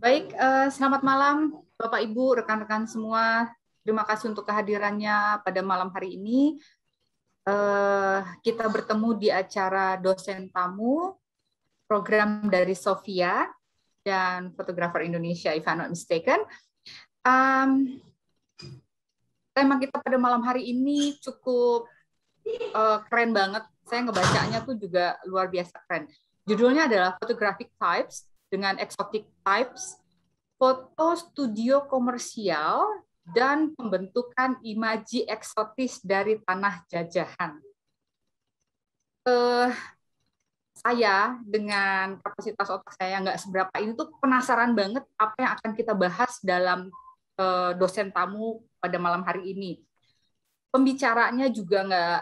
Baik, eh, selamat malam Bapak Ibu, rekan-rekan semua. Terima kasih untuk kehadirannya pada malam hari ini. Eh, kita bertemu di acara dosen tamu program dari Sofia dan fotografer Indonesia, if I'm not mistaken. Um, tema kita pada malam hari ini cukup uh, keren banget. Saya ngebacanya tuh juga luar biasa keren. Judulnya adalah Photographic Types dengan exotic types, foto studio komersial, dan pembentukan imaji eksotis dari tanah jajahan. Eh, saya dengan kapasitas otak saya nggak seberapa ini tuh penasaran banget apa yang akan kita bahas dalam uh, dosen tamu pada malam hari ini. Pembicaranya juga nggak,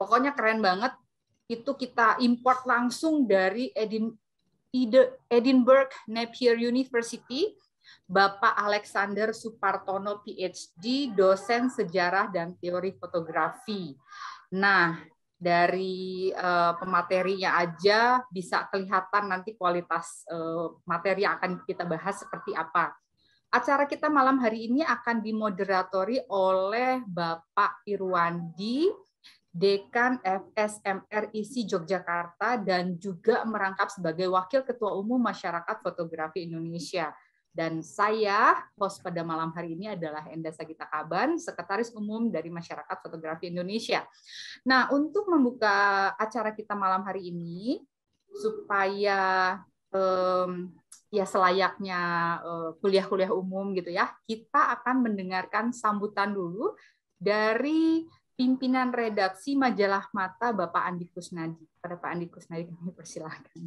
pokoknya keren banget. Itu kita import langsung dari Edin, Edinburgh Napier University, Bapak Alexander Supartono PhD, dosen sejarah dan teori fotografi. Nah, dari uh, pematerinya aja bisa kelihatan nanti kualitas uh, materi yang akan kita bahas seperti apa. Acara kita malam hari ini akan dimoderatori oleh Bapak Irwandi, Dekan FSMRIC Yogyakarta dan juga merangkap sebagai Wakil Ketua Umum Masyarakat Fotografi Indonesia. Dan saya, host pada malam hari ini adalah Enda Sagita Kaban, Sekretaris Umum dari Masyarakat Fotografi Indonesia. Nah, untuk membuka acara kita malam hari ini, supaya um, ya selayaknya eh, kuliah-kuliah umum gitu ya, kita akan mendengarkan sambutan dulu dari pimpinan redaksi majalah Mata Bapak Andi Kusnadi. Pada Pak Andi Kusnadi kami persilahkan.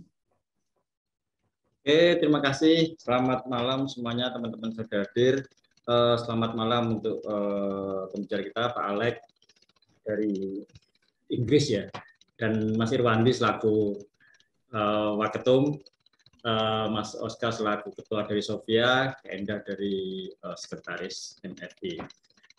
Oke, terima kasih. Selamat malam semuanya teman-teman sudah hadir. Eh, selamat malam untuk eh, pembicara kita Pak Alek dari Inggris ya, dan Mas Irwandi selaku uh, Waketum, uh, Mas Oscar selaku Ketua dari Sofia, Enda dari uh, Sekretaris MFI.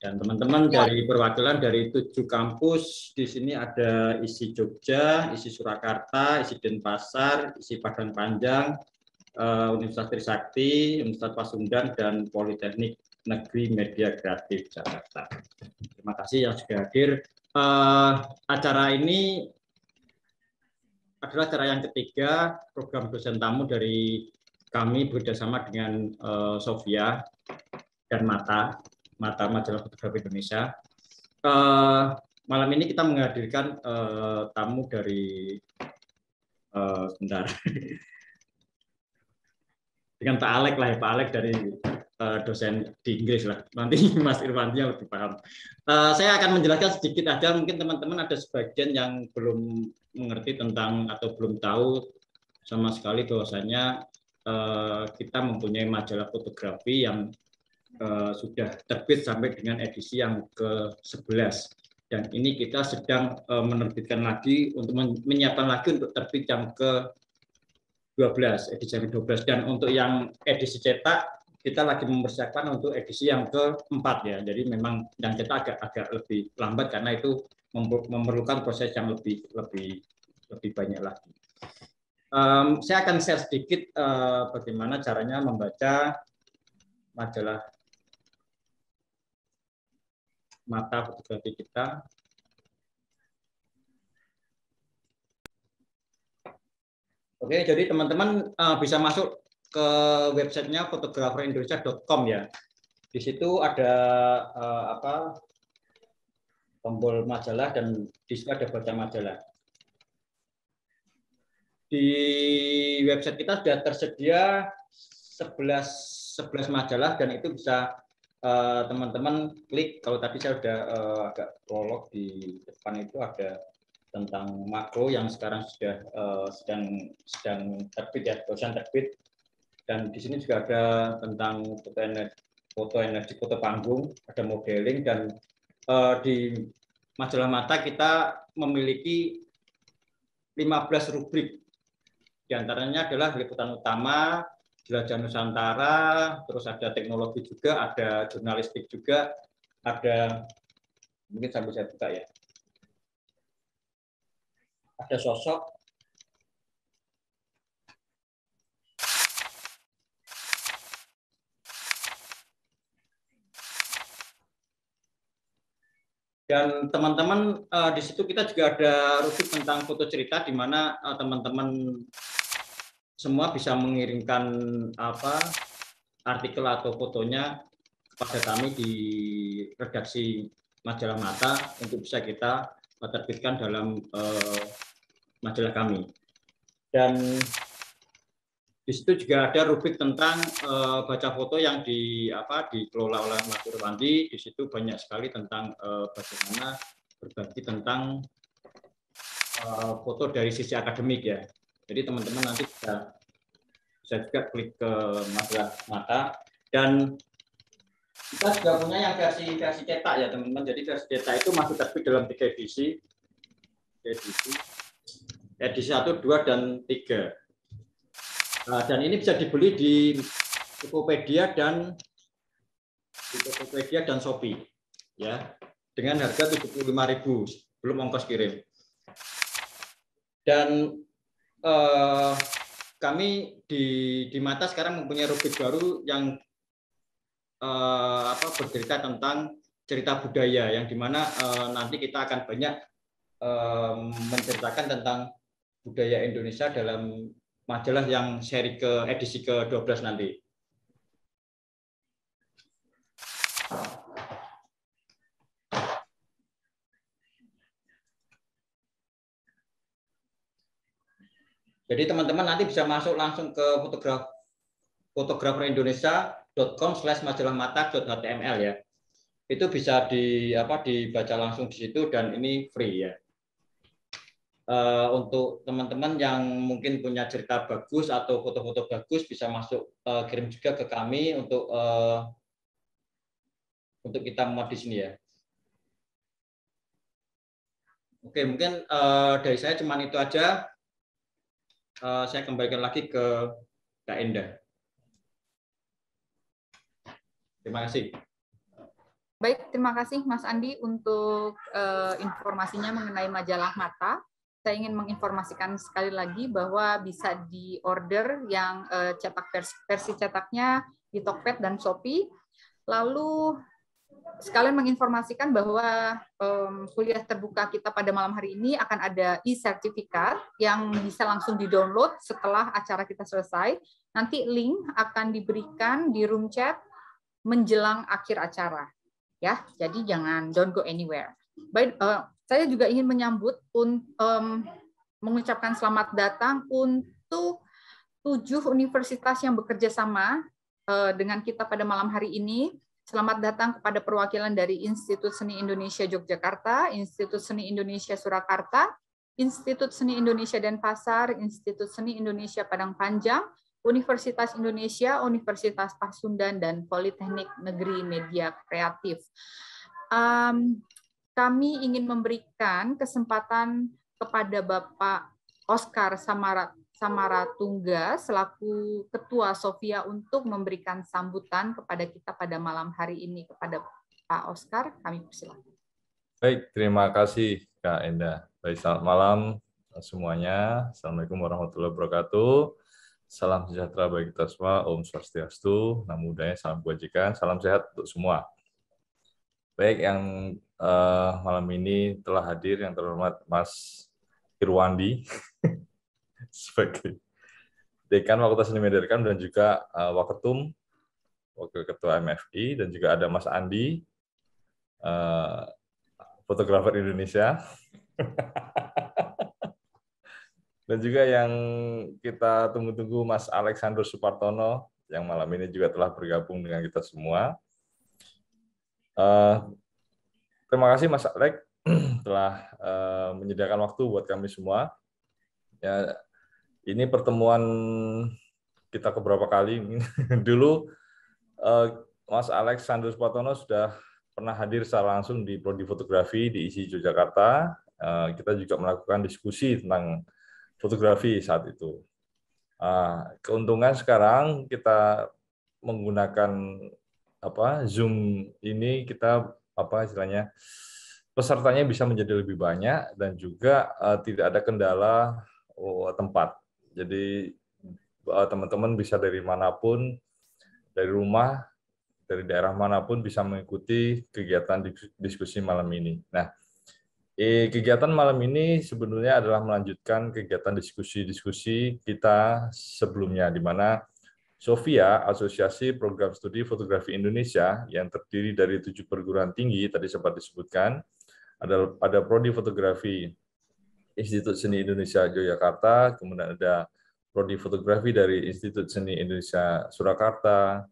Dan teman-teman ya. dari perwakilan dari tujuh kampus di sini ada isi Jogja, isi Surakarta, isi Denpasar, isi Padang Panjang, eh, Universitas Trisakti, Universitas Pasundan, dan Politeknik Negeri Media Kreatif Jakarta. Terima kasih yang sudah hadir. Eh, acara ini adalah acara yang ketiga program dosen tamu dari kami bekerjasama dengan eh, Sofia dan Mata Mata Majalah Fotografi Indonesia. Uh, malam ini kita menghadirkan uh, tamu dari uh, sebentar dengan Pak Alek lah ya Pak Alek dari uh, dosen di Inggris lah. Nanti Mas Irwanti yang lebih paham. Uh, saya akan menjelaskan sedikit aja. Mungkin teman-teman ada sebagian yang belum mengerti tentang atau belum tahu sama sekali bahwasanya uh, kita mempunyai majalah fotografi yang Eh, sudah terbit sampai dengan edisi yang ke-11 dan ini kita sedang eh, menerbitkan lagi untuk menyiapkan lagi untuk terbit yang ke-12 edisi yang ke-12 dan untuk yang edisi cetak kita lagi mempersiapkan untuk edisi yang ke ke-4. ya jadi memang yang cetak agak agak lebih lambat karena itu memerlukan proses yang lebih lebih lebih banyak lagi um, saya akan share sedikit uh, bagaimana caranya membaca majalah mata fotografi kita. Oke, jadi teman-teman eh, bisa masuk ke websitenya fotograferindonesia.com ya. Di situ ada uh, apa tombol majalah dan di situ ada baca majalah. Di website kita sudah tersedia 11 11 majalah dan itu bisa Eh, teman-teman uh, klik kalau tadi saya sudah uh, eh, agak prolog di depan itu ada tentang makro yang sekarang sudah uh, sedang sedang terbit ya dosen terbit dan di sini juga ada tentang foto energi foto, energi, foto panggung ada modeling dan uh, di majalah mata kita memiliki 15 rubrik diantaranya adalah liputan utama jelajah Nusantara, terus ada teknologi juga, ada jurnalistik juga, ada mungkin sambil saya buka ya. Ada sosok Dan teman-teman eh, di situ kita juga ada rujuk tentang foto cerita di mana eh, teman-teman semua bisa mengirimkan apa artikel atau fotonya kepada kami di redaksi majalah mata untuk bisa kita terbitkan dalam eh, majalah kami. Dan di situ juga ada rubrik tentang uh, baca foto yang di apa dikelola oleh Mas Irwandi. Di situ banyak sekali tentang uh, bagaimana berbagi tentang eh, foto dari sisi akademik ya. Jadi teman-teman nanti bisa bisa juga klik ke masalah mata dan kita juga punya yang versi versi cetak ya teman-teman jadi versi cetak itu masih terbit dalam tiga edisi edisi edisi satu dua dan tiga nah, dan ini bisa dibeli di Tokopedia dan di Tokopedia dan Shopee ya dengan harga 75.000 belum ongkos kirim dan eh, kami di di mata sekarang mempunyai rubrik baru yang eh, apa bercerita tentang cerita budaya yang dimana eh, nanti kita akan banyak eh, menceritakan tentang budaya Indonesia dalam majalah yang seri ke edisi ke-12 nanti. Jadi teman-teman nanti bisa masuk langsung ke fotograf fotograferindonesia.com slash majalah ya. Itu bisa di apa dibaca langsung di situ dan ini free ya. Uh, untuk teman-teman yang mungkin punya cerita bagus atau foto-foto bagus bisa masuk uh, kirim juga ke kami untuk uh, untuk kita muat di sini ya. Oke, mungkin uh, dari saya cuma itu aja. Eh, saya kembalikan lagi ke Kak Enda. Terima kasih. Baik, terima kasih Mas Andi untuk uh, informasinya mengenai majalah mata. Saya ingin menginformasikan sekali lagi bahwa bisa diorder yang uh, cetak versi, versi cetaknya di Tokped dan Shopee. Lalu sekalian menginformasikan bahwa um, kuliah terbuka kita pada malam hari ini akan ada e-sertifikat yang bisa langsung di-download setelah acara kita selesai. Nanti link akan diberikan di room chat menjelang akhir acara. Ya, jadi jangan don't go anywhere. By, uh, eh, saya juga ingin menyambut un, um, mengucapkan selamat datang untuk tujuh universitas yang bekerja sama eh, dengan kita pada malam hari ini Selamat datang kepada perwakilan dari Institut Seni Indonesia Yogyakarta, Institut Seni Indonesia Surakarta, Institut Seni Indonesia Denpasar, Institut Seni Indonesia Padang Panjang, Universitas Indonesia, Universitas Pasundan, dan Politeknik Negeri Media Kreatif. Um, kami ingin memberikan kesempatan kepada Bapak Oscar Samarat Samaratungga selaku Ketua Sofia untuk memberikan sambutan kepada kita pada malam hari ini kepada Pak Oscar. Kami persilakan. Baik, terima kasih Kak Enda. Baik, selamat malam semuanya. Assalamualaikum warahmatullahi wabarakatuh. Salam sejahtera bagi kita semua. Om Swastiastu, Namo Buddhaya, salam kebajikan, salam sehat untuk semua. Baik, yang uh, malam ini telah hadir yang terhormat Mas Irwandi sebagai dekan Fakultas Seni Media dan juga uh, Waketum Wakil Ketua MFI dan juga ada Mas Andi uh, fotografer Indonesia dan juga yang kita tunggu-tunggu Mas Alexander Supartono yang malam ini juga telah bergabung dengan kita semua. Uh, terima kasih Mas Alex telah uh, menyediakan waktu buat kami semua. Ya, ini pertemuan kita keberapa kali dulu eh, Mas Alex Sandro Patono sudah pernah hadir secara langsung di prodi fotografi di ISI Yogyakarta. Eh, kita juga melakukan diskusi tentang fotografi saat itu. Ah, keuntungan sekarang kita menggunakan apa Zoom ini kita apa istilahnya pesertanya bisa menjadi lebih banyak dan juga eh, tidak ada kendala oh, tempat jadi eh, teman-teman bisa dari manapun, dari rumah, dari daerah manapun bisa mengikuti kegiatan diskusi malam ini. Nah, eh, kegiatan malam ini sebenarnya adalah melanjutkan kegiatan diskusi-diskusi kita sebelumnya, di mana Sofia, Asosiasi Program Studi Fotografi Indonesia yang terdiri dari tujuh perguruan tinggi, tadi sempat disebutkan, ada, ada Prodi Fotografi Institut Seni Indonesia Yogyakarta, kemudian ada prodi fotografi dari Institut Seni Indonesia Surakarta,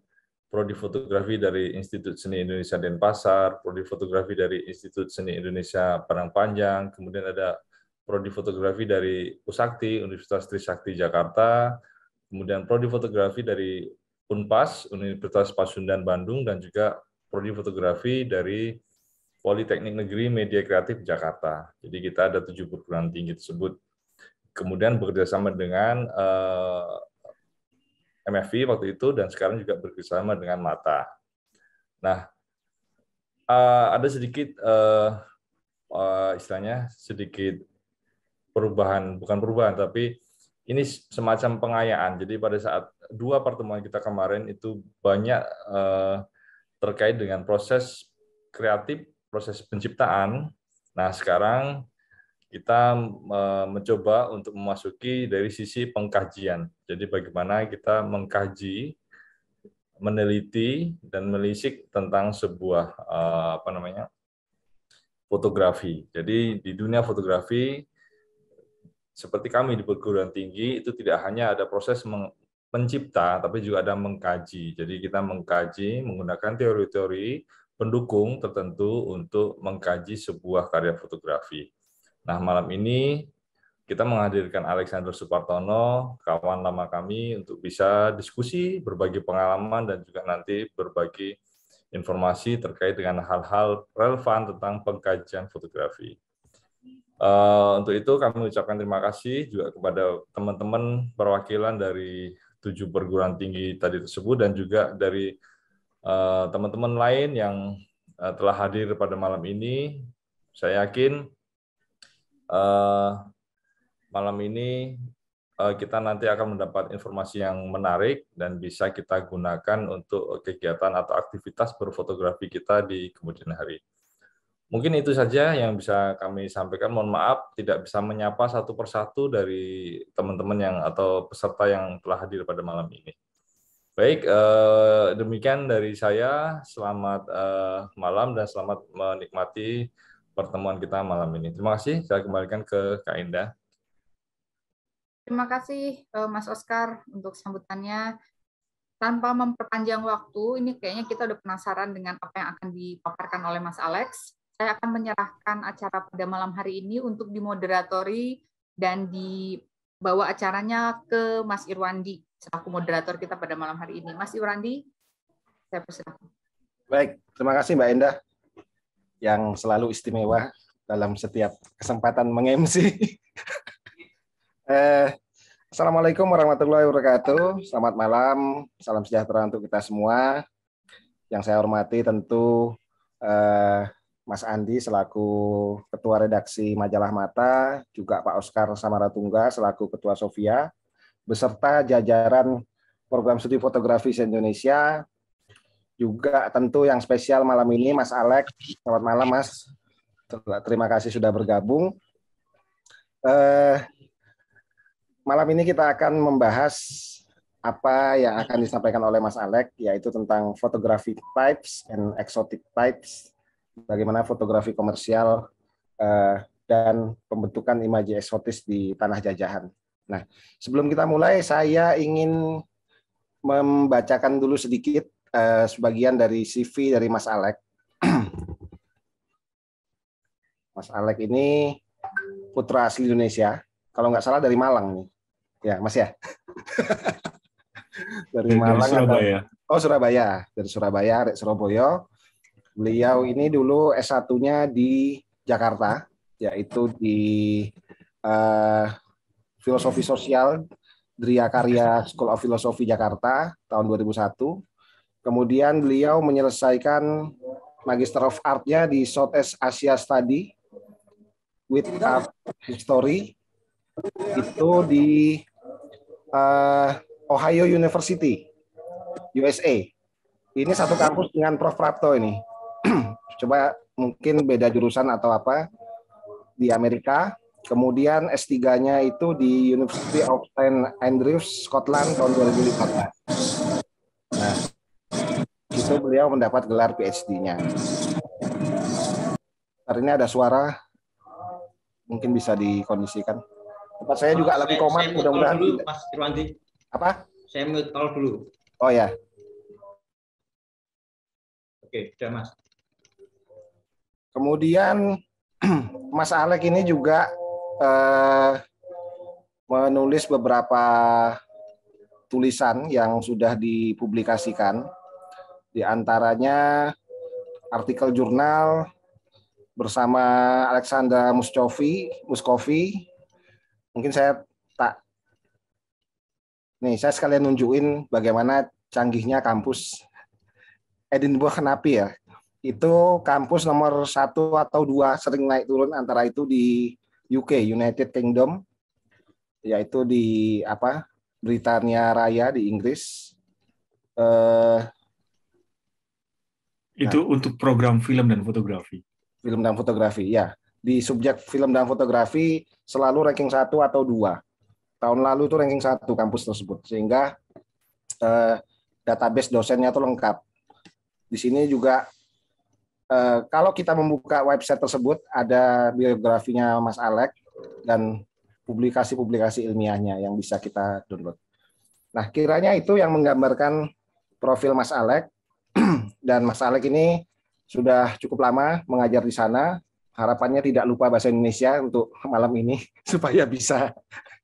prodi fotografi dari Institut Seni Indonesia Denpasar, prodi fotografi dari Institut Seni Indonesia Padang Panjang, kemudian ada prodi fotografi dari Usakti Universitas Trisakti Jakarta, kemudian prodi fotografi dari Unpas Universitas Pasundan Bandung dan juga prodi fotografi dari Politeknik Negeri Media Kreatif Jakarta. Jadi kita ada tujuh perguruan tinggi tersebut. Kemudian bekerjasama dengan uh, eh, MFI waktu itu dan sekarang juga bekerjasama dengan Mata. Nah, uh, ada sedikit uh, uh, istilahnya sedikit perubahan, bukan perubahan tapi ini semacam pengayaan. Jadi pada saat dua pertemuan kita kemarin itu banyak uh, terkait dengan proses kreatif proses penciptaan. Nah, sekarang kita mencoba untuk memasuki dari sisi pengkajian. Jadi bagaimana kita mengkaji, meneliti dan melisik tentang sebuah eh, apa namanya? fotografi. Jadi di dunia fotografi seperti kami di perguruan tinggi itu tidak hanya ada proses mencipta tapi juga ada mengkaji. Jadi kita mengkaji menggunakan teori-teori pendukung tertentu untuk mengkaji sebuah karya fotografi. Nah, malam ini kita menghadirkan Alexander Supartono, kawan lama kami, untuk bisa diskusi, berbagi pengalaman, dan juga nanti berbagi informasi terkait dengan hal-hal relevan tentang pengkajian fotografi. Uh, untuk itu kami ucapkan terima kasih juga kepada teman-teman perwakilan dari tujuh perguruan tinggi tadi tersebut dan juga dari Eh, teman-teman lain yang eh, telah hadir pada malam ini. Saya yakin eh, malam ini kita nanti akan mendapat informasi yang menarik dan bisa kita gunakan untuk kegiatan atau aktivitas berfotografi kita di kemudian hari. Mungkin itu saja yang bisa kami sampaikan. Mohon maaf tidak bisa menyapa satu persatu dari teman-teman yang atau peserta yang telah hadir pada malam ini. Baik, eh, demikian dari saya. Selamat eh, malam dan selamat menikmati pertemuan kita malam ini. Terima kasih. Saya kembalikan ke Kak Indah. Terima kasih eh, Mas Oscar untuk sambutannya. Tanpa memperpanjang waktu, ini kayaknya kita udah penasaran dengan apa yang akan dipaparkan oleh Mas Alex. Saya akan menyerahkan acara pada malam hari ini untuk dimoderatori dan dibawa acaranya ke Mas Irwandi selaku moderator kita pada malam hari ini. Mas Iwrandi, saya persilakan. Baik, terima kasih Mbak Endah yang selalu istimewa dalam setiap kesempatan mengemsi. eh, Assalamualaikum warahmatullahi wabarakatuh. Selamat malam, salam sejahtera untuk kita semua. Yang saya hormati tentu eh, Mas Andi selaku Ketua Redaksi Majalah Mata, juga Pak Oscar Samaratungga selaku Ketua Sofia, beserta jajaran program studi fotografi Indonesia. Juga tentu yang spesial malam ini Mas Alex. Selamat malam Mas. Terima kasih sudah bergabung. Eh, malam ini kita akan membahas apa yang akan disampaikan oleh Mas Alex, yaitu tentang fotografi types and exotic types, bagaimana fotografi komersial eh, dan pembentukan imaji eksotis di tanah jajahan. Nah, sebelum kita mulai, saya ingin membacakan dulu sedikit eh, sebagian dari CV dari Mas Alek. Mas Alek ini putra asli Indonesia, kalau nggak salah dari Malang nih. Ya, Mas ya. dari Malang. Dari Surabaya. Atau, oh, Surabaya. Dari Surabaya, dari Surabaya. Beliau ini dulu S1-nya di Jakarta, yaitu di uh, Filosofi Sosial Dria Karya School of Philosophy Jakarta tahun 2001. Kemudian beliau menyelesaikan Magister of Art-nya di Southeast Asia Study with Art History itu di uh, Ohio University, USA. Ini satu kampus dengan Prof. Prapto ini. Coba mungkin beda jurusan atau apa di Amerika. Kemudian S3-nya itu di University of St Andrews, Scotland tahun 2014. Nah, itu beliau mendapat gelar PhD-nya. Hari ini ada suara, mungkin bisa dikondisikan. Tempat saya juga lagi komat, mudah-mudahan Mas Irwanti. Apa? Saya mute all dulu. Oh ya. Oke, sudah Mas. Kemudian Mas Alek ini juga uh, menulis beberapa tulisan yang sudah dipublikasikan, di antaranya artikel jurnal bersama Alexandra Muscovy. Muskofi. Mungkin saya tak Nih, saya sekalian nunjukin bagaimana canggihnya kampus Edinburgh Napier. ya. Itu kampus nomor satu atau dua sering naik turun antara itu di UK United Kingdom yaitu di apa Britania Raya di Inggris eh, itu nah, untuk program film dan fotografi film dan fotografi ya di subjek film dan fotografi selalu ranking satu atau dua tahun lalu itu ranking satu kampus tersebut sehingga eh, database dosennya itu lengkap di sini juga Eh, kalau kita membuka website tersebut ada biografinya Mas Alek dan publikasi-publikasi ilmiahnya yang bisa kita download. Nah, kiranya itu yang menggambarkan profil Mas Alek dan Mas Alek ini sudah cukup lama mengajar di sana. Harapannya tidak lupa bahasa Indonesia untuk malam ini supaya bisa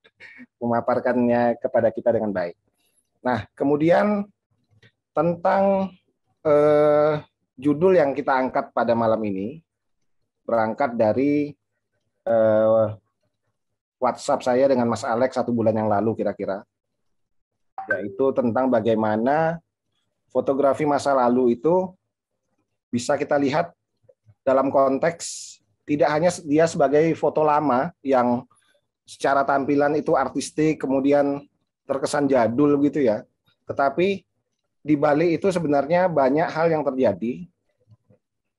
memaparkannya kepada kita dengan baik. Nah, kemudian tentang eh, judul yang kita angkat pada malam ini berangkat dari eh, WhatsApp saya dengan Mas Alex satu bulan yang lalu kira-kira, yaitu tentang bagaimana fotografi masa lalu itu bisa kita lihat dalam konteks tidak hanya dia sebagai foto lama yang secara tampilan itu artistik kemudian terkesan jadul gitu ya, tetapi di Bali itu sebenarnya banyak hal yang terjadi,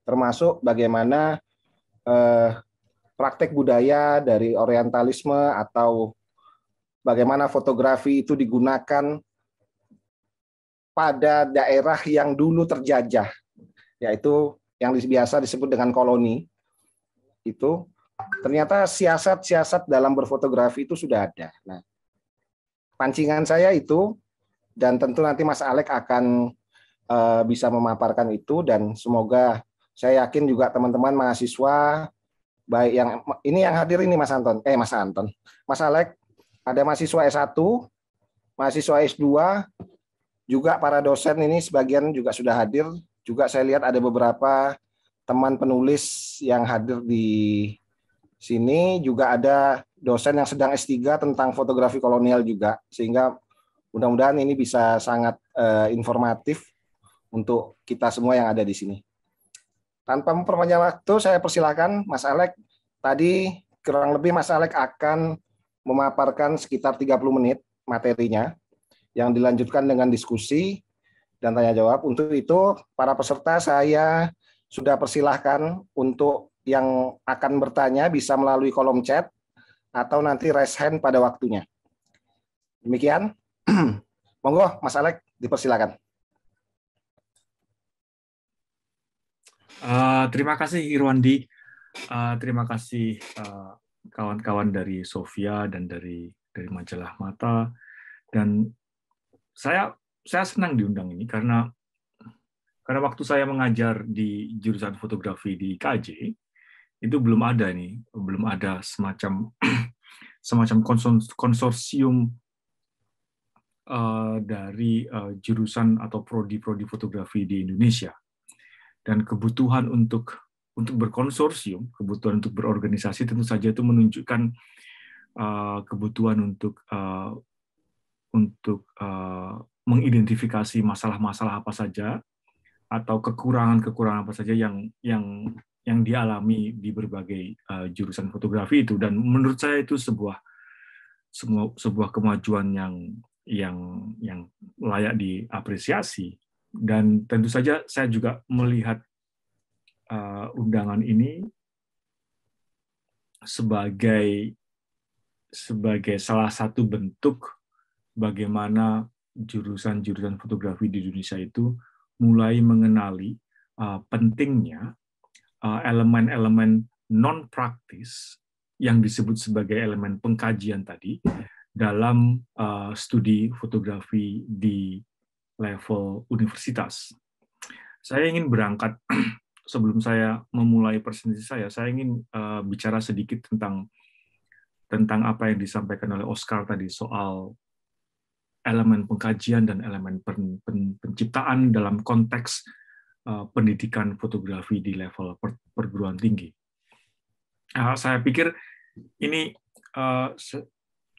termasuk bagaimana eh, praktek budaya dari Orientalisme atau bagaimana fotografi itu digunakan pada daerah yang dulu terjajah, yaitu yang biasa disebut dengan koloni. Itu ternyata siasat-siasat dalam berfotografi itu sudah ada. Nah, pancingan saya itu dan tentu nanti Mas Alek akan uh, bisa memaparkan itu dan semoga saya yakin juga teman-teman mahasiswa baik yang ini yang hadir ini Mas Anton eh Mas Anton Mas Alek ada mahasiswa S1 mahasiswa S2 juga para dosen ini sebagian juga sudah hadir juga saya lihat ada beberapa teman penulis yang hadir di sini juga ada dosen yang sedang S3 tentang fotografi kolonial juga sehingga Mudah-mudahan ini bisa sangat uh, informatif untuk kita semua yang ada di sini. Tanpa memperpanjang waktu, saya persilakan Mas Alek. Tadi kurang lebih Mas Alek akan memaparkan sekitar 30 menit materinya yang dilanjutkan dengan diskusi dan tanya jawab. Untuk itu, para peserta saya sudah persilahkan untuk yang akan bertanya bisa melalui kolom chat atau nanti raise hand pada waktunya. Demikian, Monggo, Mas Alek, dipersilakan. Uh, terima kasih Irwandi. Uh, terima kasih kawan eh, kawan-kawan dari Sofia dan dari dari majalah Mata dan saya saya senang diundang ini karena karena waktu saya mengajar di jurusan fotografi di KJ itu belum ada nih belum ada semacam semacam konsorsium Eh, dari eh, jurusan atau prodi-prodi fotografi di Indonesia. Dan kebutuhan untuk untuk berkonsorsium, kebutuhan untuk berorganisasi tentu saja itu menunjukkan eh, kebutuhan untuk untuk mengidentifikasi masalah-masalah apa saja atau kekurangan-kekurangan apa saja yang yang yang dialami di berbagai jurusan fotografi itu dan menurut saya itu sebuah semua sebuah kemajuan yang yang yang layak diapresiasi dan tentu saja saya juga melihat eh, undangan ini sebagai sebagai salah satu bentuk bagaimana jurusan-jurusan fotografi di Indonesia itu mulai mengenali eh, pentingnya eh, elemen-elemen non praktis yang disebut sebagai elemen pengkajian tadi dalam uh, studi fotografi di level universitas. Saya ingin berangkat sebelum saya memulai presentasi saya, saya ingin uh, bicara sedikit tentang tentang apa yang disampaikan oleh Oscar tadi soal elemen pengkajian dan elemen pen, pen, penciptaan dalam konteks uh, pendidikan fotografi di level per, perguruan tinggi. Uh, saya pikir ini uh,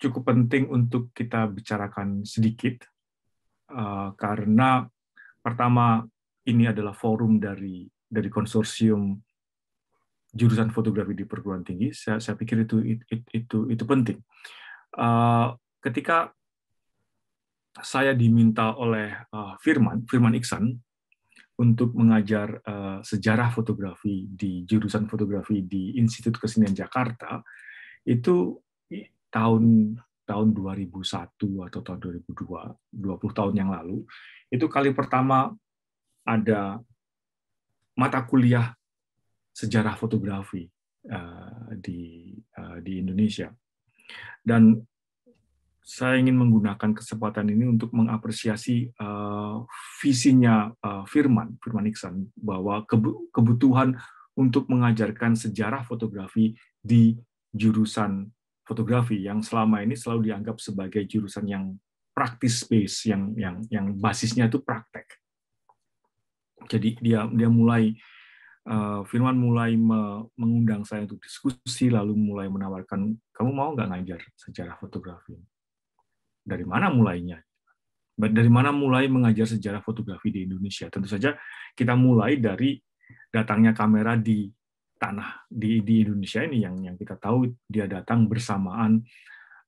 cukup penting untuk kita bicarakan sedikit eh, karena pertama ini adalah forum dari dari konsorsium jurusan fotografi di perguruan tinggi. Saya, saya pikir itu itu itu, itu penting. Eh, ketika saya diminta oleh eh, Firman Firman Iksan untuk mengajar sejarah fotografi di jurusan fotografi di Institut Kesenian Jakarta itu tahun tahun 2001 atau tahun 2002, 20 tahun yang lalu, itu kali pertama ada mata kuliah sejarah fotografi uh, di uh, di Indonesia. Dan saya ingin menggunakan kesempatan ini untuk mengapresiasi uh, visinya uh, Firman, Firman Iksan, bahwa kebutuhan untuk mengajarkan sejarah fotografi di jurusan fotografi yang selama ini selalu dianggap sebagai jurusan yang praktis space yang yang yang basisnya itu praktek. Jadi dia dia mulai eh, Firman mulai mengundang saya untuk diskusi, lalu mulai menawarkan, kamu mau nggak ngajar sejarah fotografi? Dari mana mulainya? Dari mana mulai mengajar sejarah fotografi di Indonesia? Tentu saja kita mulai dari datangnya kamera di tanah di di Indonesia ini yang yang kita tahu dia datang bersamaan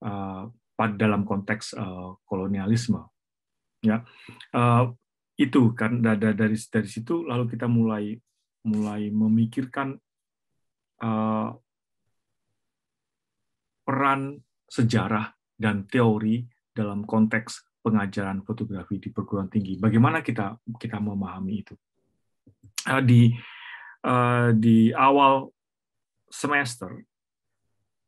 uh, eh, pada dalam konteks uh, kolonialisme ya uh, itu kan dari dari situ lalu kita mulai mulai memikirkan uh, peran sejarah dan teori dalam konteks pengajaran fotografi di perguruan tinggi bagaimana kita kita memahami itu uh, di Eh, di awal semester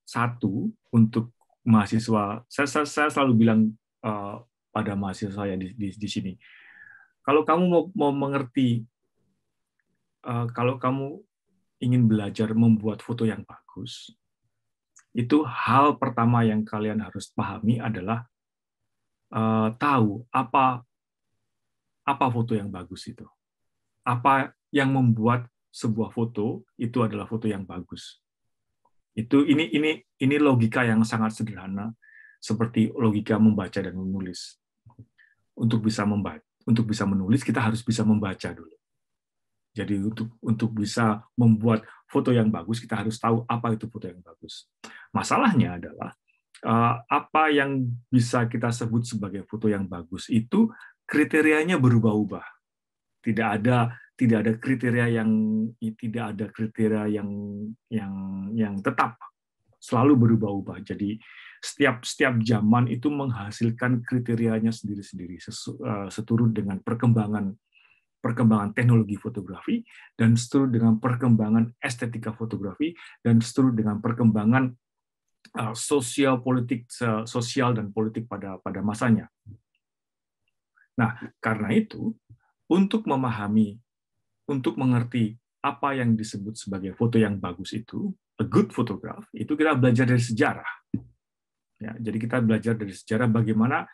satu untuk mahasiswa. Saya, saya, saya selalu bilang uh, pada mahasiswa saya di, di, di sini, kalau kamu mau, mau mengerti, uh, kalau kamu ingin belajar membuat foto yang bagus, itu hal pertama yang kalian harus pahami adalah uh, tahu apa apa foto yang bagus itu, apa yang membuat sebuah foto itu adalah foto yang bagus. Itu ini ini ini logika yang sangat sederhana seperti logika membaca dan menulis. Untuk bisa membaca, untuk bisa menulis kita harus bisa membaca dulu. Jadi untuk untuk bisa membuat foto yang bagus kita harus tahu apa itu foto yang bagus. Masalahnya adalah eh, apa yang bisa kita sebut sebagai foto yang bagus itu kriterianya berubah-ubah. Tidak ada tidak ada kriteria yang tidak ada kriteria yang yang yang tetap selalu berubah-ubah. Jadi setiap setiap zaman itu menghasilkan kriterianya sendiri-sendiri e, seturut dengan perkembangan perkembangan teknologi fotografi dan seturut dengan perkembangan estetika fotografi dan seturut dengan perkembangan e, sosial politik sosial dan politik pada pada masanya. Nah, karena itu untuk memahami untuk mengerti apa yang disebut sebagai foto yang bagus itu, a good photograph, itu kita belajar dari sejarah. Ya, jadi kita belajar dari sejarah bagaimana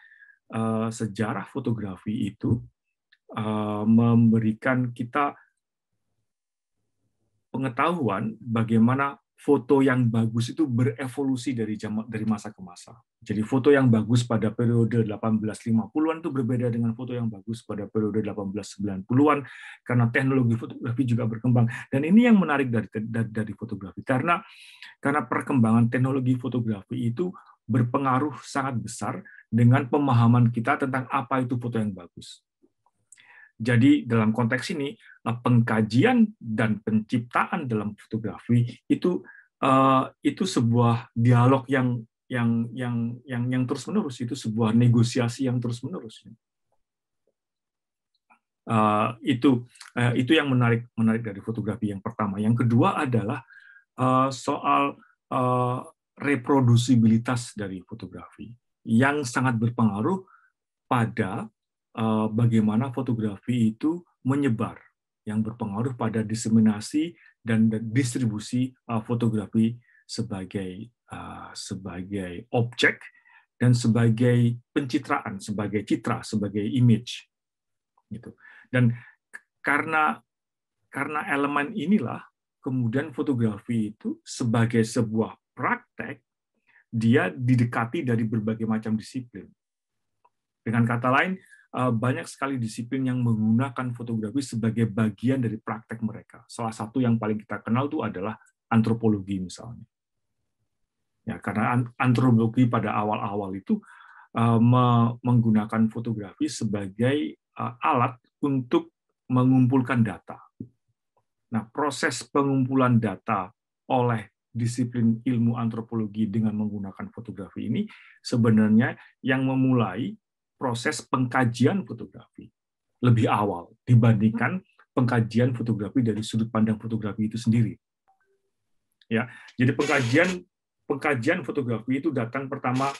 uh, sejarah fotografi itu uh, memberikan kita pengetahuan bagaimana foto yang bagus itu berevolusi dari jam, dari masa ke masa. Jadi foto yang bagus pada periode 1850-an itu berbeda dengan foto yang bagus pada periode 1890-an karena teknologi fotografi juga berkembang. Dan ini yang menarik dari dari, dari fotografi karena karena perkembangan teknologi fotografi itu berpengaruh sangat besar dengan pemahaman kita tentang apa itu foto yang bagus. Jadi dalam konteks ini eh, pengkajian dan penciptaan dalam fotografi itu eh, itu sebuah dialog yang yang yang yang yang terus menerus itu sebuah negosiasi yang terus menerus. Eh, itu itu yang menarik menarik dari fotografi yang pertama. Yang kedua adalah soal reproduksibilitas dari fotografi yang sangat berpengaruh pada Eh, bagaimana fotografi itu menyebar yang berpengaruh pada diseminasi dan distribusi eh, fotografi sebagai eh, sebagai objek dan sebagai pencitraan, sebagai citra, sebagai image. Gitu. Dan karena karena elemen inilah kemudian fotografi itu sebagai sebuah praktek dia didekati dari berbagai macam disiplin. Dengan kata lain, Eh, banyak sekali disiplin yang menggunakan fotografi sebagai bagian dari praktek mereka. Salah satu yang paling kita kenal itu adalah antropologi misalnya. Ya, karena antropologi pada awal-awal itu eh, menggunakan fotografi sebagai eh, alat untuk mengumpulkan data. Nah, proses pengumpulan data oleh disiplin ilmu antropologi dengan menggunakan fotografi ini sebenarnya yang memulai proses pengkajian fotografi lebih awal dibandingkan pengkajian fotografi dari sudut pandang fotografi itu sendiri. Ya, jadi pengkajian pengkajian fotografi itu datang pertama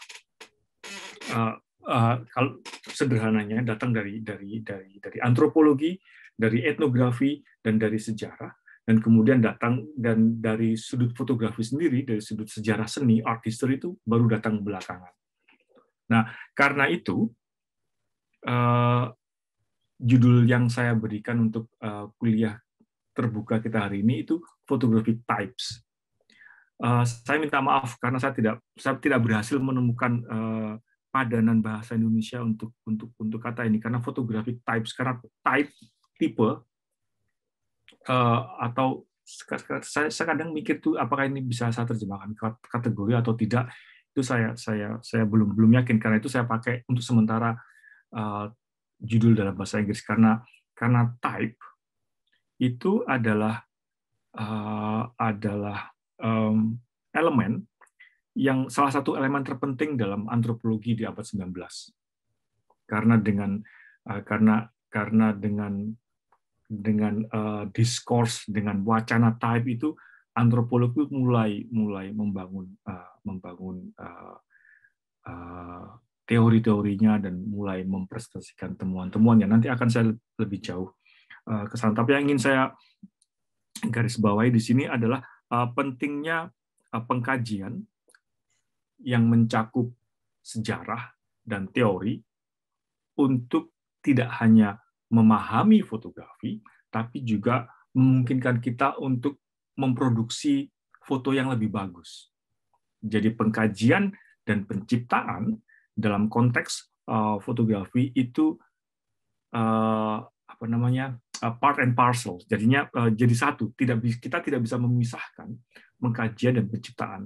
uh, uh, kalau sederhananya datang dari dari dari dari antropologi, dari etnografi dan dari sejarah dan kemudian datang dan dari sudut fotografi sendiri dari sudut sejarah seni art history itu baru datang belakangan. Nah, karena itu Eh, judul yang saya berikan untuk eh, kuliah terbuka kita hari ini itu photographic types. Eh, saya minta maaf karena saya tidak saya tidak berhasil menemukan padanan bahasa Indonesia untuk untuk untuk kata ini karena photographic types karena type tipe atau saya, saya kadang mikir tuh apakah ini bisa saya terjemahkan kategori atau tidak itu saya saya saya belum belum yakin karena itu saya pakai untuk sementara Eh, judul dalam bahasa Inggris karena karena type itu adalah uh, adalah um, elemen yang salah satu elemen terpenting dalam antropologi di abad 19. Karena dengan uh, karena karena dengan dengan uh, diskurs dengan wacana type itu antropolog mulai mulai membangun uh, membangun uh, uh, teori-teorinya dan mulai mempresentasikan temuan temuan yang Nanti akan saya lebih jauh eh, ke sana. Tapi yang ingin saya garis bawahi di sini adalah eh, pentingnya eh, pengkajian yang mencakup sejarah dan teori untuk tidak hanya memahami fotografi, tapi juga memungkinkan kita untuk memproduksi foto yang lebih bagus. Jadi pengkajian dan penciptaan dalam konteks eh, fotografi itu eh, apa namanya eh, part and parcel jadinya jadi satu tidak kita tidak bisa memisahkan pengkajian dan penciptaan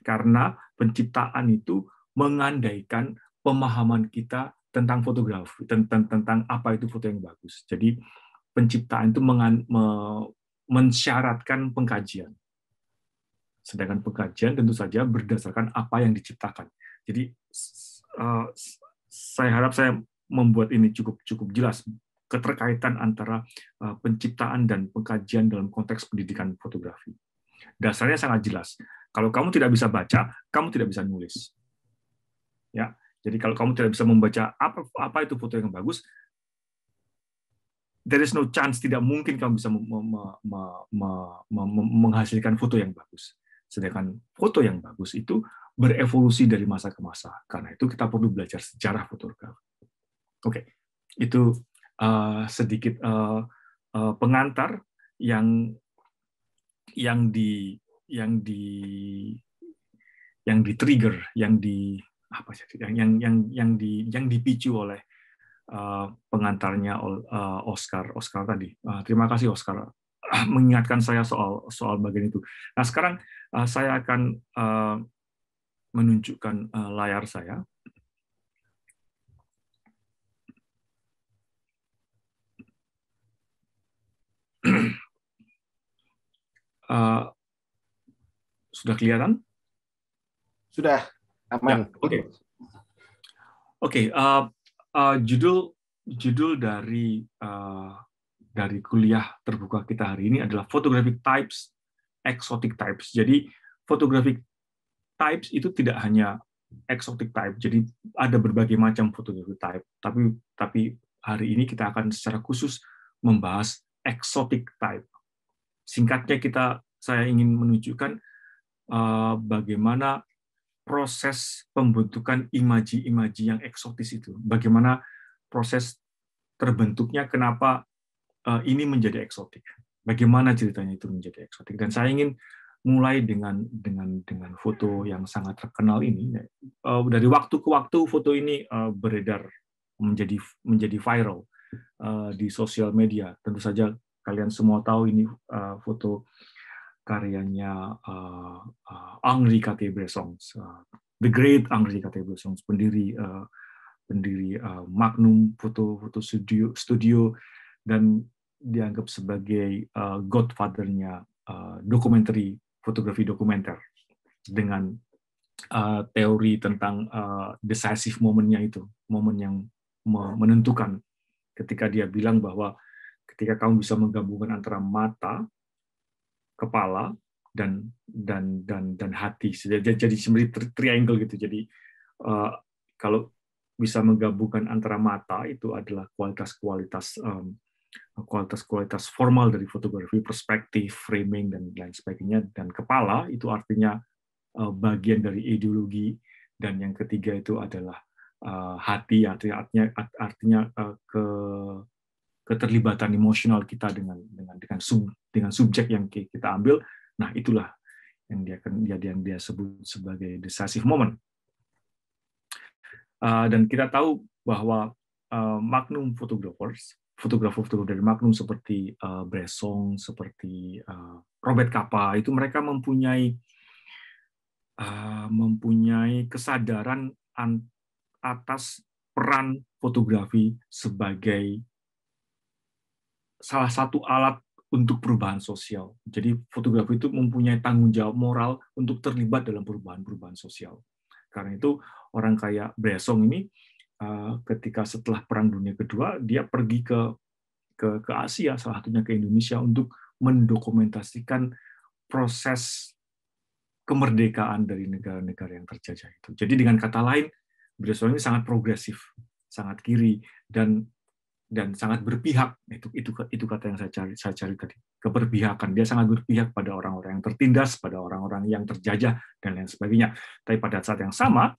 karena penciptaan itu mengandaikan pemahaman kita tentang fotografi tentang tentang apa itu foto yang bagus jadi penciptaan itu mengan, me, mensyaratkan pengkajian sedangkan pengkajian tentu saja berdasarkan apa yang diciptakan jadi Eh, saya harap saya membuat ini cukup cukup jelas keterkaitan antara eh, penciptaan dan pengkajian dalam konteks pendidikan fotografi. Dasarnya sangat jelas. Kalau kamu tidak bisa baca, kamu tidak bisa nulis. Ya, jadi kalau kamu tidak bisa membaca apa apa itu foto yang bagus, there is no chance tidak mungkin kamu bisa me, me, me, me, me, menghasilkan foto yang bagus. Sedangkan foto yang bagus itu berevolusi dari masa ke masa. Karena itu kita perlu belajar sejarah fotografi. Oke, okay. itu uh, sedikit uh, uh, pengantar yang yang di yang di yang di trigger, yang di apa sih yang yang yang yang di yang dipicu oleh uh, pengantarnya uh, Oscar Oscar tadi. Uh, terima kasih Oscar mengingatkan saya soal soal bagian itu. Nah sekarang Eh, saya akan eh, menunjukkan eh, layar saya. sudah kelihatan? Sudah, Oke. Ya, Oke, okay. okay, uh, uh, judul judul dari uh, dari kuliah terbuka kita hari ini adalah Photographic Types exotic types. Jadi photographic types itu tidak hanya exotic type. Jadi ada berbagai macam photographic type. Tapi tapi hari ini kita akan secara khusus membahas exotic type. Singkatnya kita saya ingin menunjukkan uh, bagaimana proses pembentukan imaji-imaji yang eksotis itu. Bagaimana proses terbentuknya kenapa eh, ini menjadi eksotik bagaimana ceritanya itu menjadi eksotik. Dan saya ingin mulai dengan dengan dengan foto yang sangat terkenal ini eh, dari waktu ke waktu foto ini eh, beredar menjadi menjadi viral eh, di sosial media tentu saja kalian semua tahu ini foto karyanya Angri uh, Henri the great Henri cartier pendiri pendiri Magnum foto foto studio studio dan dianggap sebagai uh, godfathernya uh, eh, dokumenter fotografi dokumenter dengan uh, teori tentang uh, decisive momennya itu momen yang menentukan ketika dia bilang bahwa ketika kamu bisa menggabungkan antara mata kepala dan dan dan dan hati jadi jadi seperti triangle gitu jadi uh, kalau bisa menggabungkan antara mata itu adalah kualitas-kualitas kualitas-kualitas formal dari fotografi, perspektif, framing, dan lain sebagainya. Dan kepala itu artinya eh, bagian dari ideologi. Dan yang ketiga itu adalah eh, hati, artinya, artinya, eh, ke, keterlibatan emosional kita dengan dengan dengan sub dengan subjek yang kita ambil. Nah itulah yang dia dia yang dia sebut sebagai decisive moment. dan kita tahu bahwa magnum photographers fotografer-fotografer dari Magnum seperti uh, Bresong, seperti uh, Robert Capa itu mereka mempunyai uh, mempunyai kesadaran atas peran fotografi sebagai salah satu alat untuk perubahan sosial. Jadi fotografi itu mempunyai tanggung jawab moral untuk terlibat dalam perubahan-perubahan sosial. Karena itu orang kayak Bresong ini Eh, ketika setelah Perang Dunia Kedua dia pergi ke ke, ke Asia salah satunya ke Indonesia untuk mendokumentasikan proses kemerdekaan dari negara-negara yang terjajah itu. Jadi dengan kata lain, Bresolin ini sangat progresif, sangat kiri dan dan sangat berpihak itu itu itu kata yang saya cari saya cari tadi keberpihakan dia sangat berpihak pada orang-orang yang tertindas pada orang-orang yang terjajah dan lain sebagainya tapi pada saat yang sama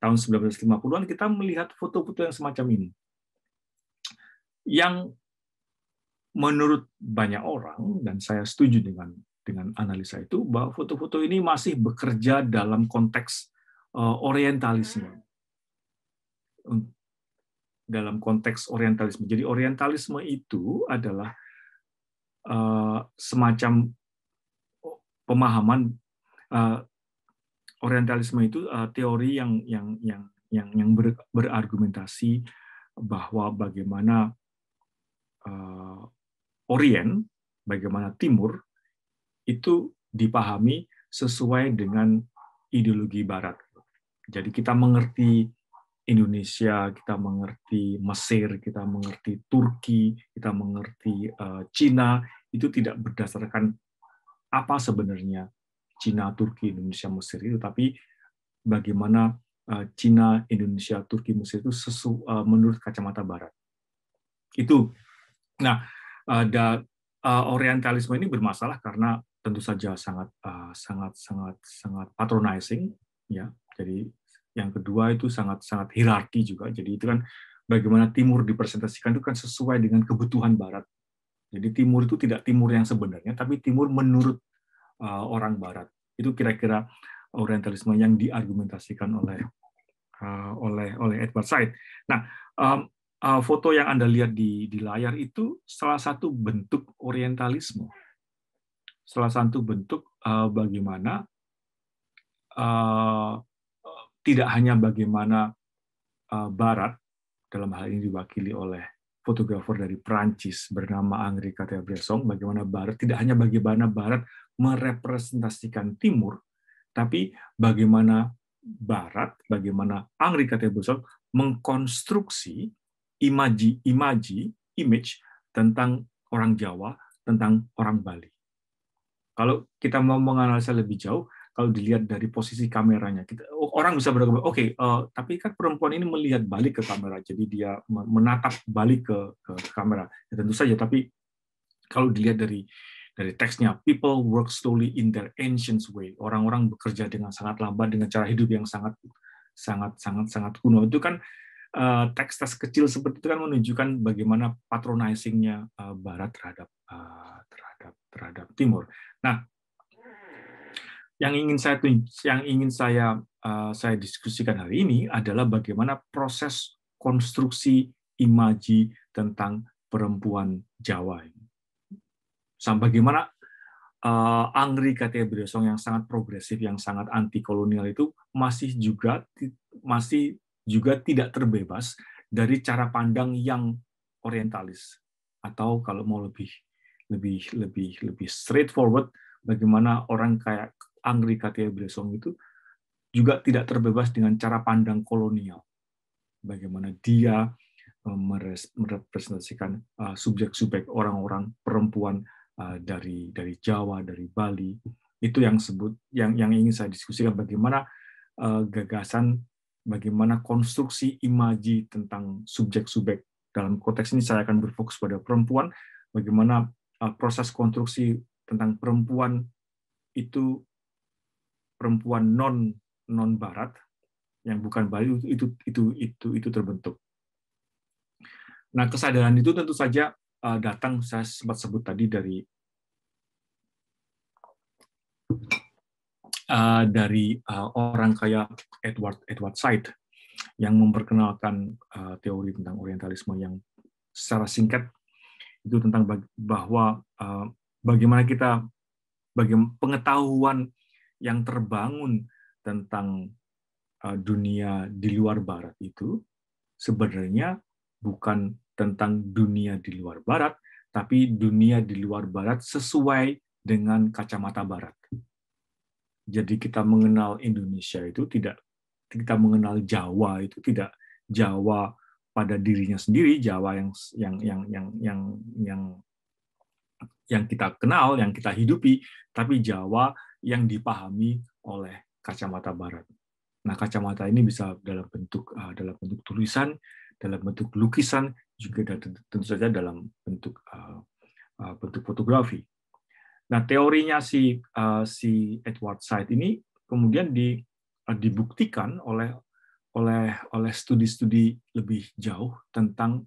tahun 1950-an kita melihat foto-foto yang semacam ini. Yang menurut banyak orang dan saya setuju dengan dengan analisa itu bahwa foto-foto ini masih bekerja dalam konteks eh, orientalisme. Hmm. Dalam konteks orientalisme. Jadi orientalisme itu adalah eh, semacam pemahaman eh, Orientalisme itu uh, teori yang yang yang yang yang ber, berargumentasi bahwa bagaimana uh, Orient, bagaimana Timur itu dipahami sesuai dengan ideologi Barat. Jadi kita mengerti Indonesia, kita mengerti Mesir, kita mengerti Turki, kita mengerti uh, Cina itu tidak berdasarkan apa sebenarnya Cina, Turki, Indonesia, Mesir itu, tapi bagaimana eh, Cina, Indonesia, Turki, Mesir itu sesu, eh, menurut kacamata Barat. Itu. Nah, ada eh, Orientalisme ini bermasalah karena tentu saja sangat sangat sangat sangat patronizing, ya. Jadi yang kedua itu sangat sangat hierarki juga. Jadi itu kan bagaimana Timur dipresentasikan itu kan sesuai dengan kebutuhan Barat. Jadi Timur itu tidak Timur yang sebenarnya, tapi Timur menurut Eh, orang Barat. Itu kira-kira Orientalisme yang diargumentasikan oleh eh, oleh oleh Edward Said. Nah, eh, foto yang anda lihat di di layar itu salah satu bentuk Orientalisme, salah satu bentuk bagaimana tidak hanya bagaimana Barat dalam hal ini diwakili oleh fotografer dari Prancis bernama Angri Cartier Bresson bagaimana barat tidak hanya bagaimana barat merepresentasikan timur tapi bagaimana barat bagaimana Angri Cartier Bresson mengkonstruksi imaji imaji image tentang orang Jawa tentang orang Bali kalau kita mau menganalisa lebih jauh kalau dilihat dari posisi kameranya kita orang bisa berdebat oke okay, uh, eh, tapi kan perempuan ini melihat balik ke kamera jadi dia menatap balik ke, ke kamera ya, tentu saja tapi kalau dilihat dari dari teksnya people work slowly in their ancient way orang-orang bekerja dengan sangat lambat dengan cara hidup yang sangat sangat sangat sangat kuno itu kan eh, teks-teks kecil seperti itu kan menunjukkan bagaimana patronizingnya eh, Barat terhadap terhadap terhadap Timur. Nah, yang ingin saya yang ingin saya uh, saya diskusikan hari ini adalah bagaimana proses konstruksi imaji tentang perempuan Jawa ini. Sampai bagaimana uh, Angri Katia Briosong yang sangat progresif, yang sangat anti kolonial itu masih juga masih juga tidak terbebas dari cara pandang yang orientalis atau kalau mau lebih lebih lebih lebih straightforward bagaimana orang kayak Angri Katia Bresson itu juga tidak terbebas dengan cara pandang kolonial. Bagaimana dia eh, merepresentasikan eh, subjek-subjek orang-orang perempuan eh, dari dari Jawa, dari Bali. Itu yang sebut yang yang ingin saya diskusikan bagaimana gagasan bagaimana konstruksi imaji tentang subjek-subjek dalam konteks ini saya akan berfokus pada perempuan bagaimana proses konstruksi tentang perempuan itu perempuan non non barat yang bukan Bali itu itu itu itu terbentuk. Nah, kesadaran itu tentu saja eh, datang saya sempat sebut tadi dari eh, dari eh, orang kaya Edward Edward Said yang memperkenalkan teori tentang orientalisme yang secara singkat itu tentang bahwa bagaimana kita bagaimana pengetahuan yang terbangun tentang uh, dunia di luar barat itu sebenarnya bukan tentang dunia di luar barat, tapi dunia di luar barat sesuai dengan kacamata barat. Jadi kita mengenal Indonesia itu tidak kita mengenal Jawa itu tidak Jawa pada dirinya sendiri, Jawa yang yang yang yang yang yang kita kenal, yang kita hidupi, tapi Jawa yang dipahami oleh kacamata barat. Nah, kacamata ini bisa dalam bentuk eh, dalam bentuk tulisan, dalam bentuk lukisan, juga tentu saja dalam bentuk eh, eh, bentuk fotografi. Nah, teorinya si si Edward Said ini kemudian di, dibuktikan oleh oleh oleh studi-studi lebih jauh tentang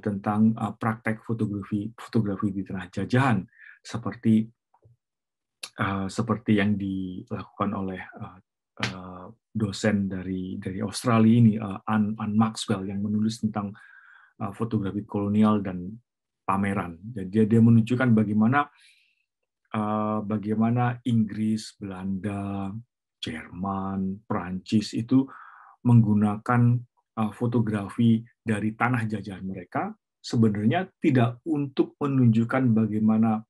tentang praktek fotografi fotografi di tanah jajahan seperti Eh, seperti yang dilakukan oleh uh, uh, dosen dari dari Australia ini uh, Anne, Anne Maxwell yang menulis tentang uh, fotografi kolonial dan pameran. Jadi dia, dia menunjukkan bagaimana bagaimana Inggris, Belanda, Jerman, Prancis itu menggunakan fotografi dari tanah jajahan mereka sebenarnya tidak untuk menunjukkan bagaimana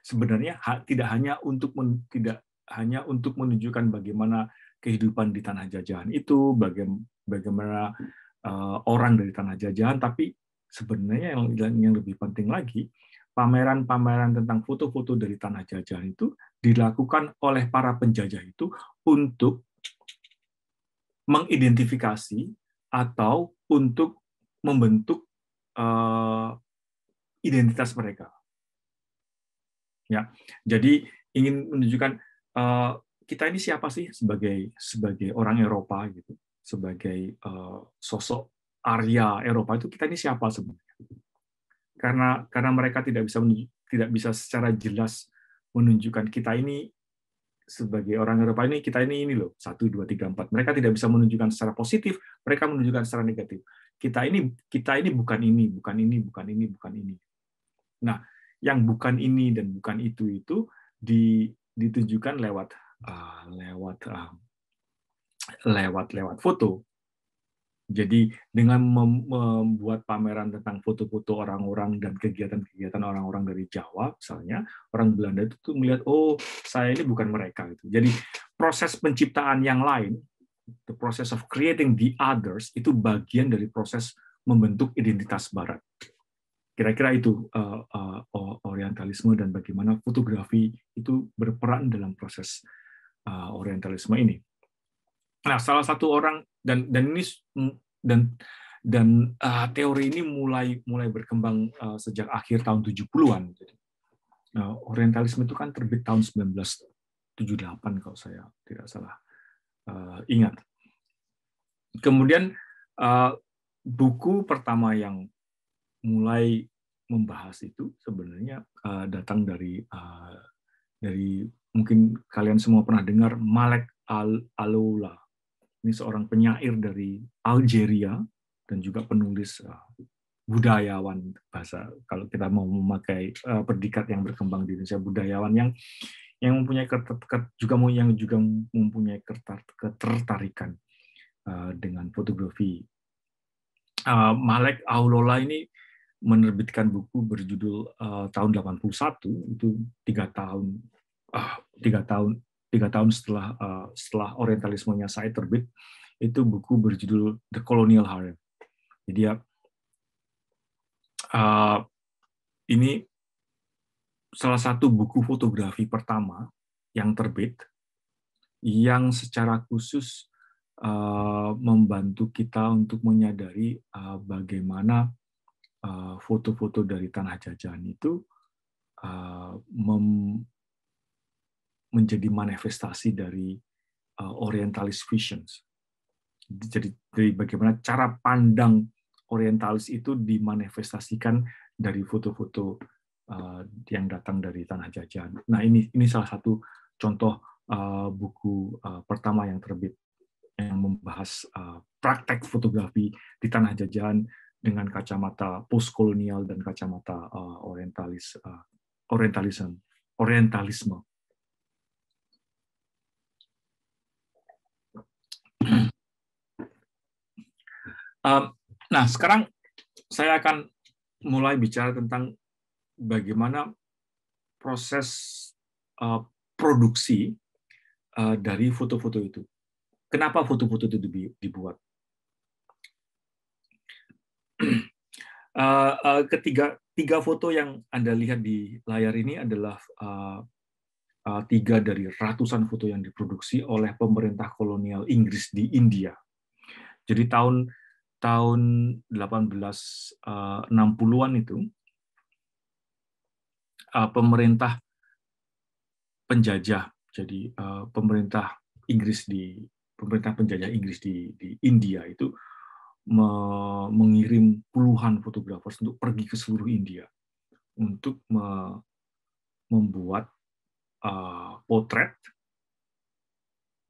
sebenarnya tidak hanya untuk men, tidak hanya untuk menunjukkan bagaimana kehidupan di tanah jajahan itu, bagaimana eh, orang dari tanah jajahan, tapi sebenarnya yang, yang lebih penting lagi, pameran-pameran tentang foto-foto dari tanah jajahan itu dilakukan oleh para penjajah itu untuk mengidentifikasi atau untuk membentuk uh, identitas mereka. Ya, jadi ingin menunjukkan uh, kita ini siapa sih sebagai sebagai orang Eropa gitu, sebagai uh, sosok Arya Eropa itu kita ini siapa sebenarnya? Karena karena mereka tidak bisa tidak bisa secara jelas menunjukkan kita ini sebagai orang Eropa ini kita ini ini loh satu dua tiga empat mereka tidak bisa menunjukkan secara positif mereka menunjukkan secara negatif kita ini kita ini bukan ini bukan ini bukan ini bukan ini nah yang bukan ini dan bukan itu itu ditujukan lewat ah, lewat ah, lewat lewat foto. Jadi dengan membuat pameran tentang foto-foto orang-orang dan kegiatan-kegiatan orang-orang dari Jawa misalnya, orang Belanda itu tuh melihat oh saya ini bukan mereka gitu. Jadi proses penciptaan yang lain, the process of creating the others itu bagian dari proses membentuk identitas barat. Kira-kira itu uh, uh, orientalisme dan bagaimana fotografi itu berperan dalam proses uh, orientalisme ini. Nah, salah satu orang dan dan ini dan dan uh, teori ini mulai mulai berkembang uh, sejak akhir tahun 70-an. Jadi, uh, orientalisme itu kan terbit tahun 1978 kalau saya tidak salah uh, ingat. Kemudian uh, buku pertama yang mulai membahas itu sebenarnya uh, datang dari uh, dari mungkin kalian semua pernah dengar Malek Al Aloula. Ini seorang penyair dari Algeria dan juga penulis uh, budayawan bahasa kalau kita mau memakai uh, predikat yang berkembang di Indonesia budayawan yang yang mempunyai juga mau yang juga mempunyai ketertarikan uh, dengan fotografi. Uh, Malek Aulola ini menerbitkan buku berjudul uh, tahun 81 itu tiga tahun uh, tiga tahun tiga tahun setelah uh, setelah orientalismenya saya terbit itu buku berjudul The Colonial Harem. Jadi uh, ini salah satu buku fotografi pertama yang terbit yang secara khusus uh, membantu kita untuk menyadari uh, bagaimana Eh, foto-foto dari tanah jajahan itu eh, menjadi manifestasi dari eh, Orientalis visions. Jadi dari bagaimana cara pandang Orientalis itu dimanifestasikan dari foto-foto yang datang dari tanah jajahan. Nah ini ini salah satu contoh buku pertama yang terbit yang membahas praktek fotografi di tanah jajahan dengan kacamata postkolonial dan kacamata uh, orientalis uh, orientalisme eh, nah sekarang saya akan mulai bicara tentang bagaimana proses produksi dari foto-foto itu kenapa foto-foto itu dibuat Uh, uh, ketiga tiga foto yang anda lihat di layar ini adalah uh, uh, tiga dari ratusan foto yang diproduksi oleh pemerintah kolonial Inggris di India. Jadi tahun tahun 1860-an itu uh, pemerintah penjajah, jadi uh, pemerintah Inggris di pemerintah penjajah Inggris di, di India itu me mengirim puluhan fotografer untuk pergi ke seluruh India untuk me membuat uh, potret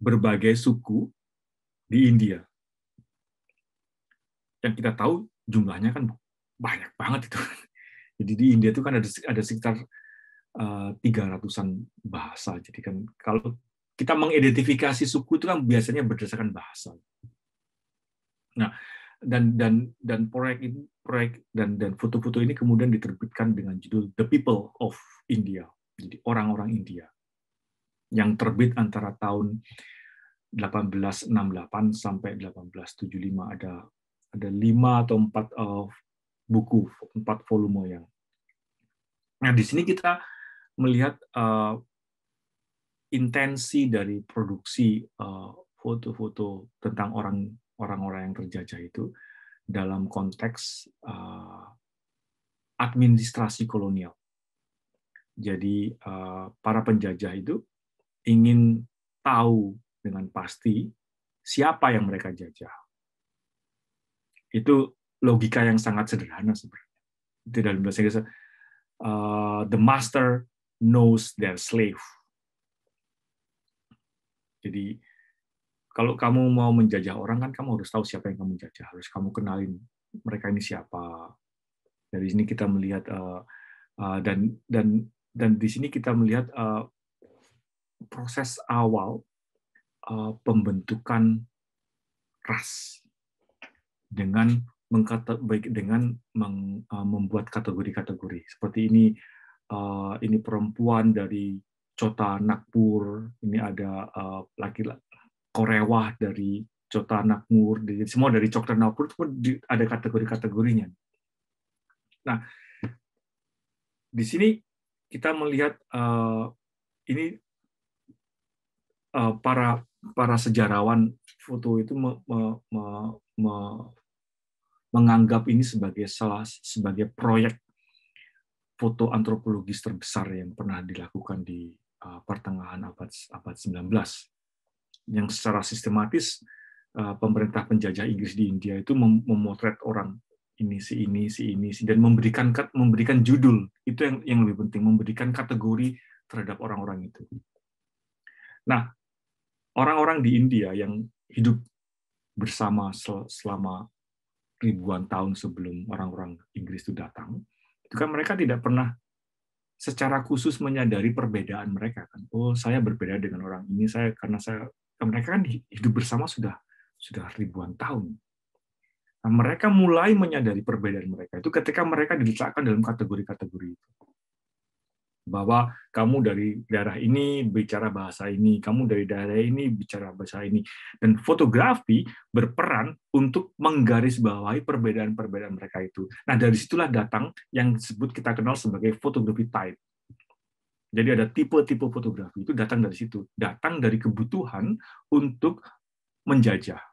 berbagai suku di India. Yang kita tahu jumlahnya kan banyak banget itu. Jadi di India itu kan ada ada sekitar eh, tiga ratusan bahasa. Jadi kan kalau kita mengidentifikasi suku itu kan biasanya berdasarkan bahasa. Nah, dan dan dan proyek ini proyek dan dan foto-foto ini kemudian diterbitkan dengan judul The People of India jadi orang-orang India yang terbit antara tahun 1868 sampai 1875 ada ada lima atau empat uh, buku empat volume yang nah di sini kita melihat uh, intensi dari produksi foto eh, foto-foto tentang orang orang-orang yang terjajah itu dalam konteks uh, administrasi kolonial. Jadi uh, para penjajah itu ingin tahu dengan pasti siapa yang mereka jajah. Itu logika yang sangat sederhana sebenarnya. Itu dalam bahasa Inggris uh, the master knows their slave. Jadi kalau kamu mau menjajah orang kan kamu harus tahu siapa yang kamu jajah, harus kamu kenalin mereka ini siapa. Dari sini kita melihat eh, eh, dan dan dan di sini kita melihat eh, proses awal pembentukan ras dengan mengkata baik dengan membuat kategori-kategori seperti ini ini perempuan dari Cota Nakpur ini ada laki-laki Korewah dari Cota Nakmur, dari, semua dari Cokta Nakmur itu ada kategori-kategorinya. Nah, di sini kita melihat uh, ini uh, para para sejarawan foto itu me, me, me, me, menganggap ini sebagai salah sebagai proyek foto antropologis terbesar yang pernah dilakukan di uh, pertengahan abad abad 19 yang secara sistematis eh, pemerintah penjajah Inggris di India itu memotret orang ini si ini si ini si dan memberikan memberikan judul itu yang yang lebih penting memberikan kategori terhadap orang-orang itu. Nah, orang-orang di India yang hidup bersama selama ribuan tahun sebelum orang-orang Inggris itu datang, itu kan mereka tidak pernah secara khusus menyadari perbedaan mereka kan. Oh, saya berbeda dengan orang ini, saya karena saya mereka kan hidup bersama sudah sudah ribuan tahun. Nah, mereka mulai menyadari perbedaan mereka itu ketika mereka diletakkan dalam kategori-kategori itu. Bahwa kamu dari daerah ini bicara bahasa ini, kamu dari daerah ini bicara bahasa ini. Dan fotografi berperan untuk menggarisbawahi perbedaan-perbedaan mereka itu. Nah, dari situlah datang yang disebut kita kenal sebagai fotografi type jadi ada tipe-tipe fotografi itu datang dari situ, datang dari kebutuhan untuk menjajah,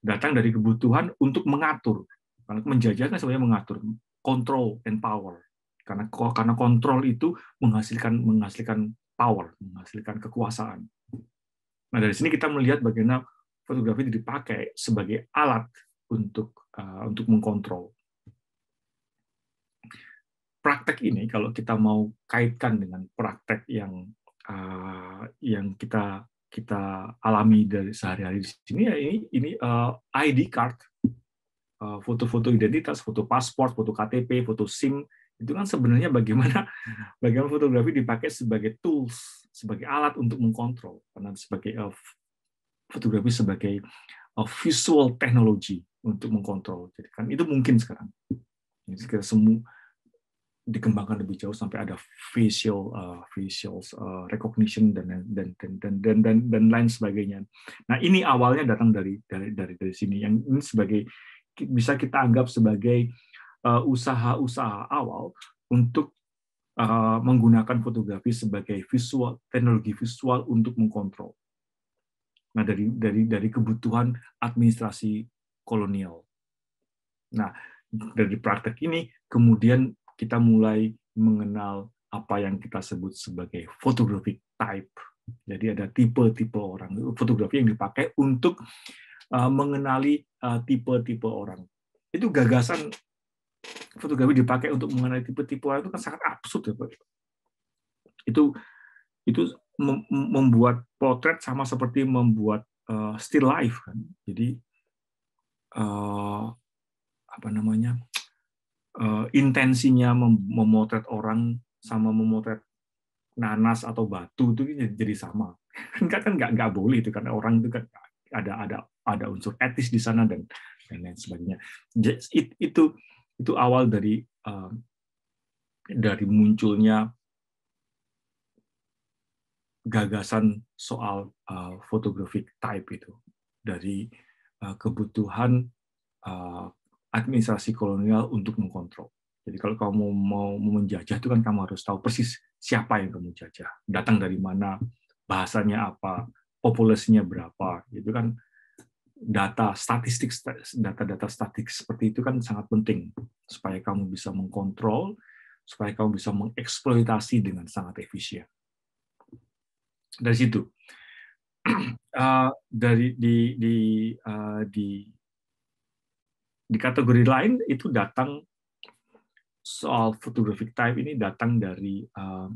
datang dari kebutuhan untuk mengatur. Karena menjajah kan sebenarnya mengatur, control and power. Karena karena kontrol itu menghasilkan menghasilkan power, menghasilkan kekuasaan. Nah dari sini kita melihat bagaimana fotografi dipakai sebagai alat untuk uh, untuk mengkontrol praktek ini kalau kita mau kaitkan dengan praktek yang uh, yang kita kita alami dari sehari-hari di sini ya ini ini uh, eh, ID card eh, foto-foto identitas, foto paspor, foto KTP, foto SIM itu kan sebenarnya bagaimana bagaimana fotografi dipakai sebagai tools, sebagai alat untuk mengkontrol, karena sebagai uh, fotografi sebagai uh, visual technology untuk mengkontrol. Jadi kan itu mungkin sekarang. Jadi kita semua dikembangkan lebih jauh sampai ada facial uh, facial uh, recognition dan dan dan dan dan dan dan lain sebagainya. Nah ini awalnya datang dari dari dari dari sini yang ini sebagai bisa kita anggap sebagai uh, usaha-usaha awal untuk uh, menggunakan fotografi sebagai visual teknologi visual untuk mengkontrol. Nah dari dari dari kebutuhan administrasi kolonial. Nah dari praktek ini kemudian kita mulai mengenal apa yang kita sebut sebagai photographic type. Jadi ada tipe-tipe orang, fotografi yang dipakai untuk uh, mengenali uh, tipe-tipe orang. Itu gagasan fotografi dipakai untuk mengenali tipe-tipe orang itu kan sangat absurd ya Pak. Itu itu membuat potret sama seperti membuat uh, still life kan. Jadi apa namanya? uh, intensinya mem memotret orang sama memotret nanas atau batu itu jadi sama kan kan nggak nggak boleh itu karena orang itu kan ada ada ada unsur etis di sana dan dan lain sebagainya It, itu itu awal dari uh, dari munculnya gagasan soal uh, type itu dari uh, kebutuhan uh, administrasi kolonial untuk mengkontrol. Jadi kalau kamu mau menjajah itu kan kamu harus tahu persis siapa yang kamu jajah, datang dari mana, bahasanya apa, populasinya berapa, itu kan data statistik data-data statistik seperti itu kan sangat penting supaya kamu bisa mengkontrol, supaya kamu bisa mengeksploitasi dengan sangat efisien. Dari situ, ah, dari di di ah, di di kategori lain itu datang soal photographic type ini datang dari uh,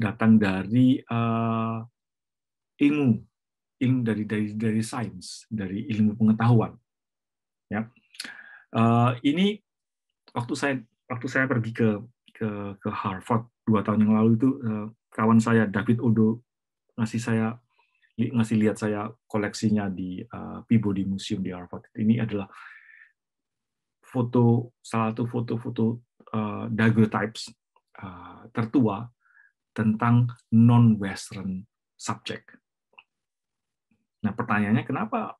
datang dari uh, ilmu ilmu dari dari dari sains dari ilmu pengetahuan ya uh, ini waktu saya waktu saya pergi ke ke ke Harvard dua tahun yang lalu itu uh, kawan saya David Odo ngasih saya ngasih lihat saya koleksinya di uh, Peabody Museum di Harvard ini adalah foto salah satu foto-foto uh, types uh, tertua tentang non-Western subject. Nah, pertanyaannya kenapa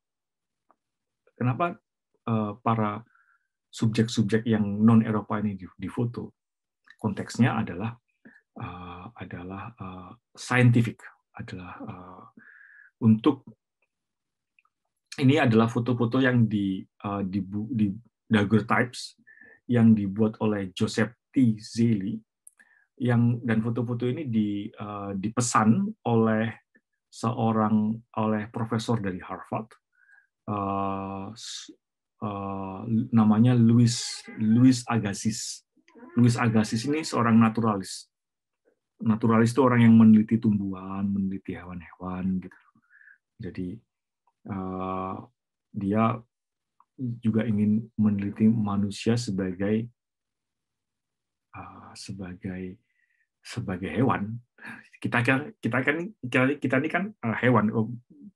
kenapa uh, para subjek-subjek yang non-Eropa ini difoto? Konteksnya adalah uh, adalah uh, scientific, adalah uh, untuk ini adalah foto-foto yang di, uh, di, di dagger types yang dibuat oleh Joseph T. Zeli yang dan foto-foto ini di, uh, dipesan oleh seorang oleh profesor dari Harvard uh, uh, namanya Louis Louis Agassiz. Louis Agassiz ini seorang naturalis. Naturalis itu orang yang meneliti tumbuhan, meneliti hewan-hewan gitu. Jadi uh, dia juga ingin meneliti manusia sebagai ah, sebagai sebagai hewan. Kita kan kita kan kita, kita ini kan ah, hewan. Oh,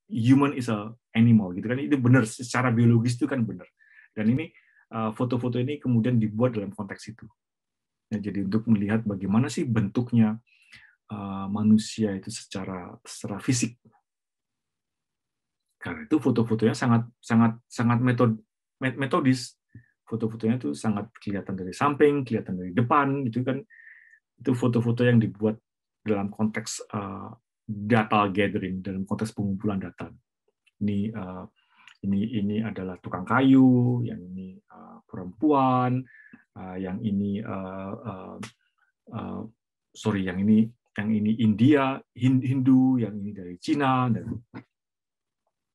human is a animal gitu kan. Itu benar secara biologis itu kan benar. Dan ini ah, foto-foto ini kemudian dibuat dalam konteks itu. Ya, jadi untuk melihat bagaimana sih bentuknya manusia itu secara secara fisik. Karena itu foto-fotonya sangat sangat sangat metode metodis foto-fotonya itu sangat kelihatan dari samping kelihatan dari depan gitu kan itu foto-foto yang dibuat dalam konteks eh, data gathering dalam konteks pengumpulan data ini eh, ini ini adalah tukang kayu yang ini eh, perempuan yang ini uh, sorry yang ini yang ini India Hindu yang ini dari Cina dan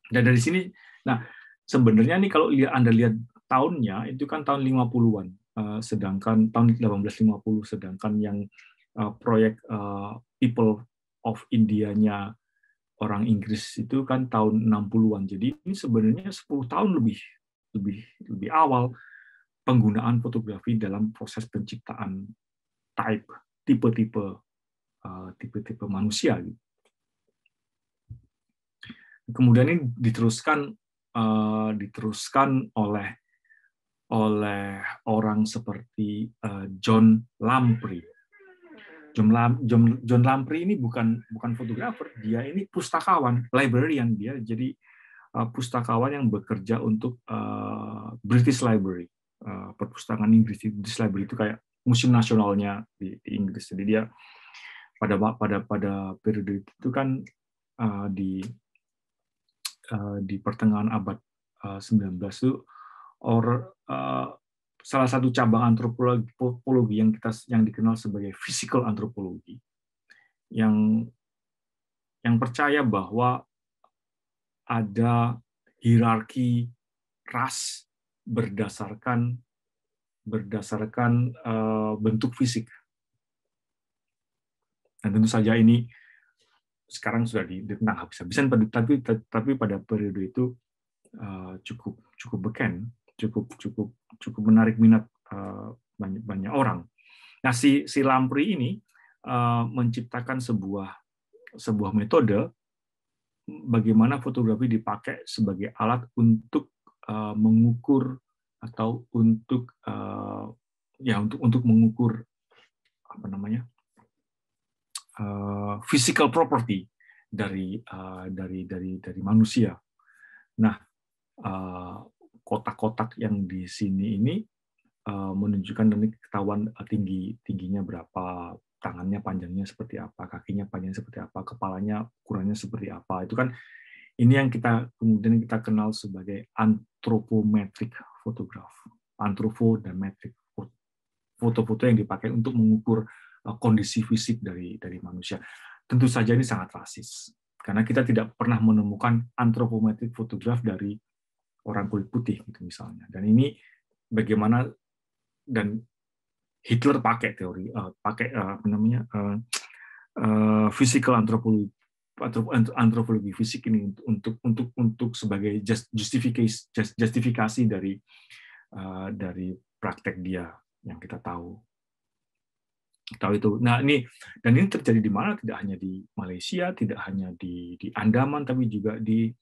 dan dari sini nah Sebenarnya nih kalau Anda lihat tahunnya itu kan tahun 50-an, eh, sedangkan tahun 1850 sedangkan yang eh, proyek eh, People of India-nya orang Inggris itu kan tahun 60-an. Jadi ini sebenarnya 10 tahun lebih lebih lebih awal penggunaan fotografi dalam proses penciptaan type tipe-tipe tipe-tipe manusia. Gitu. Kemudian ini diteruskan uh, diteruskan oleh oleh orang seperti uh, John Lampri. John, Lam, John, John Lampri ini bukan bukan fotografer, dia ini pustakawan, librarian dia. Jadi uh, pustakawan yang bekerja untuk uh, British Library, uh, perpustakaan Inggris. British Library itu kayak museum nasionalnya di, di Inggris. Jadi dia pada pada pada periode itu kan uh, di Eh, di pertengahan abad 19 eh, itu or uh, salah satu cabang antropologi yang kita yang dikenal sebagai physical antropologi, yang yang percaya bahwa ada hierarki ras berdasarkan berdasarkan uh, bentuk fisik. Dan nah, tentu saja ini sekarang sudah tengah habis-habisan tapi tapi pada periode itu eh, cukup cukup beken cukup cukup cukup menarik minat eh, banyak banyak orang nah si si Lampri ini eh, menciptakan sebuah sebuah metode bagaimana fotografi dipakai sebagai alat untuk mengukur atau untuk ya untuk untuk mengukur apa namanya Eh, physical property dari uh, dari dari dari manusia. Nah, eh, kotak-kotak uh, yang di sini ini uh, menunjukkan demi ketahuan tinggi tingginya berapa, tangannya panjangnya seperti apa, kakinya panjang seperti apa, kepalanya ukurannya seperti apa. Itu kan ini yang kita kemudian kita kenal sebagai anthropometric photograph, anthropometric foto-foto yang dipakai untuk mengukur Eh, kondisi fisik dari dari manusia. Tentu saja ini sangat rasis karena kita tidak pernah menemukan antropometrik fotografi dari orang kulit putih gitu misalnya. Dan ini bagaimana dan Hitler pakai teori uh, pakai eh, apa namanya uh, uh, physical antropologi fisik ini untuk untuk untuk sebagai justifikasi justifikasi dari dari praktek dia yang kita tahu tahu itu. Nah ini dan ini terjadi di mana? Tidak hanya di Malaysia, tidak hanya di di Andaman, tapi juga di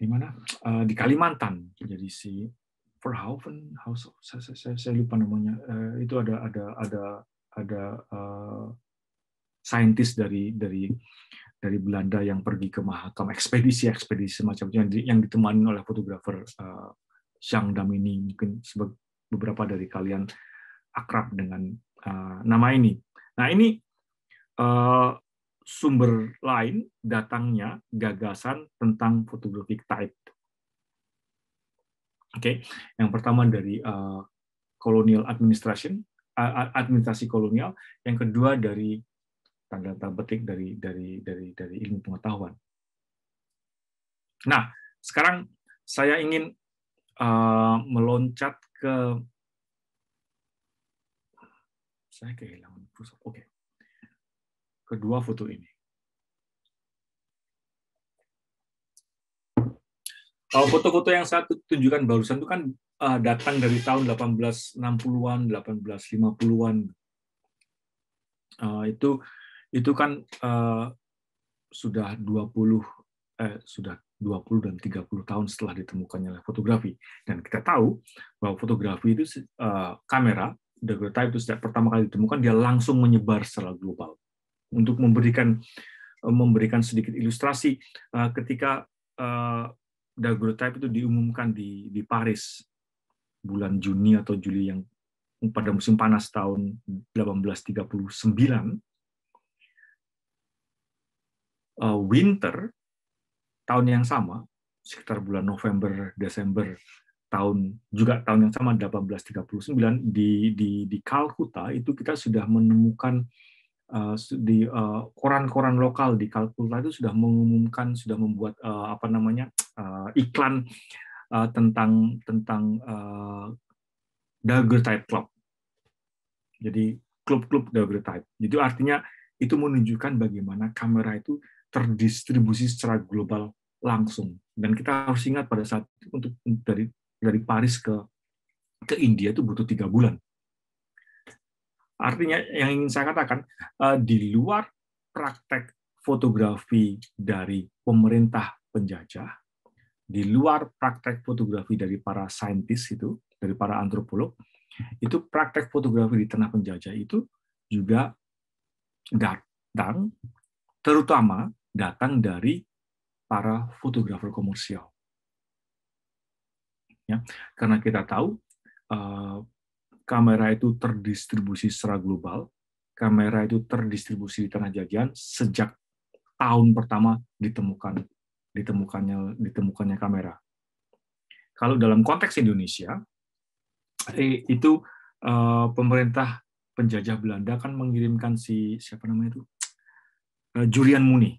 di mana? Uh, di Kalimantan. Jadi si Verhoeven House, saya, saya, saya, saya lupa namanya. Uh, itu ada ada ada ada uh, saintis dari dari dari Belanda yang pergi ke Mahakam ekspedisi ekspedisi macamnya yang ditemani oleh fotografer uh, Shang Damini mungkin beberapa dari kalian akrab dengan Eh, nama ini. Nah ini uh, sumber lain datangnya gagasan tentang fotografi type. Oke, okay. yang pertama dari uh, administration, uh, administrasi kolonial, yang kedua dari tanda tanda petik dari dari dari dari ilmu pengetahuan. Nah, sekarang saya ingin uh, meloncat ke saya kehilangan pulsa. Oke. Okay. Kedua foto ini. Kalau foto-foto yang saya tunjukkan barusan itu kan eh, datang dari tahun 1860-an, 1850-an. Eh, itu itu kan sudah 20 eh, sudah 20 eh, dan 30 tahun setelah ditemukannya fotografi. Dan kita tahu bahwa fotografi itu kamera daguerreotype itu sejak pertama kali ditemukan dia langsung menyebar secara global. Untuk memberikan eh, memberikan sedikit ilustrasi eh, ketika eh, daguerreotype itu diumumkan di di Paris bulan Juni atau Juli yang pada musim panas tahun 1839 winter tahun yang sama sekitar bulan November Desember tahun juga tahun yang sama 1839 di di di Kalkuta itu kita sudah menemukan uh, di koran eh, koran-koran lokal di Kalkuta itu sudah mengumumkan sudah membuat uh, apa namanya uh, iklan uh, tentang tentang uh, daguerreotype club. Jadi klub-klub daguerreotype. Jadi artinya itu menunjukkan bagaimana kamera itu terdistribusi secara global langsung dan kita harus ingat pada saat itu untuk dari dari Paris ke ke India itu butuh tiga bulan. Artinya yang ingin saya katakan eh, di luar praktek fotografi dari pemerintah penjajah, di luar praktek fotografi dari para saintis itu, dari para antropolog, itu praktek fotografi di tanah penjajah itu juga datang, terutama datang dari para fotografer komersial ya karena kita tahu eh, kamera itu terdistribusi secara global kamera itu terdistribusi di tanah jajahan sejak tahun pertama ditemukan ditemukannya ditemukannya kamera kalau dalam konteks Indonesia eh, itu eh, pemerintah penjajah Belanda kan mengirimkan si siapa namanya itu Julian Muni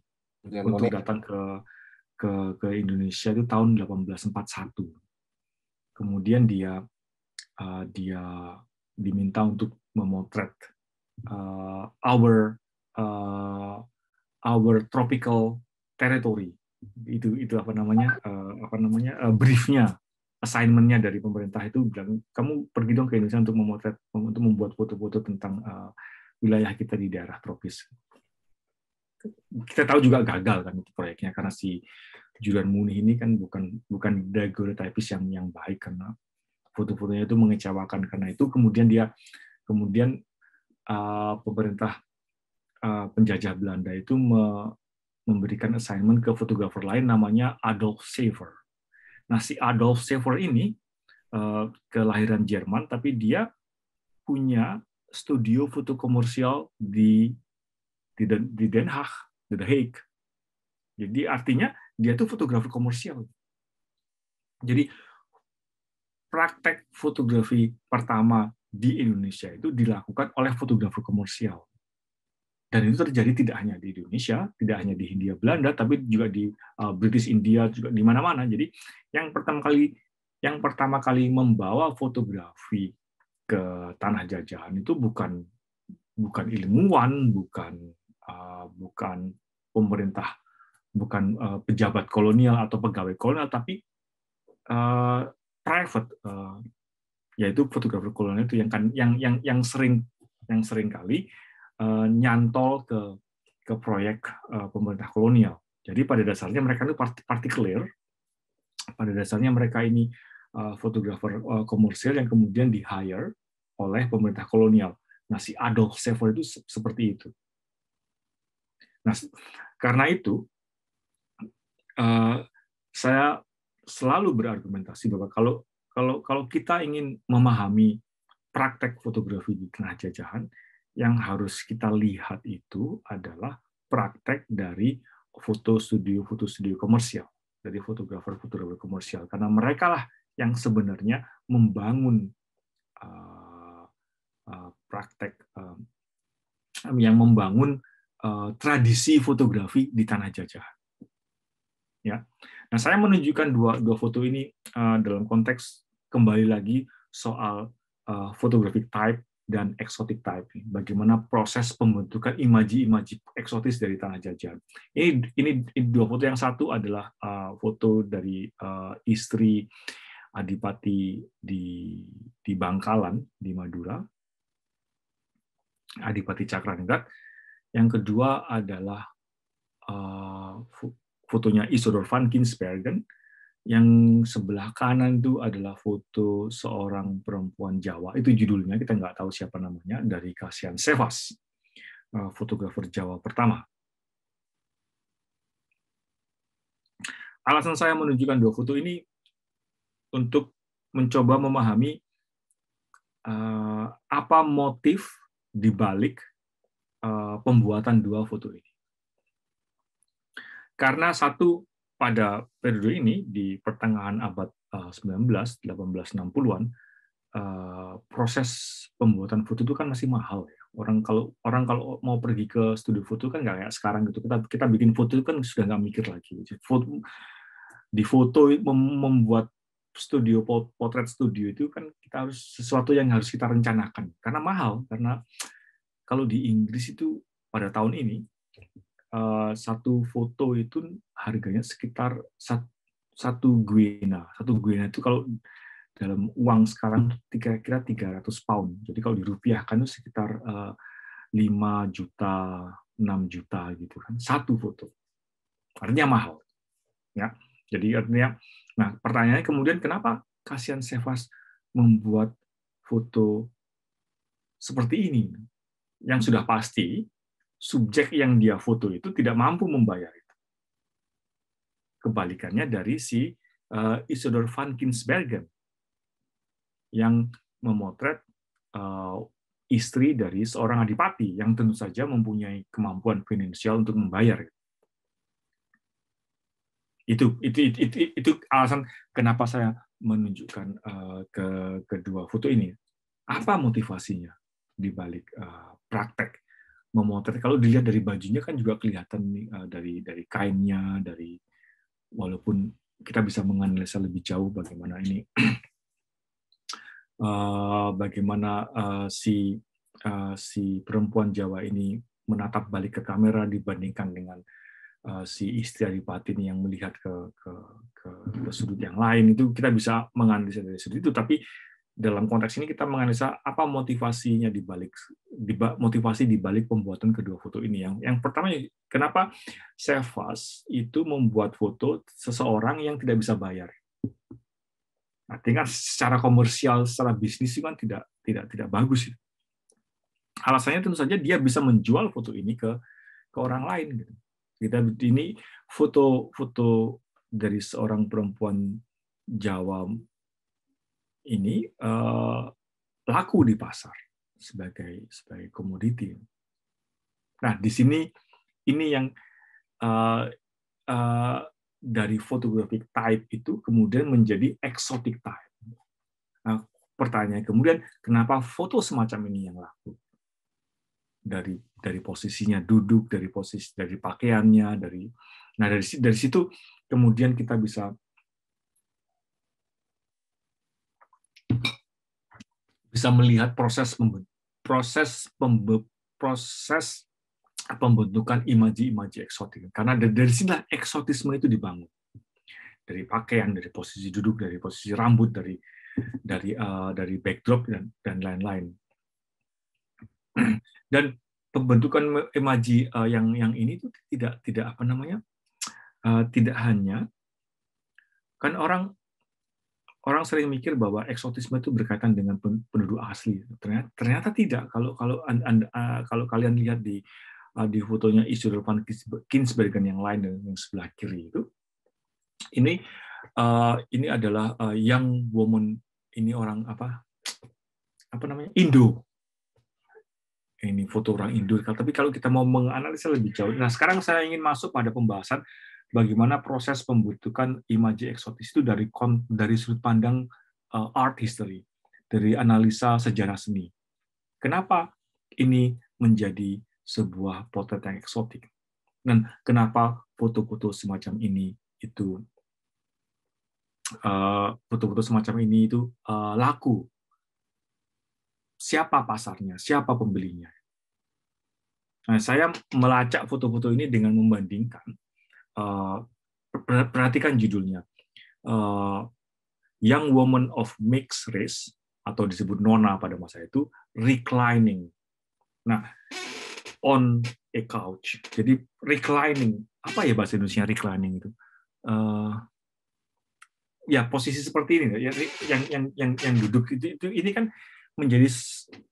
untuk datang ke ke ke Indonesia itu tahun 1841 kemudian dia uh, dia diminta untuk memotret uh, our uh, our tropical territory itu itu apa namanya uh, apa namanya uh, briefnya assignmentnya dari pemerintah itu bilang kamu pergi dong ke Indonesia untuk memotret untuk membuat foto-foto tentang uh, wilayah kita di daerah tropis kita tahu juga gagal kan proyeknya karena si Julian Muni ini kan bukan bukan daguerreotypist yang yang baik karena foto-fotonya itu mengecewakan karena itu kemudian dia kemudian uh, pemerintah uh, penjajah Belanda itu me, memberikan assignment ke fotografer lain namanya Adolf Sever. Nah si Adolf Sever ini uh, kelahiran Jerman tapi dia punya studio foto komersial di di Den, di Den Haag, di The Hague. Jadi artinya dia itu fotografi komersial. Jadi praktek fotografi pertama di Indonesia itu dilakukan oleh fotografer komersial. Dan itu terjadi tidak hanya di Indonesia, tidak hanya di Hindia Belanda, tapi juga di uh, British India, juga di mana-mana. Jadi yang pertama kali yang pertama kali membawa fotografi ke tanah jajahan itu bukan bukan ilmuwan, bukan uh, bukan pemerintah bukan uh, pejabat kolonial atau pegawai kolonial, tapi uh, private, uh, yaitu fotografer kolonial itu yang kan yang yang yang sering yang sering kali uh, nyantol ke ke proyek uh, pemerintah kolonial. Jadi pada dasarnya mereka itu partikular, pada dasarnya mereka ini fotografer uh, komersial yang kemudian di hire oleh pemerintah kolonial. Nah si Adolf Sefer itu seperti itu. Nah karena itu Eh, saya selalu berargumentasi bahwa kalau kalau kalau kita ingin memahami praktek fotografi di tengah jajahan, yang harus kita lihat itu adalah praktek dari foto studio foto studio komersial dari fotografer fotografer komersial karena mereka lah yang sebenarnya membangun eh, eh, praktek yang membangun tradisi fotografi di tanah jajahan ya. Nah, saya menunjukkan dua dua foto ini uh, dalam konteks kembali lagi soal uh, type dan exotic type. Bagaimana proses pembentukan imaji-imaji eksotis dari tanah jajar. Ini, ini ini dua foto yang satu adalah uh, foto dari uh, istri adipati di di Bangkalan di Madura. Adipati Cakranegara Yang kedua adalah uh, fotonya Isidor van Kinsbergen, yang sebelah kanan itu adalah foto seorang perempuan Jawa. Itu judulnya, kita nggak tahu siapa namanya, dari Kasian Sevas, eh, fotografer Jawa pertama. Alasan saya menunjukkan dua foto ini untuk mencoba memahami eh, apa motif di balik eh, pembuatan dua foto ini. Karena satu, pada periode ini, di pertengahan abad 19, eh, 1860-an, eh, proses pembuatan foto itu kan masih mahal ya. Orang kalau orang kalau mau pergi ke studio foto kan nggak kayak sekarang gitu. Kita kita bikin foto itu kan sudah nggak mikir lagi. Foto, di foto membuat studio potret studio itu kan kita harus sesuatu yang harus kita rencanakan karena mahal karena kalau di Inggris itu pada tahun ini Eh, satu foto itu harganya sekitar satu guena. Satu guena itu kalau dalam uang sekarang kira-kira 300 pound. Jadi kalau dirupiahkan itu sekitar 5 eh, juta, 6 juta gitu kan. Satu foto. Artinya mahal. Ya. Jadi artinya nah pertanyaannya kemudian kenapa kasihan Sefas membuat foto seperti ini yang sudah pasti subjek yang dia foto itu tidak mampu membayar itu. Kebalikannya dari si eh, Isidor van Kinsbergen yang memotret eh, istri dari seorang adipati yang tentu saja mempunyai kemampuan finansial untuk membayar. Itu itu itu, itu, itu alasan kenapa saya menunjukkan eh, ke kedua foto ini. Apa motivasinya di balik praktek memotret kalau dilihat dari bajunya kan juga kelihatan nih eh, dari dari kainnya dari walaupun kita bisa menganalisa lebih jauh bagaimana ini eh, bagaimana eh, si si perempuan Jawa ini menatap balik ke kamera dibandingkan dengan si istri Adipati ini yang melihat ke, ke ke ke sudut yang lain itu kita bisa menganalisa dari sudut itu tapi dalam konteks ini kita menganalisa apa motivasinya di balik motivasi di balik pembuatan kedua foto ini yang yang pertama kenapa Sevas itu membuat foto seseorang yang tidak bisa bayar. Artinya nah, secara komersial, secara bisnis itu kan tidak tidak tidak bagus. Alasannya tentu saja dia bisa menjual foto ini ke ke orang lain. Gitu. Kita ini foto-foto dari seorang perempuan Jawa ini uh, laku di pasar sebagai sebagai komoditi. Nah, di sini ini yang uh, uh, dari photographic type itu kemudian menjadi exotic type. Nah, pertanyaan kemudian kenapa foto semacam ini yang laku? Dari dari posisinya duduk, dari posisi dari pakaiannya, dari nah dari dari situ kemudian kita bisa bisa melihat proses proses pembe, proses pembentukan imaji-imaji eksotik. Karena dari sinilah eksotisme itu dibangun. Dari pakaian, dari posisi duduk, dari posisi rambut, dari dari uh, dari backdrop dan dan lain-lain. Dan pembentukan imaji uh, yang yang ini itu tidak tidak apa namanya? Uh, tidak hanya kan orang orang sering mikir bahwa eksotisme itu berkaitan dengan penduduk asli. Ternyata, ternyata tidak. Kalau kalau uh, kalau kalian lihat di di fotonya Isidore van Kinsbergen yang lain yang sebelah kiri itu, ini uh, ini adalah uh, young woman ini orang apa apa namanya Indo. Ini foto orang Indo. Tapi kalau kita mau menganalisa lebih jauh, nah sekarang saya ingin masuk pada pembahasan bagaimana proses pembentukan imaji eksotis itu dari dari sudut pandang uh, art history, dari analisa sejarah seni. Kenapa ini menjadi sebuah potret yang eksotik? Dan kenapa foto-foto semacam ini itu eh, foto-foto uh, semacam ini itu uh, laku? Siapa pasarnya? Siapa pembelinya? Nah, saya melacak foto-foto ini dengan membandingkan Eh, perhatikan judulnya eh, Young Woman of Mixed Race atau disebut Nona pada masa itu reclining. Nah, on a couch. Jadi reclining apa ya bahasa Indonesia reclining itu? Uh, ya posisi seperti ini ya yang yang yang yang duduk itu, itu ini kan menjadi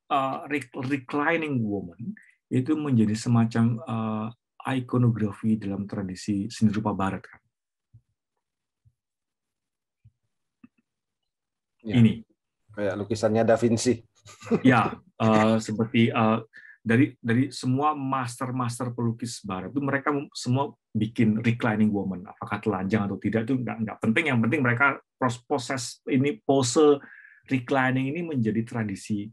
uh, reclining woman itu menjadi semacam uh, ikonografi dalam tradisi seni rupa barat kan. Ya. Ini. Kayak lukisannya Da Vinci. ya, uh, seperti uh, dari dari semua master-master pelukis barat itu mereka semua bikin reclining woman, apakah telanjang atau tidak itu nggak nggak penting. Yang penting mereka proses ini pose reclining ini menjadi tradisi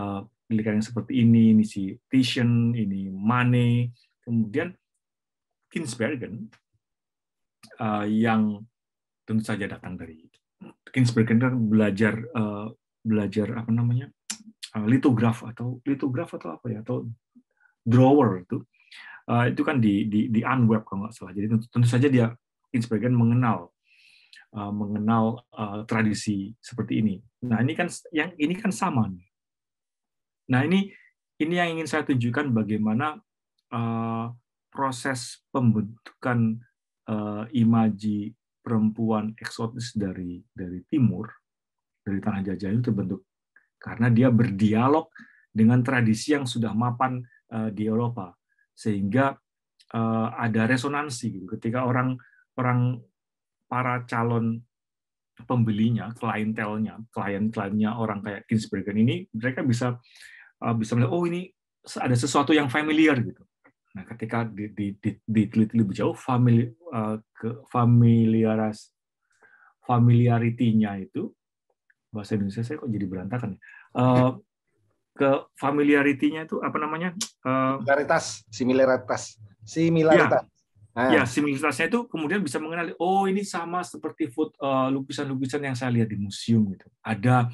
uh, eh, yang seperti ini, ini si Titian, ini Manet, Kemudian Kinsbergen uh, eh, yang tentu saja datang dari Kinsbergen kan belajar uh, belajar apa namanya uh, eh, litograf atau litograf atau apa ya atau drawer itu uh, itu kan di di di unweb kalau nggak salah jadi tentu, tentu saja dia Kinsbergen mengenal uh, mengenal uh, tradisi seperti ini nah ini kan yang ini kan sama nih. nah ini ini yang ingin saya tunjukkan bagaimana Eh, proses pembentukan uh, imaji perempuan eksotis dari dari timur dari tanah jajah itu terbentuk karena dia berdialog dengan tradisi yang sudah mapan uh, di Eropa sehingga uh, ada resonansi gitu. ketika orang orang para calon pembelinya, klientelnya, klien-kliennya orang kayak Ginsbergen ini, mereka bisa bisa melihat oh ini ada sesuatu yang familiar gitu. Nah, ketika diteliti lebih jauh, famili, uh, ke familiaras, familiarity itu, bahasa Indonesia saya kok jadi berantakan. Uh, ke familiarity itu apa namanya? Uh, eh, similaritas, similaritas, similaritas. Ya, Ah. Ya, similaritasnya itu kemudian bisa mengenali, oh ini sama seperti food lukisan-lukisan uh, yang saya lihat di museum gitu. Ada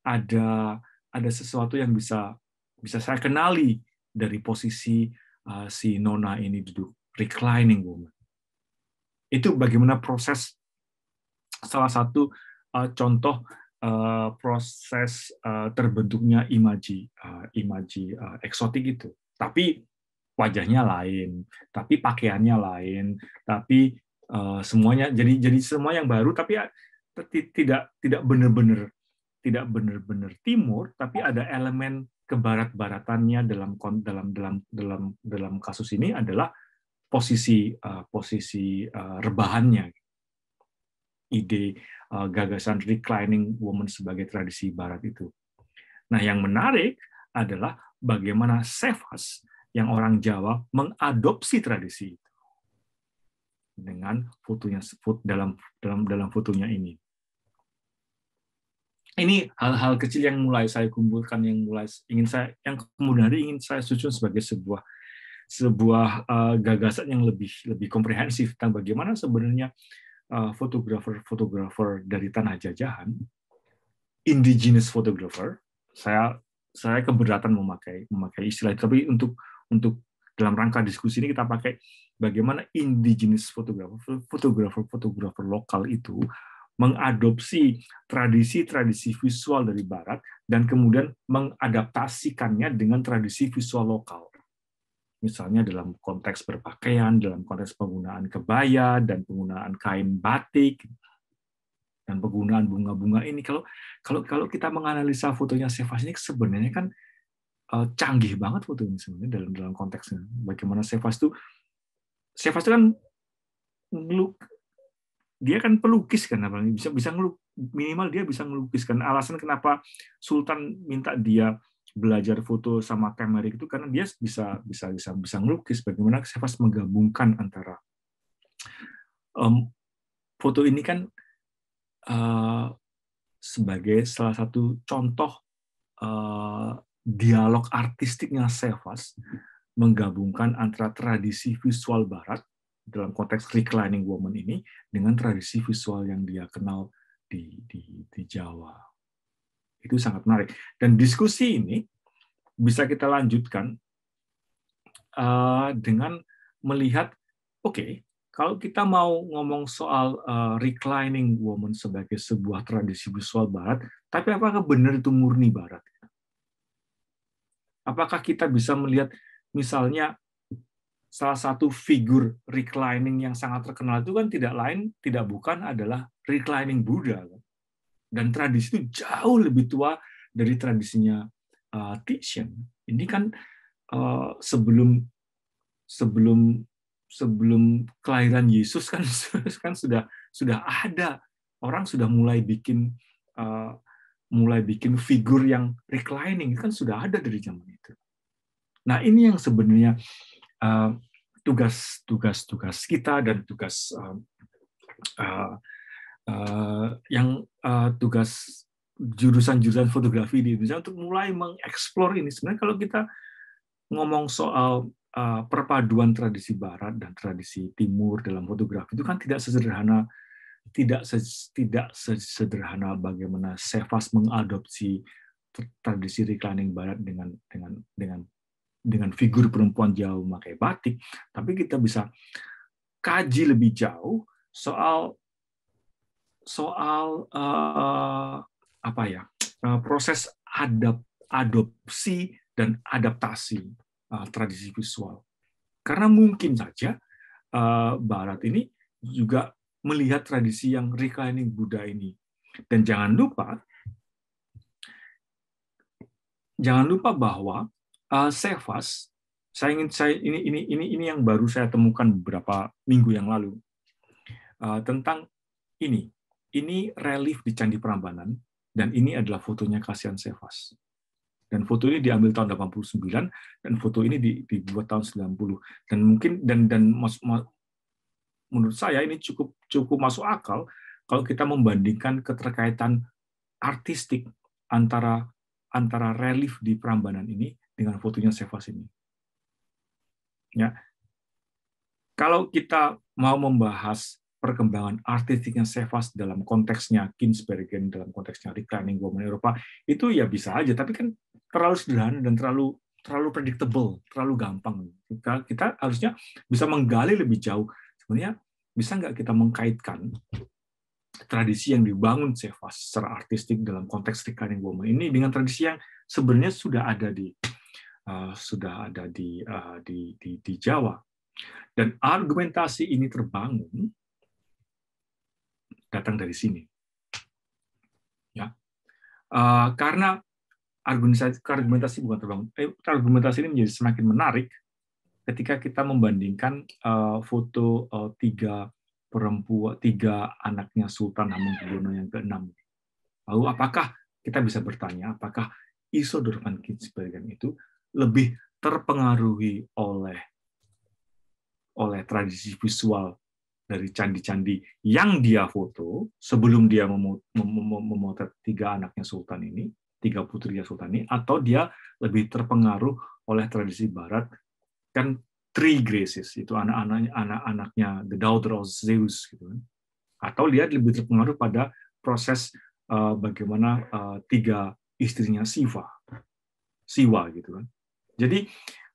ada ada sesuatu yang bisa bisa saya kenali dari posisi uh, si Nona ini duduk reclining woman. Itu bagaimana proses salah satu uh, contoh uh, proses uh, terbentuknya imaji uh, imaji uh, eksotik itu. Tapi wajahnya lain, tapi pakaiannya lain, tapi uh, semuanya jadi jadi semua yang baru tapi ya, tidak tidak benar-benar tidak benar-benar timur tapi ada elemen kebarat-baratannya dalam dalam dalam dalam dalam kasus ini adalah posisi uh, posisi uh, rebahannya ide uh, gagasan reclining woman sebagai tradisi barat itu. Nah, yang menarik adalah bagaimana Sefas yang orang Jawa mengadopsi tradisi itu dengan fotonya dalam dalam dalam fotonya ini ini hal-hal kecil yang mulai saya kumpulkan yang mulai ingin saya yang kemudian hari ingin saya susun sebagai sebuah sebuah eh, gagasan yang lebih lebih komprehensif tentang bagaimana sebenarnya fotografer-fotografer eh, dari tanah jajahan indigenous photographer saya saya keberatan memakai memakai istilah itu tapi untuk untuk dalam rangka diskusi ini kita pakai bagaimana indigenous photographer fotografer fotografer lokal itu mengadopsi tradisi-tradisi visual dari Barat dan kemudian mengadaptasikannya dengan tradisi visual lokal. Misalnya dalam konteks berpakaian, dalam konteks penggunaan kebaya dan penggunaan kain batik dan penggunaan bunga-bunga ini kalau kalau kalau kita menganalisa fotonya ini sebenarnya kan eh, canggih banget foto ini sebenarnya dalam dalam konteksnya bagaimana Sevas itu Sevas itu kan dia kan pelukis kan namanya bisa bisa ngeluk, minimal dia bisa melukiskan alasan kenapa Sultan minta dia belajar foto sama kamera itu karena dia bisa bisa bisa bisa melukis. bagaimana Sefas menggabungkan antara um, foto ini kan uh, sebagai salah satu contoh uh, dialog artistiknya Sefas menggabungkan antara tradisi visual Barat dalam konteks reclining woman ini dengan tradisi visual yang dia kenal di, di, di Jawa. Itu sangat menarik. Dan diskusi ini bisa kita lanjutkan eh, dengan melihat, oke, okay, kalau kita mau ngomong soal uh, reclining woman sebagai sebuah tradisi visual Barat, tapi apakah benar itu murni Barat? Apakah kita bisa melihat misalnya salah satu figur reclining yang sangat terkenal itu kan tidak lain tidak bukan adalah reclining Buddha kan? dan tradisi itu jauh lebih tua dari tradisinya uh, Titian ini kan uh, sebelum sebelum sebelum kelahiran Yesus kan kan sudah sudah ada orang sudah mulai bikin uh, mulai bikin figur yang reclining kan sudah ada dari zaman itu nah ini yang sebenarnya Uh, tugas tugas kita dan tugas uh, uh, yang tugas jurusan-jurusan fotografi di Indonesia untuk mulai mengeksplor ini. Sebenarnya kalau kita ngomong soal perpaduan tradisi Barat dan tradisi Timur dalam fotografi itu kan tidak sesederhana tidak tidak sesederhana bagaimana Sefas mengadopsi tradisi reclining Barat dengan dengan dengan dengan figur perempuan jauh memakai batik, tapi kita bisa kaji lebih jauh soal soal uh, apa ya uh, proses adap adopsi dan adaptasi uh, tradisi visual karena mungkin saja uh, Barat ini juga melihat tradisi yang reclining Buddha ini dan jangan lupa jangan lupa bahwa uh, eh, Sevas, saya ingin saya ini ini ini ini yang baru saya temukan beberapa minggu yang lalu uh, tentang ini. Ini relief di Candi Prambanan dan ini adalah fotonya Kasian Sevas. Dan foto ini diambil tahun 89 dan foto ini dibuat tahun 90 dan mungkin dan dan mas, mas, menurut saya ini cukup cukup masuk akal kalau kita membandingkan keterkaitan artistik antara antara relief di Prambanan ini dengan fotonya Sevas ini. Ya. Kalau kita mau membahas perkembangan artistiknya Sevas dalam konteksnya Kinsbergen, dalam konteksnya reclining woman Eropa, itu ya bisa aja, tapi kan terlalu sederhana dan terlalu terlalu predictable, terlalu gampang. Kita, kita harusnya bisa menggali lebih jauh. Sebenarnya bisa nggak kita mengkaitkan tradisi yang dibangun Sevas secara artistik dalam konteks reclining woman ini dengan tradisi yang sebenarnya sudah ada di Eh, sudah ada di, eh, di, di, di Jawa. Dan argumentasi ini terbangun datang dari sini. Ya. Eh, karena argumentasi, argumentasi bukan terbangun, eh, argumentasi ini menjadi semakin menarik ketika kita membandingkan foto tiga perempuan, tiga anaknya Sultan Hamengkubuwono yang ke-6. Lalu apakah kita bisa bertanya, apakah iso Durkheim Kinsbergen itu lebih terpengaruhi oleh oleh tradisi visual dari candi-candi yang dia foto sebelum dia memotret tiga anaknya sultan ini, tiga putrinya sultan ini, atau dia lebih terpengaruh oleh tradisi barat kan three graces itu anak-anaknya anak-anaknya the daughter of Zeus gitu kan. Atau dia lebih terpengaruh pada proses eh, bagaimana eh, tiga istrinya Siva. Siwa gitu kan. Jadi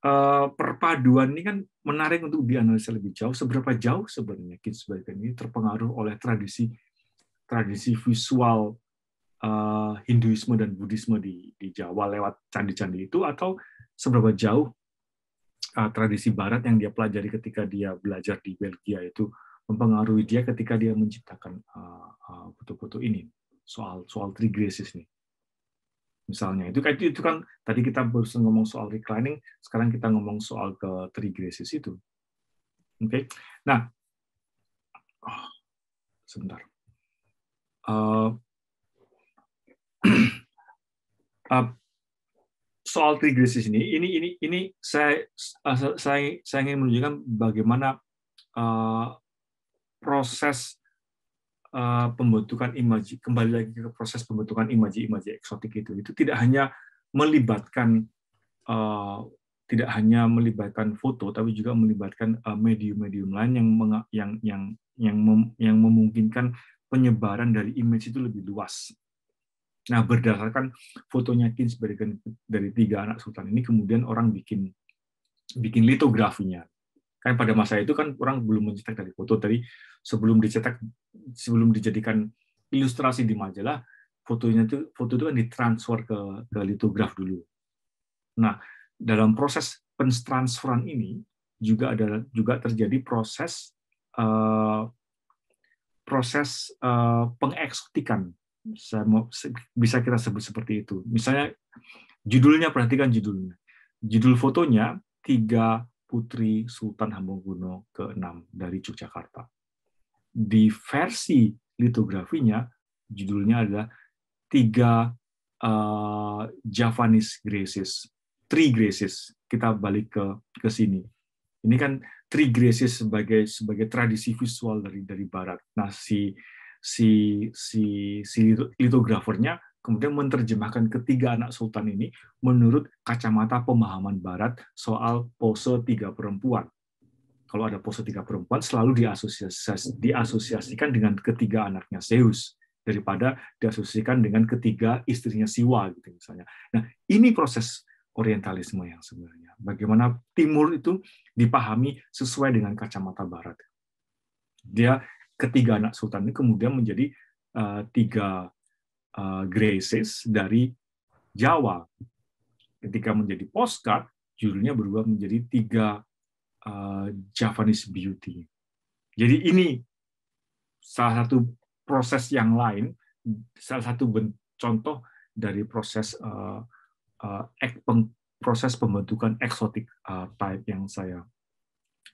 eh, perpaduan ini kan menarik untuk dianalisa lebih jauh. Seberapa jauh sebenarnya kids Bacon ini terpengaruh oleh tradisi tradisi visual eh, Hinduisme dan Buddhisme di, di Jawa lewat candi-candi itu atau seberapa jauh eh, tradisi Barat yang dia pelajari ketika dia belajar di Belgia itu mempengaruhi dia ketika dia menciptakan foto-foto ini soal soal trigresis nih misalnya itu kayak itu kan tadi kita baru ngomong soal reclining sekarang kita ngomong soal ke trigresis itu oke okay? nah oh, sebentar uh, uh, soal trigresis ini ini ini ini saya eh, saya saya ingin menunjukkan bagaimana uh, proses Eh, pembentukan imaji kembali lagi ke proses pembentukan imaji-imaji eksotik itu itu tidak hanya melibatkan eh, tidak hanya melibatkan foto tapi juga melibatkan eh, medium-medium lain yang yang yang yang yang memungkinkan penyebaran dari image itu lebih luas. Nah, berdasarkan fotonya Kinsbergen dari tiga anak sultan ini kemudian orang bikin bikin litografinya kan pada masa itu kan orang belum mencetak dari foto tadi sebelum dicetak sebelum dijadikan ilustrasi di majalah fotonya itu foto itu kan ditransfer ke, ke litograf dulu nah dalam proses penstransferan ini juga ada juga terjadi proses uh, proses uh, pengeksotikan saya mau, bisa kita sebut seperti itu misalnya judulnya perhatikan judulnya judul fotonya tiga Putri Sultan Hamengkubuwono ke-6 dari Yogyakarta. Di versi litografinya, judulnya ada Tiga uh, Javanese Graces, Three Graces. Kita balik ke ke sini. Ini kan Three Graces sebagai sebagai tradisi visual dari dari Barat. Nah si si si si litografernya kemudian menerjemahkan ketiga anak sultan ini menurut kacamata pemahaman barat soal pose tiga perempuan. Kalau ada pose tiga perempuan selalu diasosiasikan dengan ketiga anaknya Zeus daripada diasosiasikan dengan ketiga istrinya Siwa gitu misalnya. Nah, ini proses orientalisme yang sebenarnya. Bagaimana timur itu dipahami sesuai dengan kacamata barat. Dia ketiga anak sultan ini kemudian menjadi eh, tiga uh, Graces dari Jawa. Ketika menjadi postcard, judulnya berubah menjadi tiga uh, Javanese Beauty. Jadi ini salah satu proses yang lain, salah satu contoh dari proses uh, uh, ek, peng, proses pembentukan eksotik type yang saya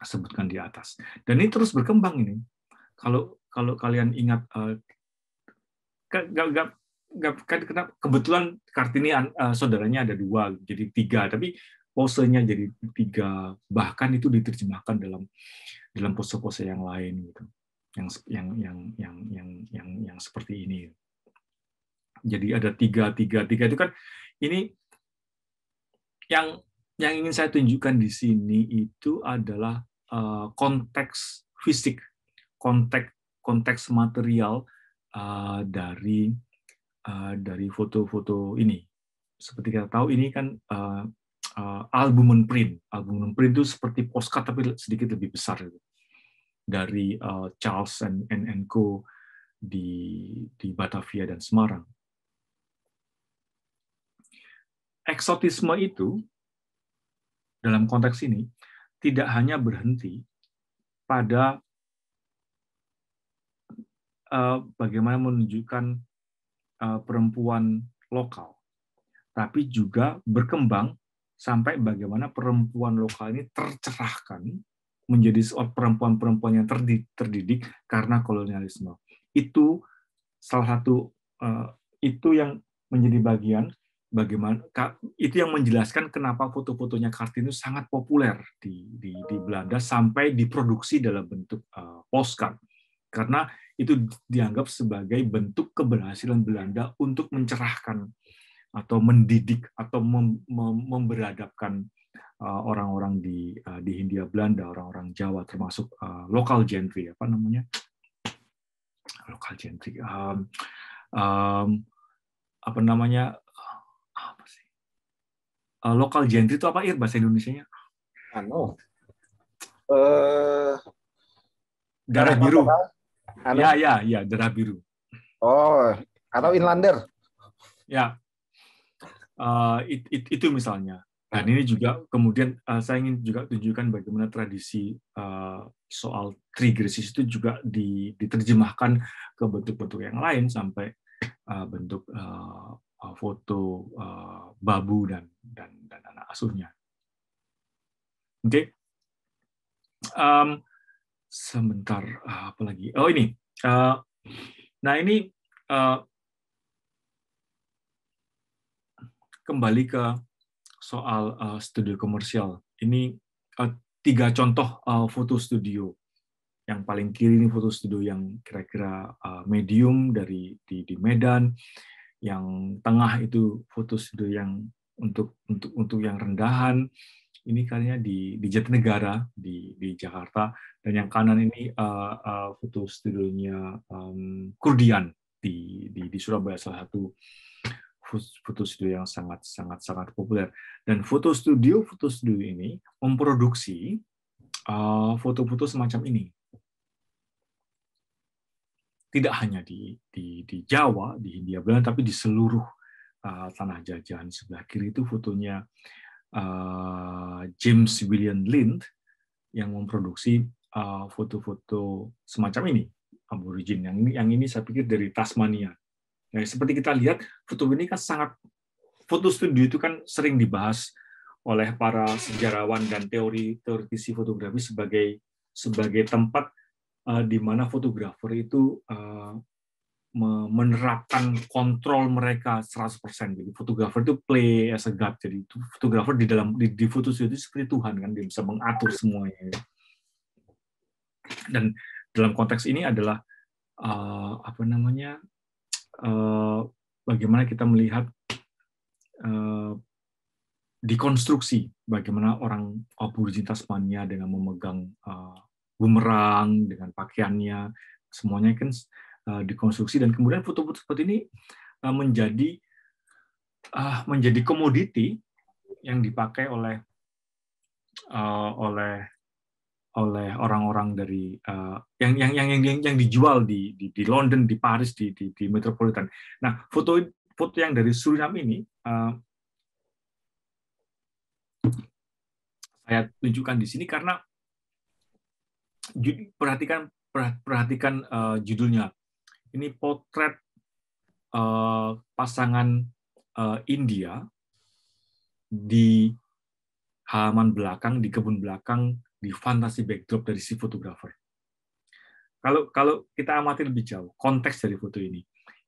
sebutkan di atas. Dan ini terus berkembang ini. Kalau kalau kalian ingat gak, kan kenapa kebetulan kartini uh, saudaranya ada dua jadi tiga tapi posenya jadi tiga bahkan itu diterjemahkan dalam dalam pose-pose yang lain gitu yang yang yang yang yang yang, yang seperti ini jadi ada tiga tiga tiga itu kan ini yang yang ingin saya tunjukkan di sini itu adalah eh, konteks fisik konteks konteks material eh, dari Eh, dari foto-foto ini. Seperti kita tahu ini kan uh, eh, uh, eh, albumen print. album print itu seperti postcard tapi sedikit lebih besar gitu. dari uh, Charles and, and, and Co di di Batavia dan Semarang. Eksotisme itu dalam konteks ini tidak hanya berhenti pada uh, bagaimana menunjukkan Eh, perempuan lokal, tapi juga berkembang sampai bagaimana perempuan lokal ini tercerahkan menjadi perempuan-perempuan yang terdidik karena kolonialisme. Itu salah satu eh, itu yang menjadi bagian bagaimana itu yang menjelaskan kenapa foto-fotonya Kartini sangat populer di, di, di Belanda sampai diproduksi dalam bentuk uh, postcard karena itu dianggap sebagai bentuk keberhasilan Belanda untuk mencerahkan atau mendidik atau mem mem memberadabkan eh, orang-orang di eh, di Hindia Belanda, orang-orang Jawa termasuk uh, lokal gentry apa namanya? lokal gentry. Um, um, apa namanya? apa sih? Uh, lokal gentry itu apa ya bahasa Indonesianya? Anu. Eh uh, darah biru. Anu? Ya, ya, ya, darah biru. Oh, atau inlander. Ya, uh, it, it, itu misalnya. Dan ini juga kemudian uh, saya ingin juga tunjukkan bagaimana tradisi uh, soal trigresis itu juga diterjemahkan ke bentuk-bentuk yang lain sampai uh, bentuk uh, foto uh, babu dan dan dan anak asuhnya. Oke. Okay. Um, sebentar eh, apa lagi oh ini eh, nah ini eh, kembali ke soal studio komersial ini tiga contoh foto studio yang paling kiri ini foto studio yang kira-kira medium dari di, di Medan yang tengah itu foto studio yang untuk untuk untuk yang rendahan ini kayaknya di di Jatinegara di di Jakarta dan yang kanan ini uh, uh, foto studionya um, Kurdian di, di di Surabaya salah satu foto studio yang sangat sangat sangat populer dan foto studio foto studio ini memproduksi eh, foto-foto uh, semacam ini tidak hanya di, di, di Jawa, di Hindia Belanda, tapi di seluruh uh, tanah jajahan sebelah kiri itu fotonya Eh, James William Lind yang memproduksi eh, foto-foto semacam ini aborigin yang ini yang ini saya pikir dari Tasmania. Nah, seperti kita lihat foto ini kan sangat foto studio itu kan sering dibahas oleh para sejarawan dan teori teoritisi fotografi sebagai sebagai tempat uh, di mana fotografer itu uh, menerapkan kontrol mereka 100%. Jadi fotografer itu play as a god. Jadi itu fotografer di dalam di, di foto itu seperti Tuhan kan dia bisa mengatur semuanya. Dan dalam konteks ini adalah uh, apa namanya? Uh, bagaimana kita melihat uh, dikonstruksi bagaimana orang aborigin Tasmania dengan memegang uh, bumerang dengan pakaiannya semuanya kan Eh, dikonstruksi dan kemudian foto-foto seperti ini eh, menjadi ah, menjadi komoditi yang dipakai oleh eh, oleh oleh orang-orang dari yang, yang yang yang yang dijual di di, di London, di Paris, di, di di metropolitan. Nah, foto foto yang dari Suriname ini saya tunjukkan di sini karena perhatikan perhatikan judulnya ini potret uh, pasangan uh, India di halaman belakang, di kebun belakang, di fantasi backdrop dari si fotografer. Kalau kalau kita amati lebih jauh konteks dari foto ini,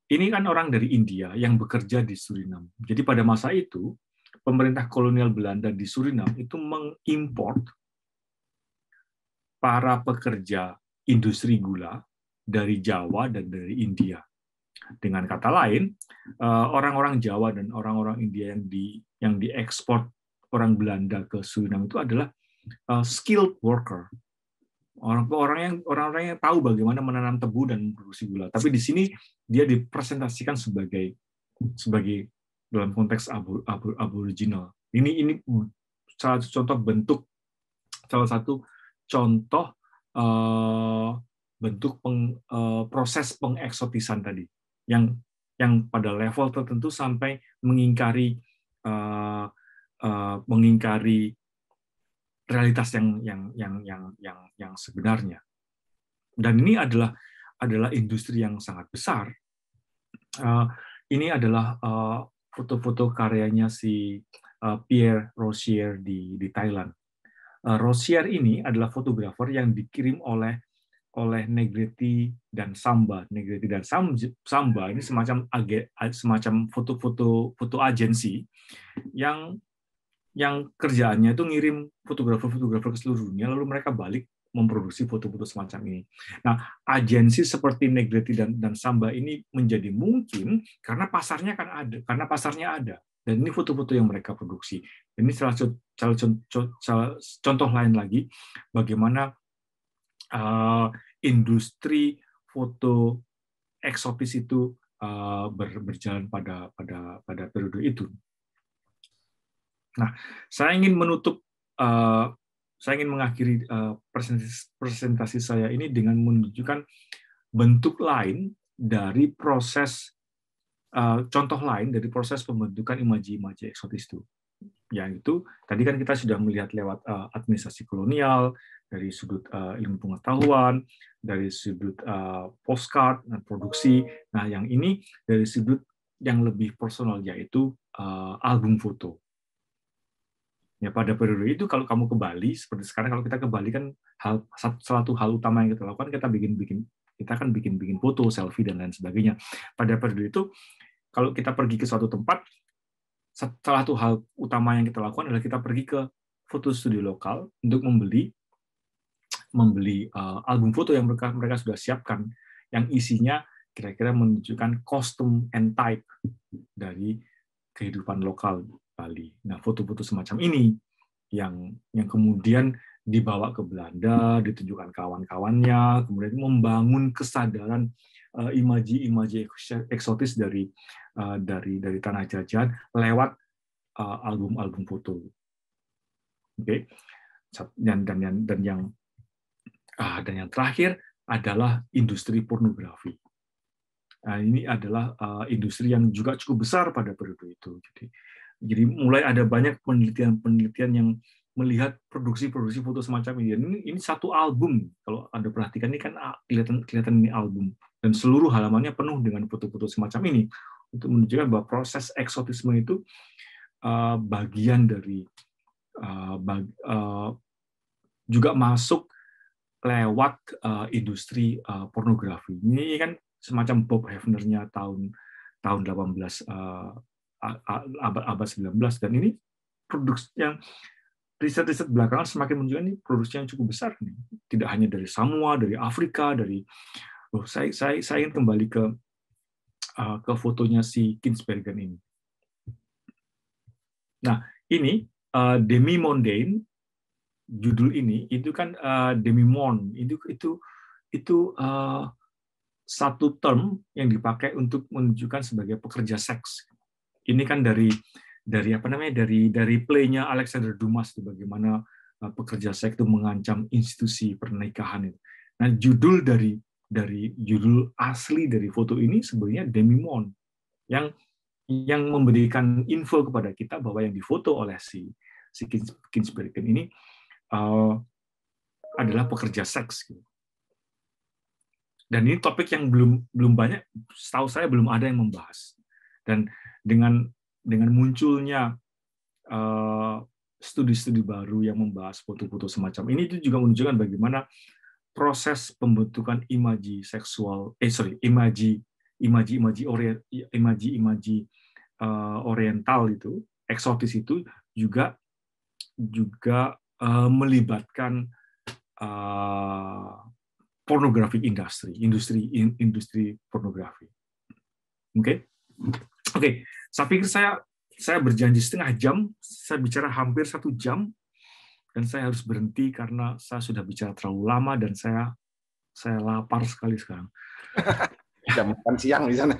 ini kan orang dari India yang bekerja di Suriname. Jadi pada masa itu pemerintah kolonial Belanda di Suriname itu mengimpor para pekerja industri gula dari Jawa dan dari India. Dengan kata lain, eh, orang-orang Jawa dan orang-orang India yang di yang diekspor orang Belanda ke Suriname itu adalah eh, skilled worker. Orang-orang yang orang-orang yang tahu bagaimana menanam tebu dan produksi gula. Tapi di sini dia dipresentasikan sebagai sebagai dalam konteks abu-abu aboriginal. Ini ini salah satu contoh bentuk salah satu contoh uh, bentuk peng, uh, proses pengeksotisan tadi yang yang pada level tertentu sampai mengingkari uh, uh, mengingkari realitas yang yang yang yang yang yang sebenarnya dan ini adalah adalah industri yang sangat besar uh, ini adalah foto-foto uh, karyanya si uh, Pierre Rosier di di Thailand uh, Rosier ini adalah fotografer yang dikirim oleh oleh Negriti dan Samba. Negriti dan Samba ini semacam agen, semacam foto-foto foto agensi yang yang kerjaannya itu ngirim fotografer-fotografer ke seluruh dunia lalu mereka balik memproduksi foto-foto semacam ini. Nah, agensi seperti Negriti dan, dan Samba ini menjadi mungkin karena pasarnya kan ada, karena pasarnya ada. Dan ini foto-foto yang mereka produksi. Ini salah, salah, salah, salah contoh lain lagi bagaimana Eh, industri foto eksotis itu eh, berjalan pada pada pada periode itu. Nah, saya ingin menutup eh, saya ingin mengakhiri presentasi, saya ini dengan menunjukkan bentuk lain dari proses contoh lain dari proses pembentukan imaji-imaji eksotis itu. Ya, itu tadi kan kita sudah melihat lewat uh, administrasi kolonial dari sudut uh, ilmu pengetahuan, dari sudut uh, postcard dan produksi. Nah, yang ini dari sudut yang lebih personal yaitu uh, album foto. Ya pada periode itu kalau kamu ke Bali seperti sekarang kalau kita ke Bali kan hal satu hal utama yang kita lakukan kita bikin bikin kita kan bikin bikin foto selfie dan lain sebagainya. Pada periode itu kalau kita pergi ke suatu tempat salah satu hal utama yang kita lakukan adalah kita pergi ke foto studio lokal untuk membeli membeli uh, album foto yang mereka mereka sudah siapkan yang isinya kira-kira menunjukkan kostum and type dari kehidupan lokal Bali. Nah, foto-foto semacam ini yang yang kemudian dibawa ke Belanda, ditunjukkan kawan-kawannya, kemudian membangun kesadaran eh, imaji-imaji eksotis dari eh, dari dari tanah jajahan lewat eh, album-album foto. Oke. Okay. Dan dan yang dan ah, yang dan yang terakhir adalah industri pornografi. Nah, ini adalah industri yang juga cukup besar pada periode itu. jadi mulai ada banyak penelitian-penelitian yang melihat produksi-produksi foto semacam ini. ini. Ini satu album kalau anda perhatikan ini kan ah, kelihatan kelihatan ini album dan seluruh halamannya penuh dengan foto-foto semacam ini untuk menunjukkan bahwa proses eksotisme itu ah, bagian dari ah, bag, uh, juga masuk lewat uh, industri uh, pornografi. Ini kan semacam Bob Hefner-nya tahun tahun 18 uh, abad abad 19 dan ini produksi yang riset-riset belakangan semakin menunjukkan ini produksi yang cukup besar nih. Tidak hanya dari Samoa, dari Afrika, dari oh, saya saya saya ingin kembali ke uh, ke fotonya si Kinsbergen ini. Nah, ini uh, demi mundane judul ini itu kan uh, demi mon itu itu itu uh, satu term yang dipakai untuk menunjukkan sebagai pekerja seks. Ini kan dari dari apa namanya dari dari playnya Alexander Dumas itu bagaimana eh, pekerja seks itu mengancam institusi pernikahan itu. Nah judul dari dari judul asli dari foto ini sebenarnya Demimon yang yang memberikan info kepada kita bahwa yang difoto oleh si si Kinsbergen ini uh, adalah pekerja seks. Gitu. Dan ini topik yang belum belum banyak, setahu saya belum ada yang membahas. Dan dengan dengan munculnya eh, studi-studi uh, baru yang membahas foto-foto semacam ini itu juga menunjukkan bagaimana proses pembentukan imaji seksual eh sorry imaji imaji imaji orient imaji imaji uh, oriental itu eksotis itu juga juga uh, melibatkan uh, pornografi industri industri industri pornografi oke okay? Hmm. Oke, saya pikir saya saya berjanji setengah jam, saya bicara hampir satu jam, dan saya harus berhenti karena saya sudah bicara terlalu lama dan saya saya lapar sekali sekarang. Jam makan siang di sana.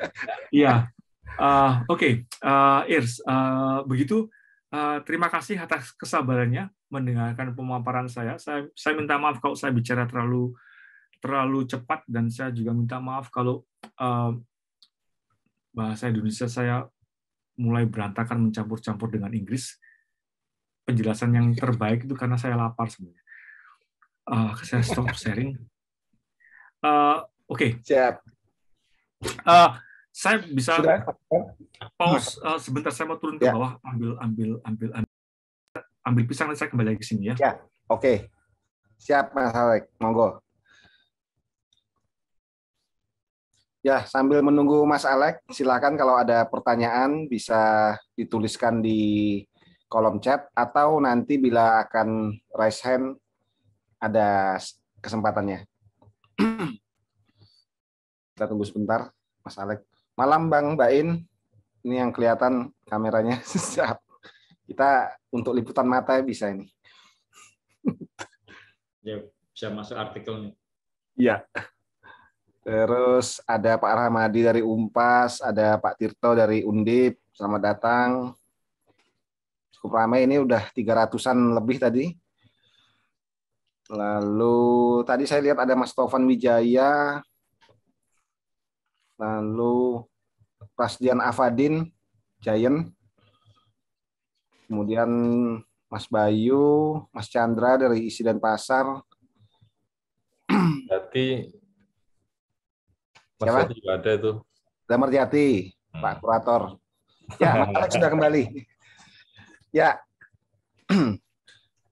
Iya. Eh, oke, eh, Irs, eh, begitu. Uh, terima kasih atas kesabarannya mendengarkan pemaparan saya. Saya, saya minta maaf kalau saya bicara terlalu terlalu cepat dan saya juga minta maaf kalau uh, bahasa Indonesia saya mulai berantakan mencampur-campur dengan Inggris. Penjelasan yang terbaik itu karena saya lapar sebenarnya. Uh, saya stop sharing. Uh, Oke. Okay. Siap. Uh, saya bisa pause uh, sebentar. Saya mau turun ke ya. bawah ambil ambil ambil ambil, ambil pisang dan saya kembali ke sini ya. Ya. Oke. Okay. Siap Mas Alek. Monggo. Ya, sambil menunggu Mas Alek, silakan kalau ada pertanyaan bisa dituliskan di kolom chat atau nanti bila akan raise hand ada kesempatannya. Kita tunggu sebentar, Mas Alek. Malam Bang Bain, ini yang kelihatan kameranya. Kita untuk liputan mata bisa ini. Ya, bisa masuk artikelnya. Iya. Terus ada Pak Rahmadi dari Umpas, ada Pak Tirto dari Undip, selamat datang. Cukup ramai ini udah 300-an lebih tadi. Lalu tadi saya lihat ada Mas Tovan Wijaya, lalu Prasdian Afadin, Giant, kemudian Mas Bayu, Mas Chandra dari Isi dan Pasar. Berarti Mas juga ada itu. Damartiati, hmm. Pak Kurator. Ya, Mas Alex sudah kembali. Ya,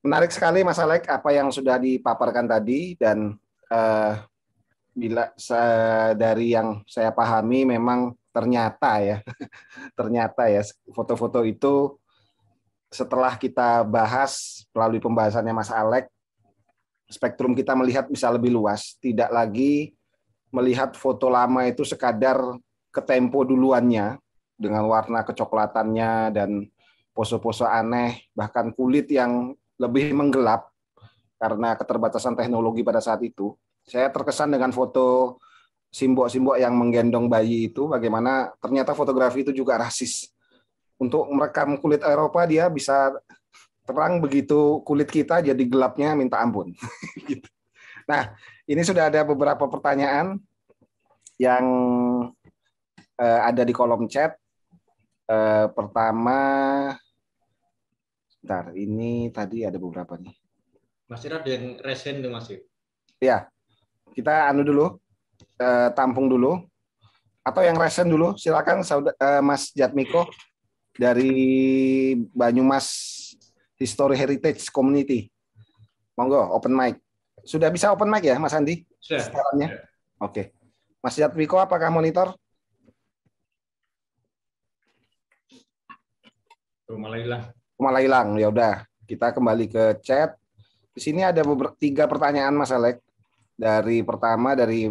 menarik sekali Mas Alek apa yang sudah dipaparkan tadi dan eh, bila dari yang saya pahami memang ternyata ya ternyata ya foto-foto itu setelah kita bahas melalui pembahasannya Mas Alek spektrum kita melihat bisa lebih luas tidak lagi melihat foto lama itu sekadar ketempo duluannya dengan warna kecoklatannya dan pose-pose aneh bahkan kulit yang lebih menggelap karena keterbatasan teknologi pada saat itu. Saya terkesan dengan foto simbok-simbok yang menggendong bayi itu bagaimana ternyata fotografi itu juga rasis. Untuk merekam kulit Eropa dia bisa terang begitu kulit kita jadi gelapnya minta ampun. Gitu. Nah, ini sudah ada beberapa pertanyaan yang uh, ada di kolom chat. Uh, pertama, ntar ini tadi ada beberapa nih. Masih ada yang resen nih masih. Ya, kita anu dulu, uh, tampung dulu, atau yang resen dulu. Silakan saudara uh, Mas Jatmiko dari Banyumas History Heritage Community. Monggo, open mic. Sudah bisa open mic ya, Mas Andi? Sudah. Sekarangnya. Ya. Oke. Mas Yatwiko, apakah monitor? Rumah hilang. Rumah hilang, ya udah. Kita kembali ke chat. Di sini ada tiga pertanyaan Mas Alek. Dari pertama dari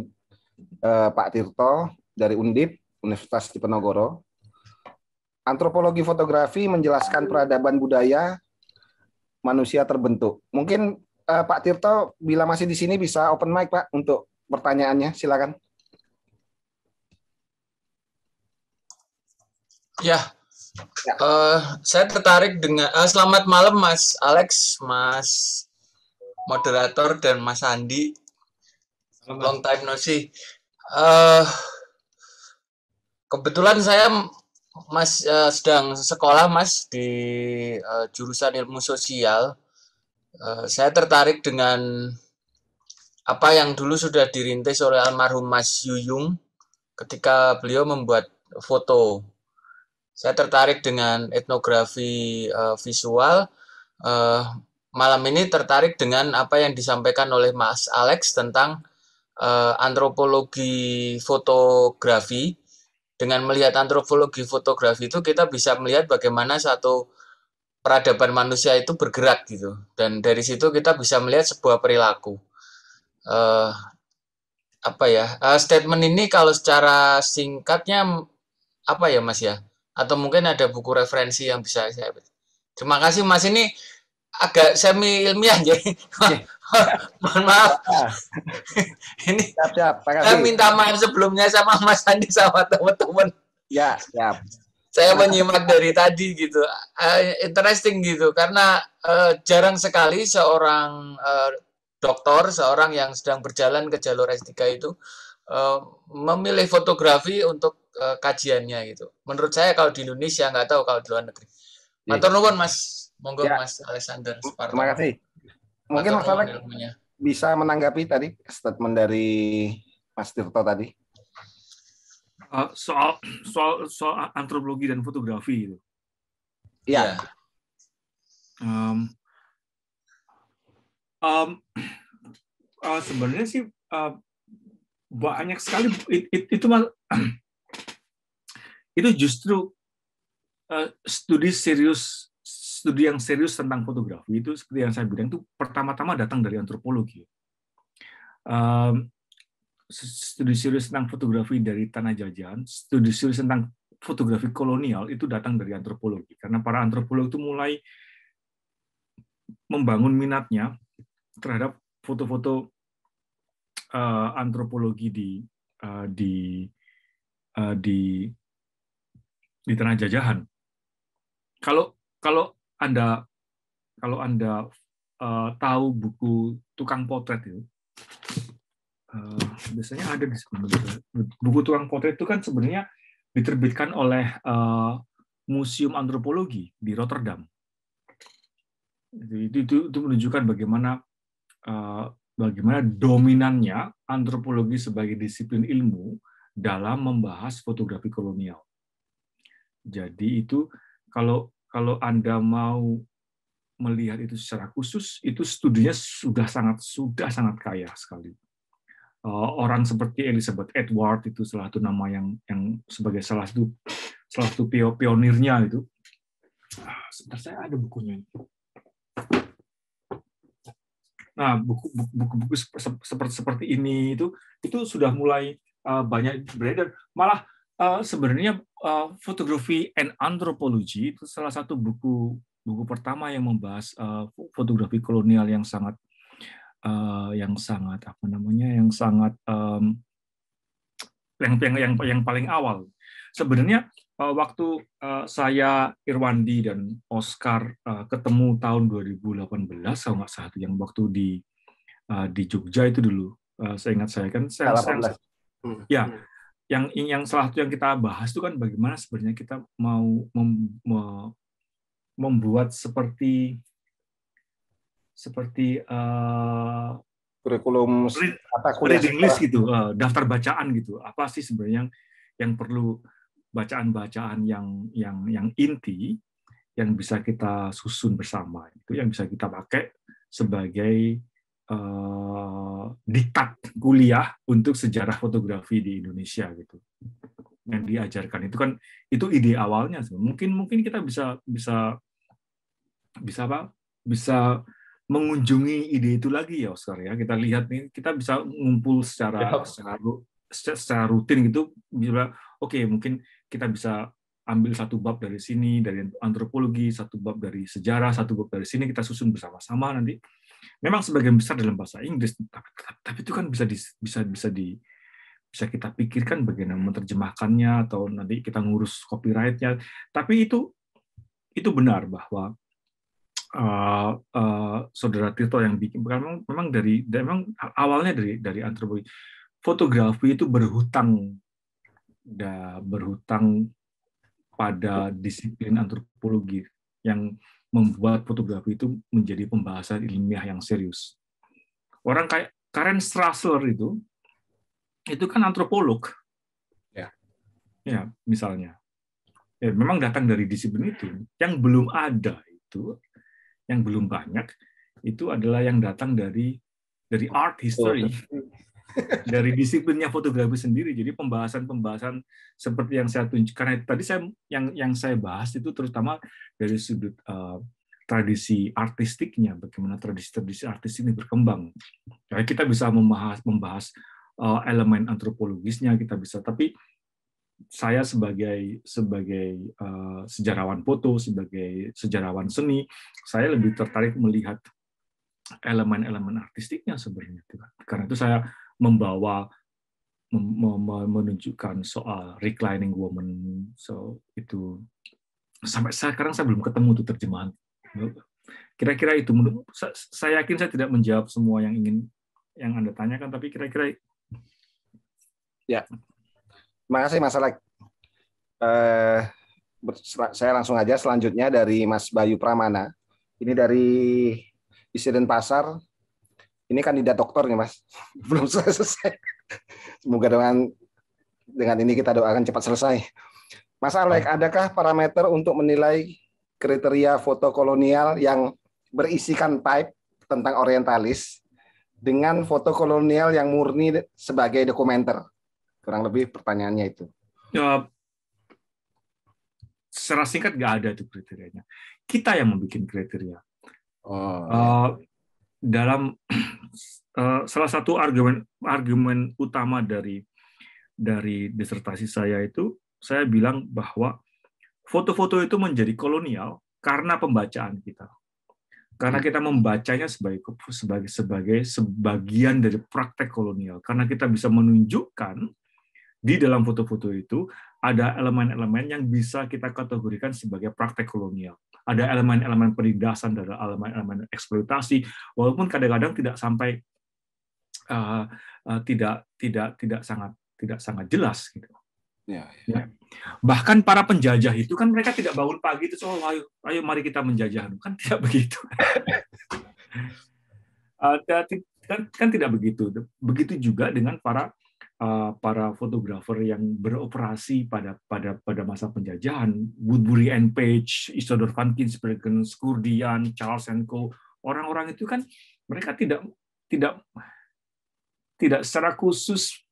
eh, Pak Tirto dari Undip, Universitas Diponegoro. Antropologi fotografi menjelaskan peradaban budaya manusia terbentuk. Mungkin uh, Pak Tirto bila masih di sini bisa open mic Pak untuk pertanyaannya silakan. Ya, ya. Uh, saya tertarik dengan uh, selamat malam Mas Alex, Mas moderator dan Mas Andi. Selamat. Long time no see. Uh, kebetulan saya Mas uh, sedang sekolah Mas di uh, jurusan ilmu sosial Eh, saya tertarik dengan apa yang dulu sudah dirintis oleh almarhum Mas Yuyung ketika beliau membuat foto. Saya tertarik dengan etnografi uh, visual. Uh, malam ini tertarik dengan apa yang disampaikan oleh Mas Alex tentang uh, antropologi fotografi. Dengan melihat antropologi fotografi itu kita bisa melihat bagaimana satu peradaban manusia itu bergerak gitu dan dari situ kita bisa melihat sebuah perilaku uh, apa ya uh, statement ini kalau secara singkatnya apa ya mas ya atau mungkin ada buku referensi yang bisa saya terima kasih mas ini agak semi ilmiah jadi mohon maaf ini siap, siap, saya minta maaf sebelumnya sama Mas Andi sama teman-teman ya siap saya menyimak dari tadi gitu uh, interesting gitu karena uh, jarang sekali seorang uh, eh, dokter seorang yang sedang berjalan ke jalur S3 itu uh, memilih fotografi untuk uh, kajiannya gitu menurut saya kalau di Indonesia nggak tahu kalau di luar negeri iya. Matur nuwun Mas monggo ya. Mas Alexander Spartan. terima kasih mungkin Mas bisa menanggapi tadi statement dari Mas Tirto tadi uh, soal soal soal antropologi dan fotografi itu Iya. Yeah. Um, um, uh, sebenarnya sih uh, banyak sekali it, it, itu mal, itu justru uh, studi serius studi yang serius tentang fotografi itu seperti yang saya bilang itu pertama-tama datang dari antropologi. Um, studi serius tentang fotografi dari tanah jajahan, studi serius tentang fotografi kolonial itu datang dari antropologi karena para antropolog itu mulai membangun minatnya terhadap foto-foto uh, antropologi di uh, di uh, di di tanah jajahan. Kalau kalau anda kalau anda uh, tahu buku tukang potret itu uh, biasanya ada di sebenarnya. Buku Tukang Potret itu kan sebenarnya diterbitkan oleh uh, Museum Antropologi di Rotterdam. Jadi itu, itu, itu menunjukkan bagaimana uh, bagaimana dominannya antropologi sebagai disiplin ilmu dalam membahas fotografi kolonial. Jadi itu kalau kalau Anda mau melihat itu secara khusus itu studinya sudah sangat sudah sangat kaya sekali Eh, orang seperti Elizabeth Edward itu salah satu nama yang yang sebagai salah satu salah satu pionirnya itu. Ah, sebentar saya ada bukunya. Nah, buku-buku seperti seperti ini itu itu sudah mulai eh, banyak beredar. Malah eh, sebenarnya fotografi and anthropology itu salah satu buku buku pertama yang membahas fotografi kolonial yang sangat uh, yang sangat apa namanya yang sangat um, yang, yang yang yang paling awal. Sebenarnya uh, waktu uh, saya Irwandi dan Oscar uh, ketemu tahun 2018 kalau nggak salah yang waktu di uh, di Jogja itu dulu. Uh, saya ingat saya kan saya, saya hmm. ya hmm. yang yang salah satu yang kita bahas itu kan bagaimana sebenarnya kita mau mem, mem, membuat seperti seperti uh, kurikulum kuliah reading list gitu, uh, daftar bacaan gitu. Apa sih sebenarnya yang yang perlu bacaan-bacaan yang yang yang inti yang bisa kita susun bersama itu yang bisa kita pakai sebagai uh, diktat kuliah untuk sejarah fotografi di Indonesia gitu yang diajarkan itu kan itu ide awalnya mungkin mungkin kita bisa bisa bisa apa bisa mengunjungi ide itu lagi ya Oscar ya kita lihat nih kita bisa ngumpul secara ya. secara, secara rutin gitu bisa oke okay, mungkin kita bisa ambil satu bab dari sini dari antropologi satu bab dari sejarah satu bab dari sini kita susun bersama-sama nanti memang sebagian besar dalam bahasa Inggris tapi, tapi itu kan bisa di, bisa bisa di bisa kita pikirkan bagaimana menerjemahkannya atau nanti kita ngurus copyrightnya tapi itu itu benar bahwa uh, uh, saudara Tito yang bikin memang memang dari memang awalnya dari dari antropologi fotografi itu berhutang da, berhutang pada disiplin antropologi yang membuat fotografi itu menjadi pembahasan ilmiah yang serius. Orang kayak Karen Strasser itu itu kan antropolog. Ya. Ya, misalnya. Ya, memang datang dari disiplin itu. Yang belum ada itu yang belum banyak itu adalah yang datang dari dari art history, dari disiplinnya fotografi sendiri. Jadi pembahasan-pembahasan seperti yang saya tunjukkan tadi saya yang yang saya bahas itu terutama dari sudut uh, tradisi artistiknya, bagaimana tradisi-tradisi artis ini berkembang. Jadi kita bisa membahas membahas uh, elemen antropologisnya kita bisa, tapi saya sebagai sebagai uh, sejarawan foto, sebagai sejarawan seni, saya lebih tertarik melihat elemen-elemen artistiknya sebenarnya. Karena itu saya membawa menunjukkan soal reclining woman, so itu sampai sekarang saya belum ketemu itu terjemahan. Kira-kira itu, saya yakin saya tidak menjawab semua yang ingin yang anda tanyakan, tapi kira-kira ya Makasih Mas Alek. Eh, saya langsung aja selanjutnya dari Mas Bayu Pramana. Ini dari isi pasar. Ini kandidat dokter nih Mas. Belum selesai. Semoga dengan dengan ini kita doakan cepat selesai. Mas Alek, adakah parameter untuk menilai kriteria foto kolonial yang berisikan type tentang orientalis dengan foto kolonial yang murni sebagai dokumenter? Kurang lebih pertanyaannya itu. Ya, secara singkat nggak ada itu kriterianya. Kita yang membuat kriteria. Oh. Uh, dalam uh, salah satu argumen argumen utama dari dari disertasi saya itu saya bilang bahwa foto-foto itu menjadi kolonial karena pembacaan kita. Karena hmm. kita membacanya sebagai sebagai sebagai sebagian dari praktek kolonial. Karena kita bisa menunjukkan di dalam foto-foto itu ada elemen-elemen yang bisa kita kategorikan sebagai praktek kolonial. Ada elemen-elemen penindasan, ada elemen-elemen eksploitasi, walaupun kadang-kadang tidak sampai uh, uh, tidak tidak tidak sangat tidak sangat jelas gitu. Ya, ya, ya. Bahkan para penjajah itu kan mereka tidak bangun pagi itu oh ayo, ayo mari kita menjajah kan tidak begitu. Kan, kan tidak begitu. Begitu juga dengan para Eh, para fotografer yang beroperasi pada pada pada masa penjajahan Woodbury and Page, Isidor van Kinsbergen, Skurdian, Charles and Co. Orang-orang itu kan mereka tidak tidak tidak secara khusus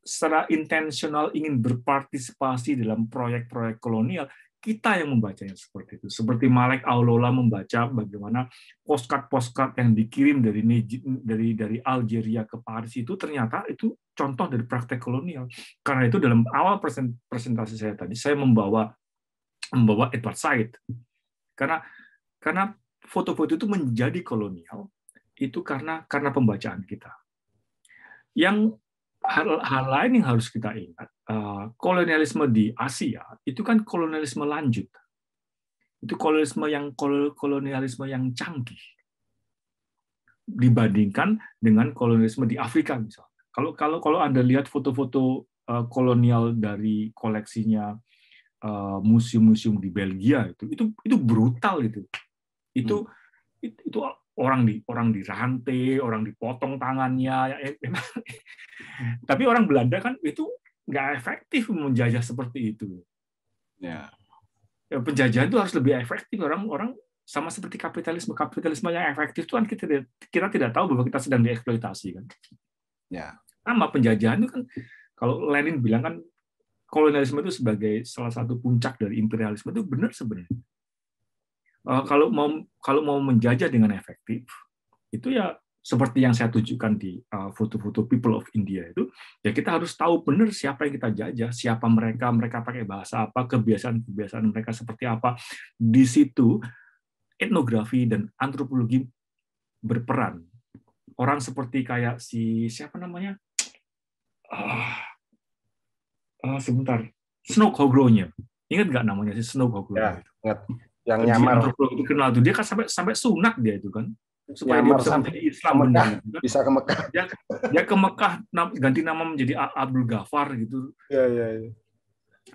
secara intensional ingin berpartisipasi dalam proyek-proyek kolonial kita yang membacanya seperti itu. Seperti Malek Aulola membaca bagaimana postcard-postcard yang dikirim dari dari dari Algeria ke Paris itu ternyata itu contoh dari praktek kolonial. Karena itu dalam awal presentasi saya tadi saya membawa membawa Edward Said. Karena karena foto-foto itu menjadi kolonial itu karena karena pembacaan kita. Yang hal-hal lain yang harus kita ingat, eh, kolonialisme di Asia itu kan kolonialisme lanjut. Itu kolonialisme yang kolonialisme yang canggih dibandingkan dengan kolonialisme di Afrika misalnya. Kalau kalau kalau Anda lihat foto-foto eh, kolonial dari koleksinya eh, museum-museum di Belgia itu itu itu brutal itu. Itu hmm. itu, itu orang di orang dirantai, orang dipotong tangannya. Ya, eh, Tapi orang Belanda kan itu nggak efektif menjajah seperti itu. Ya. ya penjajahan itu harus lebih efektif. Orang-orang sama seperti kapitalisme. Kapitalisme yang efektif itu kan kita kita tidak tahu bahwa kita sedang dieksploitasi kan. Ya. Sama penjajahan itu kan kalau Lenin bilang kan kolonialisme itu sebagai salah satu puncak dari imperialisme itu benar sebenarnya. Eh, kalau mau kalau mau menjajah dengan efektif itu ya seperti yang saya tunjukkan di eh, foto-foto people of India itu ya kita harus tahu benar siapa yang kita jajah siapa mereka mereka pakai bahasa apa kebiasaan-kebiasaan mereka seperti apa di situ etnografi dan antropologi berperan orang seperti kayak si siapa namanya uh, uh, sebentar Snow Hogronya nya ingat nggak namanya si Snow Hogronya ya, yang nyamar itu kenal tuh dia kan sampai sampai sunat dia itu kan supaya nyamar dia bisa sampai Islam ke Mekah, benar, gitu kan. bisa ke Mekah dia, dia ke Mekah ganti nama menjadi Abdul Ghafar gitu ya, ya, ya.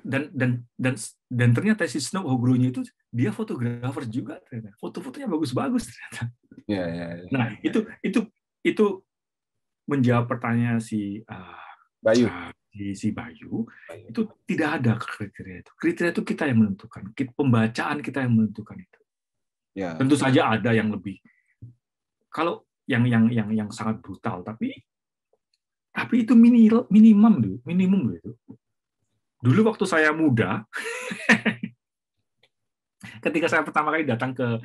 dan dan dan dan ternyata si Snow gurunya itu dia fotografer juga ternyata foto-fotonya bagus-bagus ternyata ya, ya, ya. nah itu itu itu menjawab pertanyaan si uh, Bayu ah, di si Bayu itu tidak ada kriteria itu. Kriteria itu kita yang menentukan. Pembacaan kita yang menentukan itu. Ya. Tentu saja ada yang lebih. Kalau yang yang yang yang sangat brutal, tapi tapi itu minimal minimum dulu, minimum dulu Dulu waktu saya muda, ketika saya pertama kali datang ke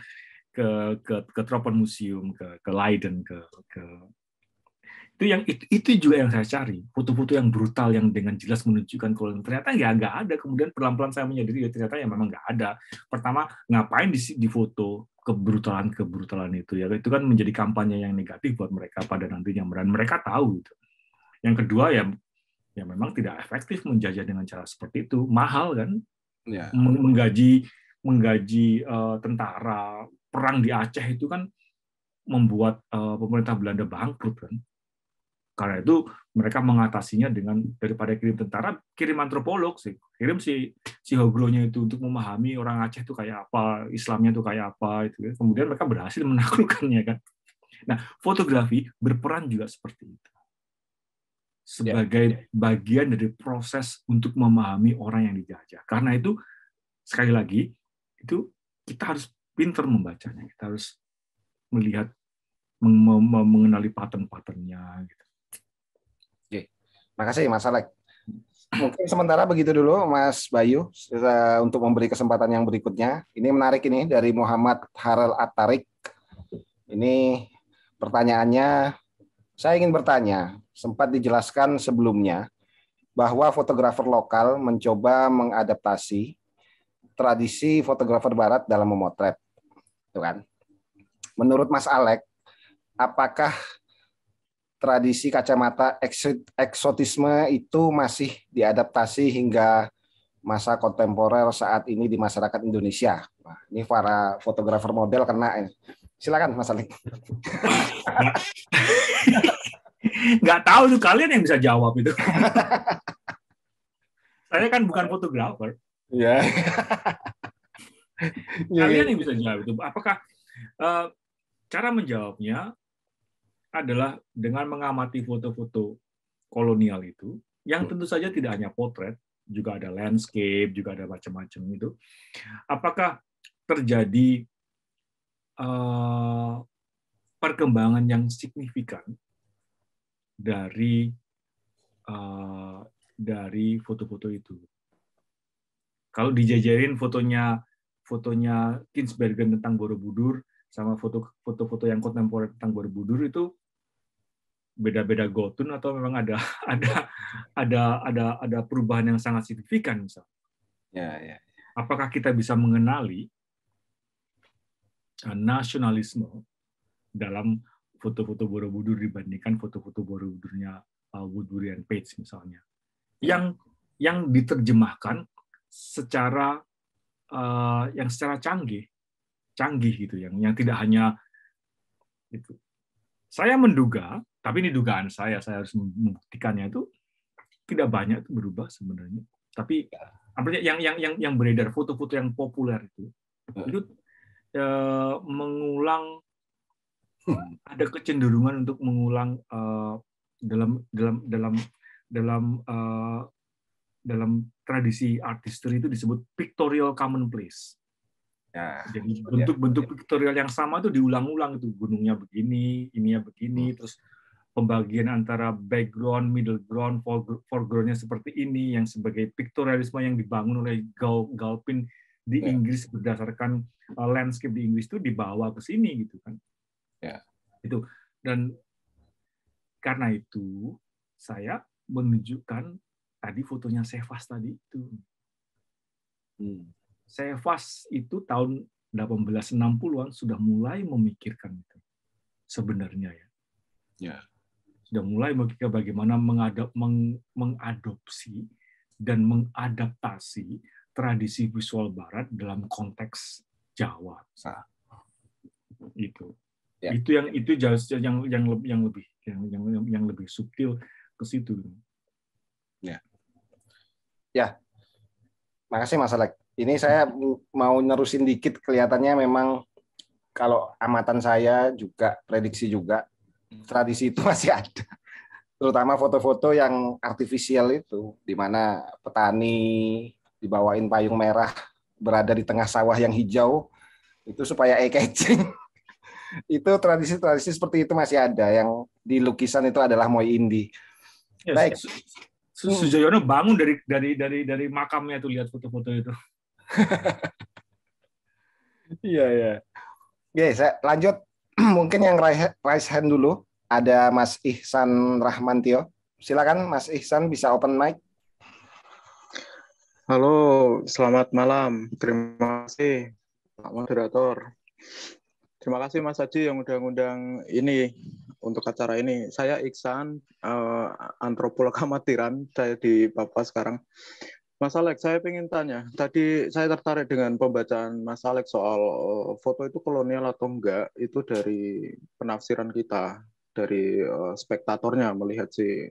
ke ke, ke Tropen Museum, ke ke Leiden, ke ke itu yang itu, itu juga yang saya cari foto-foto yang brutal yang dengan jelas menunjukkan kalau ternyata ya nggak ada kemudian pelan-pelan saya menyadari ya ternyata ya memang nggak ada pertama ngapain di, di foto kebrutalan kebrutalan itu ya itu kan menjadi kampanye yang negatif buat mereka pada nantinya dan mereka tahu gitu yang kedua ya ya memang tidak efektif menjajah dengan cara seperti itu mahal kan ya. menggaji menggaji uh, tentara perang di Aceh itu kan membuat uh, pemerintah Belanda bangkrut kan karena itu mereka mengatasinya dengan daripada kirim tentara, kirim antropolog sih. Kirim si si Hoglonya itu untuk memahami orang Aceh itu kayak apa, Islamnya itu kayak apa itu. Ya. Kemudian mereka berhasil menaklukkannya kan. Nah, fotografi berperan juga seperti itu. Sebagai ya, ya. bagian dari proses untuk memahami orang yang dijajah. Karena itu sekali lagi itu kita harus pinter membacanya, kita harus melihat mengenali pattern-patternnya gitu Makasih Mas Alek. Mungkin sementara begitu dulu Mas Bayu untuk memberi kesempatan yang berikutnya. Ini menarik ini dari Muhammad Harel Atarik. Ini pertanyaannya, saya ingin bertanya, sempat dijelaskan sebelumnya bahwa fotografer lokal mencoba mengadaptasi tradisi fotografer barat dalam memotret. Itu kan. Menurut Mas Alek, apakah tradisi kacamata eksotisme itu masih diadaptasi hingga masa kontemporer saat ini di masyarakat Indonesia. Nah, ini para fotografer model kena ya. Silakan Mas Alik. Nggak tahu tuh kalian yang bisa jawab itu. Saya kan bukan fotografer. Iya. kalian yang bisa jawab itu. Apakah eh, cara menjawabnya adalah dengan mengamati foto-foto kolonial itu, yang tentu saja tidak hanya potret, juga ada landscape, juga ada macam-macam itu. Apakah terjadi uh, perkembangan yang signifikan dari uh, dari foto-foto itu? Kalau dijajarin fotonya fotonya Kinsbergen tentang Borobudur sama foto-foto yang kontemporer tentang Borobudur itu beda-beda gotun atau memang ada ada ada ada ada perubahan yang sangat signifikan misal. Ya, ya, ya. Apakah kita bisa mengenali nasionalisme dalam foto-foto Borobudur dibandingkan foto-foto Borobudurnya uh, Woodbury Page misalnya, ya. yang yang diterjemahkan secara uh, yang secara canggih, canggih gitu, yang yang tidak hanya itu. Saya menduga tapi ini dugaan saya, saya harus membuktikannya itu tidak banyak itu berubah sebenarnya. Tapi apa ya. yang yang yang yang beredar foto-foto yang populer itu ya. itu eh, mengulang ada kecenderungan untuk mengulang eh, dalam dalam dalam dalam eh, dalam tradisi artistry itu disebut pictorial commonplace. Nah, Jadi bentuk-bentuk pictorial yang sama itu diulang-ulang itu gunungnya begini, ininya begini, hmm. terus pembagian antara background, middle ground, foregroundnya seperti ini, yang sebagai pictorialisme yang dibangun oleh Gal Galpin di yeah. Inggris berdasarkan uh, landscape di Inggris itu dibawa ke sini gitu kan. Yeah. Itu dan karena itu saya menunjukkan tadi fotonya Sefas tadi itu. Hmm. Sefas itu tahun 1860-an sudah mulai memikirkan itu sebenarnya ya. Ya sudah mulai mereka bagaimana mengadop meng, mengadopsi dan mengadaptasi tradisi visual Barat dalam konteks Jawa. Nah. Itu, ya. itu yang itu yang yang lebih yang lebih yang yang, yang lebih subtil ke situ. Ya, ya. Makasih Mas Alek. Ini saya mau nerusin dikit. Kelihatannya memang kalau amatan saya juga prediksi juga tradisi itu masih ada. Terutama foto-foto yang artifisial itu, di mana petani dibawain payung merah berada di tengah sawah yang hijau, itu supaya eye catching. itu tradisi-tradisi seperti itu masih ada. Yang di lukisan itu adalah Moy Indi. Yes. Baik. Sujoyono bangun dari dari dari dari makamnya tuh lihat foto-foto itu. Iya ya. Oke, saya lanjut mungkin yang raise hand dulu ada Mas Ihsan Rahmantio. Silakan Mas Ihsan bisa open mic. Halo, selamat malam. Terima kasih Pak moderator. Terima kasih Mas Haji yang udah ngundang ini untuk acara ini. Saya Iksan, uh, eh, antropolog amatiran, saya di Papua sekarang. Mas Alex, saya ingin tanya. Tadi saya tertarik dengan pembacaan Mas Alex soal eh, foto itu kolonial atau enggak. Itu dari penafsiran kita, dari eh, spektatornya melihat si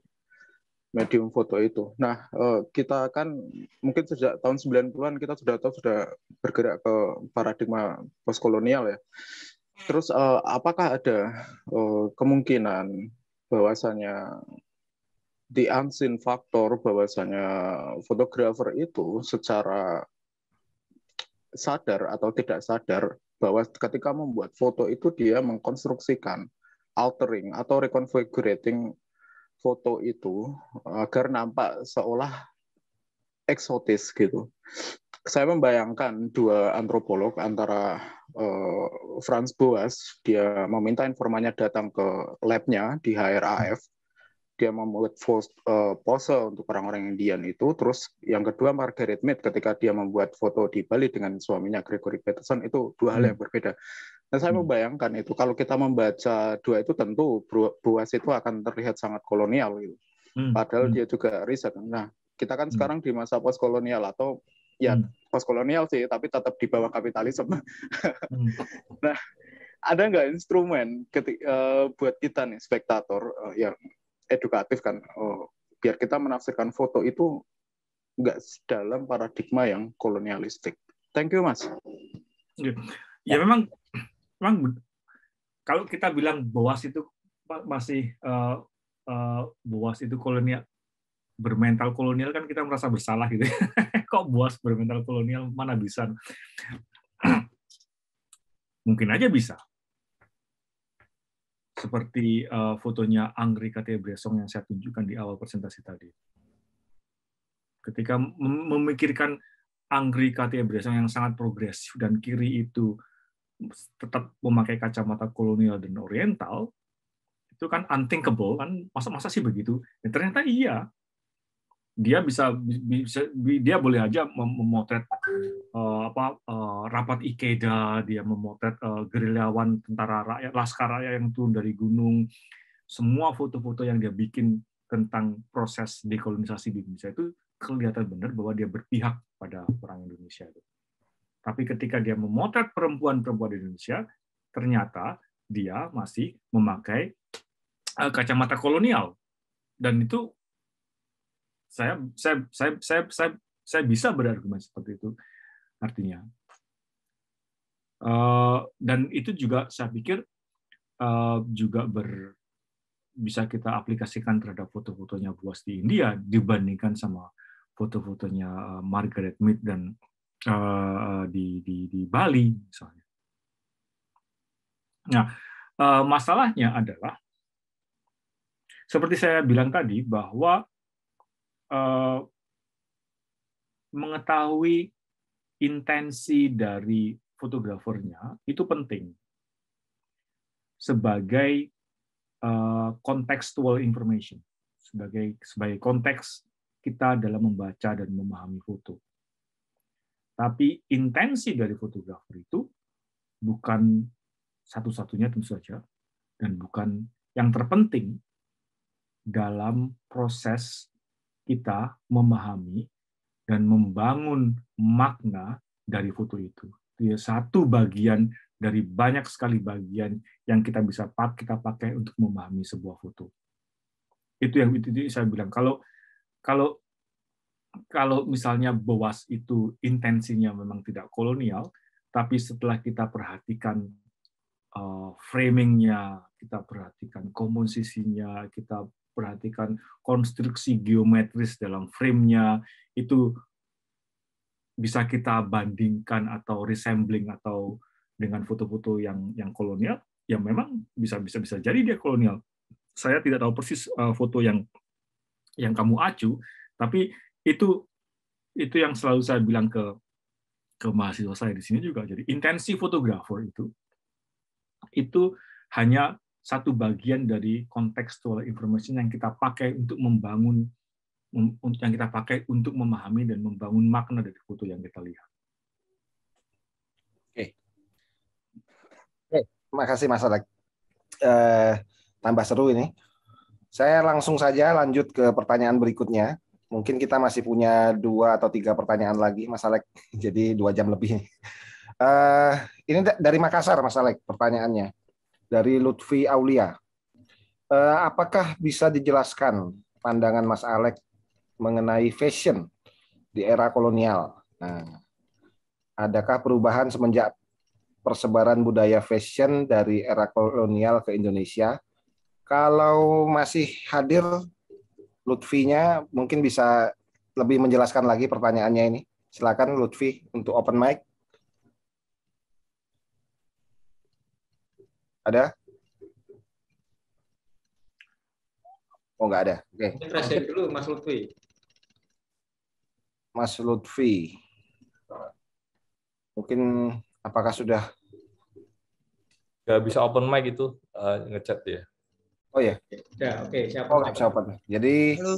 medium foto itu. Nah, eh, kita kan mungkin sejak tahun 90-an kita sudah tahu sudah bergerak ke paradigma postkolonial ya. Terus apakah ada kemungkinan bahwasanya the unseen faktor bahwasanya fotografer itu secara sadar atau tidak sadar bahwa ketika membuat foto itu dia mengkonstruksikan altering atau reconfigurating foto itu eh, agar nampak seolah eksotis gitu. Saya membayangkan dua antropolog antara uh, Franz Boas dia meminta informannya datang ke labnya di HRAF dia membuat false, uh, eh, pose untuk orang-orang Indian itu. Terus yang kedua Margaret Mead ketika dia membuat foto di Bali dengan suaminya Gregory Peterson itu dua hal hmm. yang berbeda. Nah saya hmm. membayangkan itu kalau kita membaca dua itu tentu Buas itu akan terlihat sangat kolonial gitu. Hmm. Padahal dia juga riset. Nah kita kan sekarang di masa post kolonial atau ya hmm. post kolonial sih tapi tetap di bawah kapitalisme. nah ada nggak instrumen ketika, uh, eh, buat kita nih spektator uh, yang edukatif kan oh, biar kita menafsirkan foto itu nggak dalam paradigma yang kolonialistik thank you mas ya, ya memang memang kalau kita bilang boas itu masih uh, uh, boas itu kolonial bermental kolonial kan kita merasa bersalah gitu ya. kok boas bermental kolonial mana bisa mungkin aja bisa seperti uh, fotonya Angri Katia Bresong yang saya tunjukkan di awal presentasi tadi. Ketika memikirkan Angri Katia Bresong yang sangat progresif dan kiri itu tetap memakai kacamata kolonial dan oriental, itu kan unthinkable kan masa-masa sih begitu. Ya, ternyata iya, dia bisa bisa dia boleh aja memotret uh, apa uh, rapat Ikeda, dia memotret uh, gerilyawan tentara rakyat laskar rakyat yang turun dari gunung. Semua foto-foto yang dia bikin tentang proses dekolonisasi di Indonesia itu kelihatan benar bahwa dia berpihak pada orang Indonesia Tapi ketika dia memotret perempuan-perempuan di Indonesia, ternyata dia masih memakai kacamata kolonial dan itu saya saya saya saya saya, saya bisa berargumen seperti itu artinya eh, dan itu juga saya pikir eh, juga ber bisa kita aplikasikan terhadap foto-fotonya Buas di India dibandingkan sama foto-fotonya eh, Margaret Mead dan di, di, di Bali misalnya. Nah, masalahnya adalah seperti saya bilang tadi bahwa Eh, mengetahui intensi dari fotografernya itu penting sebagai eh, contextual information sebagai sebagai konteks kita dalam membaca dan memahami foto. Tapi intensi dari fotografer itu bukan satu-satunya tentu saja dan bukan yang terpenting dalam proses kita memahami dan membangun makna dari foto itu. Itu ya satu bagian dari banyak sekali bagian yang kita bisa kita pakai untuk memahami sebuah foto. Itu yang itu, itu saya bilang kalau kalau kalau misalnya bawas itu intensinya memang tidak kolonial, tapi setelah kita perhatikan eh, framingnya, kita perhatikan komposisinya, kita perhatikan konstruksi geometris dalam framenya itu bisa kita bandingkan atau resembling atau dengan foto-foto yang yang kolonial yang memang bisa bisa bisa jadi dia kolonial saya tidak tahu persis eh, foto yang yang kamu acu tapi itu itu yang selalu saya bilang ke ke mahasiswa saya di sini juga jadi intensi fotografer itu itu hanya satu bagian dari kontekstual informasi yang kita pakai untuk membangun yang kita pakai untuk memahami dan membangun makna dari foto yang kita lihat. Oke, okay. terima kasih Mas Alek. Eh, tambah seru ini. Saya langsung saja lanjut ke pertanyaan berikutnya. Mungkin kita masih punya dua atau tiga pertanyaan lagi, Mas Alek. Jadi dua jam lebih. Eh, ini dari Makassar, Mas Alek, pertanyaannya dari Lutfi Aulia. Eh, apakah bisa dijelaskan pandangan Mas Alek mengenai fashion di era kolonial? Nah, adakah perubahan semenjak persebaran budaya fashion dari era kolonial ke Indonesia? Kalau masih hadir Lutfinya, mungkin bisa lebih menjelaskan lagi pertanyaannya ini. Silakan Lutfi untuk open mic. Ada? Oh, nggak ada. Oke. Okay. Translate dulu, Mas Lutfi. Mas Lutfi. Mungkin apakah sudah nggak bisa open mic itu uh, ngechat dia. Oh ya. Ya, oke, siapa? Oh, bisa open. Jadi Halo.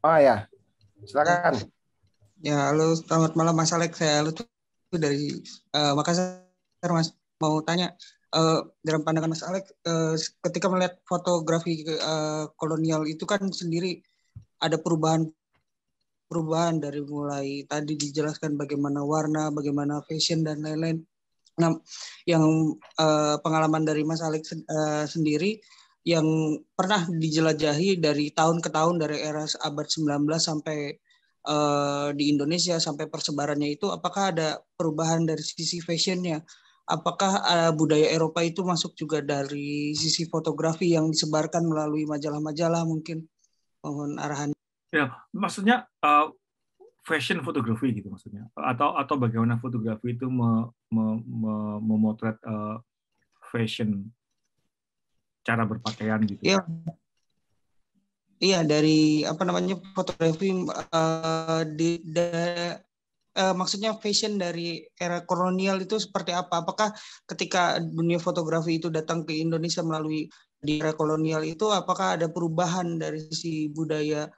Oh ya. Silakan. Ya, halo, selamat malam Mas Alex. Saya Lutfi dari uh, Makassar, Mas. Mau tanya, Eh, dalam pandangan Mas Alek, uh, eh, ketika melihat fotografi uh, kolonial itu kan sendiri ada perubahan perubahan dari mulai tadi dijelaskan bagaimana warna, bagaimana fashion dan lain-lain. Nah, yang uh, pengalaman dari Mas Alex uh, sendiri yang pernah dijelajahi dari tahun ke tahun dari era abad 19 sampai uh, di Indonesia sampai persebarannya itu apakah ada perubahan dari sisi fashionnya apakah uh, budaya Eropa itu masuk juga dari sisi fotografi yang disebarkan melalui majalah-majalah mungkin mohon arahan ya maksudnya uh, fashion fotografi gitu maksudnya atau atau bagaimana fotografi itu me, me, me, memotret uh, fashion cara berpakaian gitu ya Iya dari apa namanya fotografi uh, di da, uh, maksudnya fashion dari era kolonial itu seperti apa? Apakah ketika dunia fotografi itu datang ke Indonesia melalui di era kolonial itu apakah ada perubahan dari sisi budaya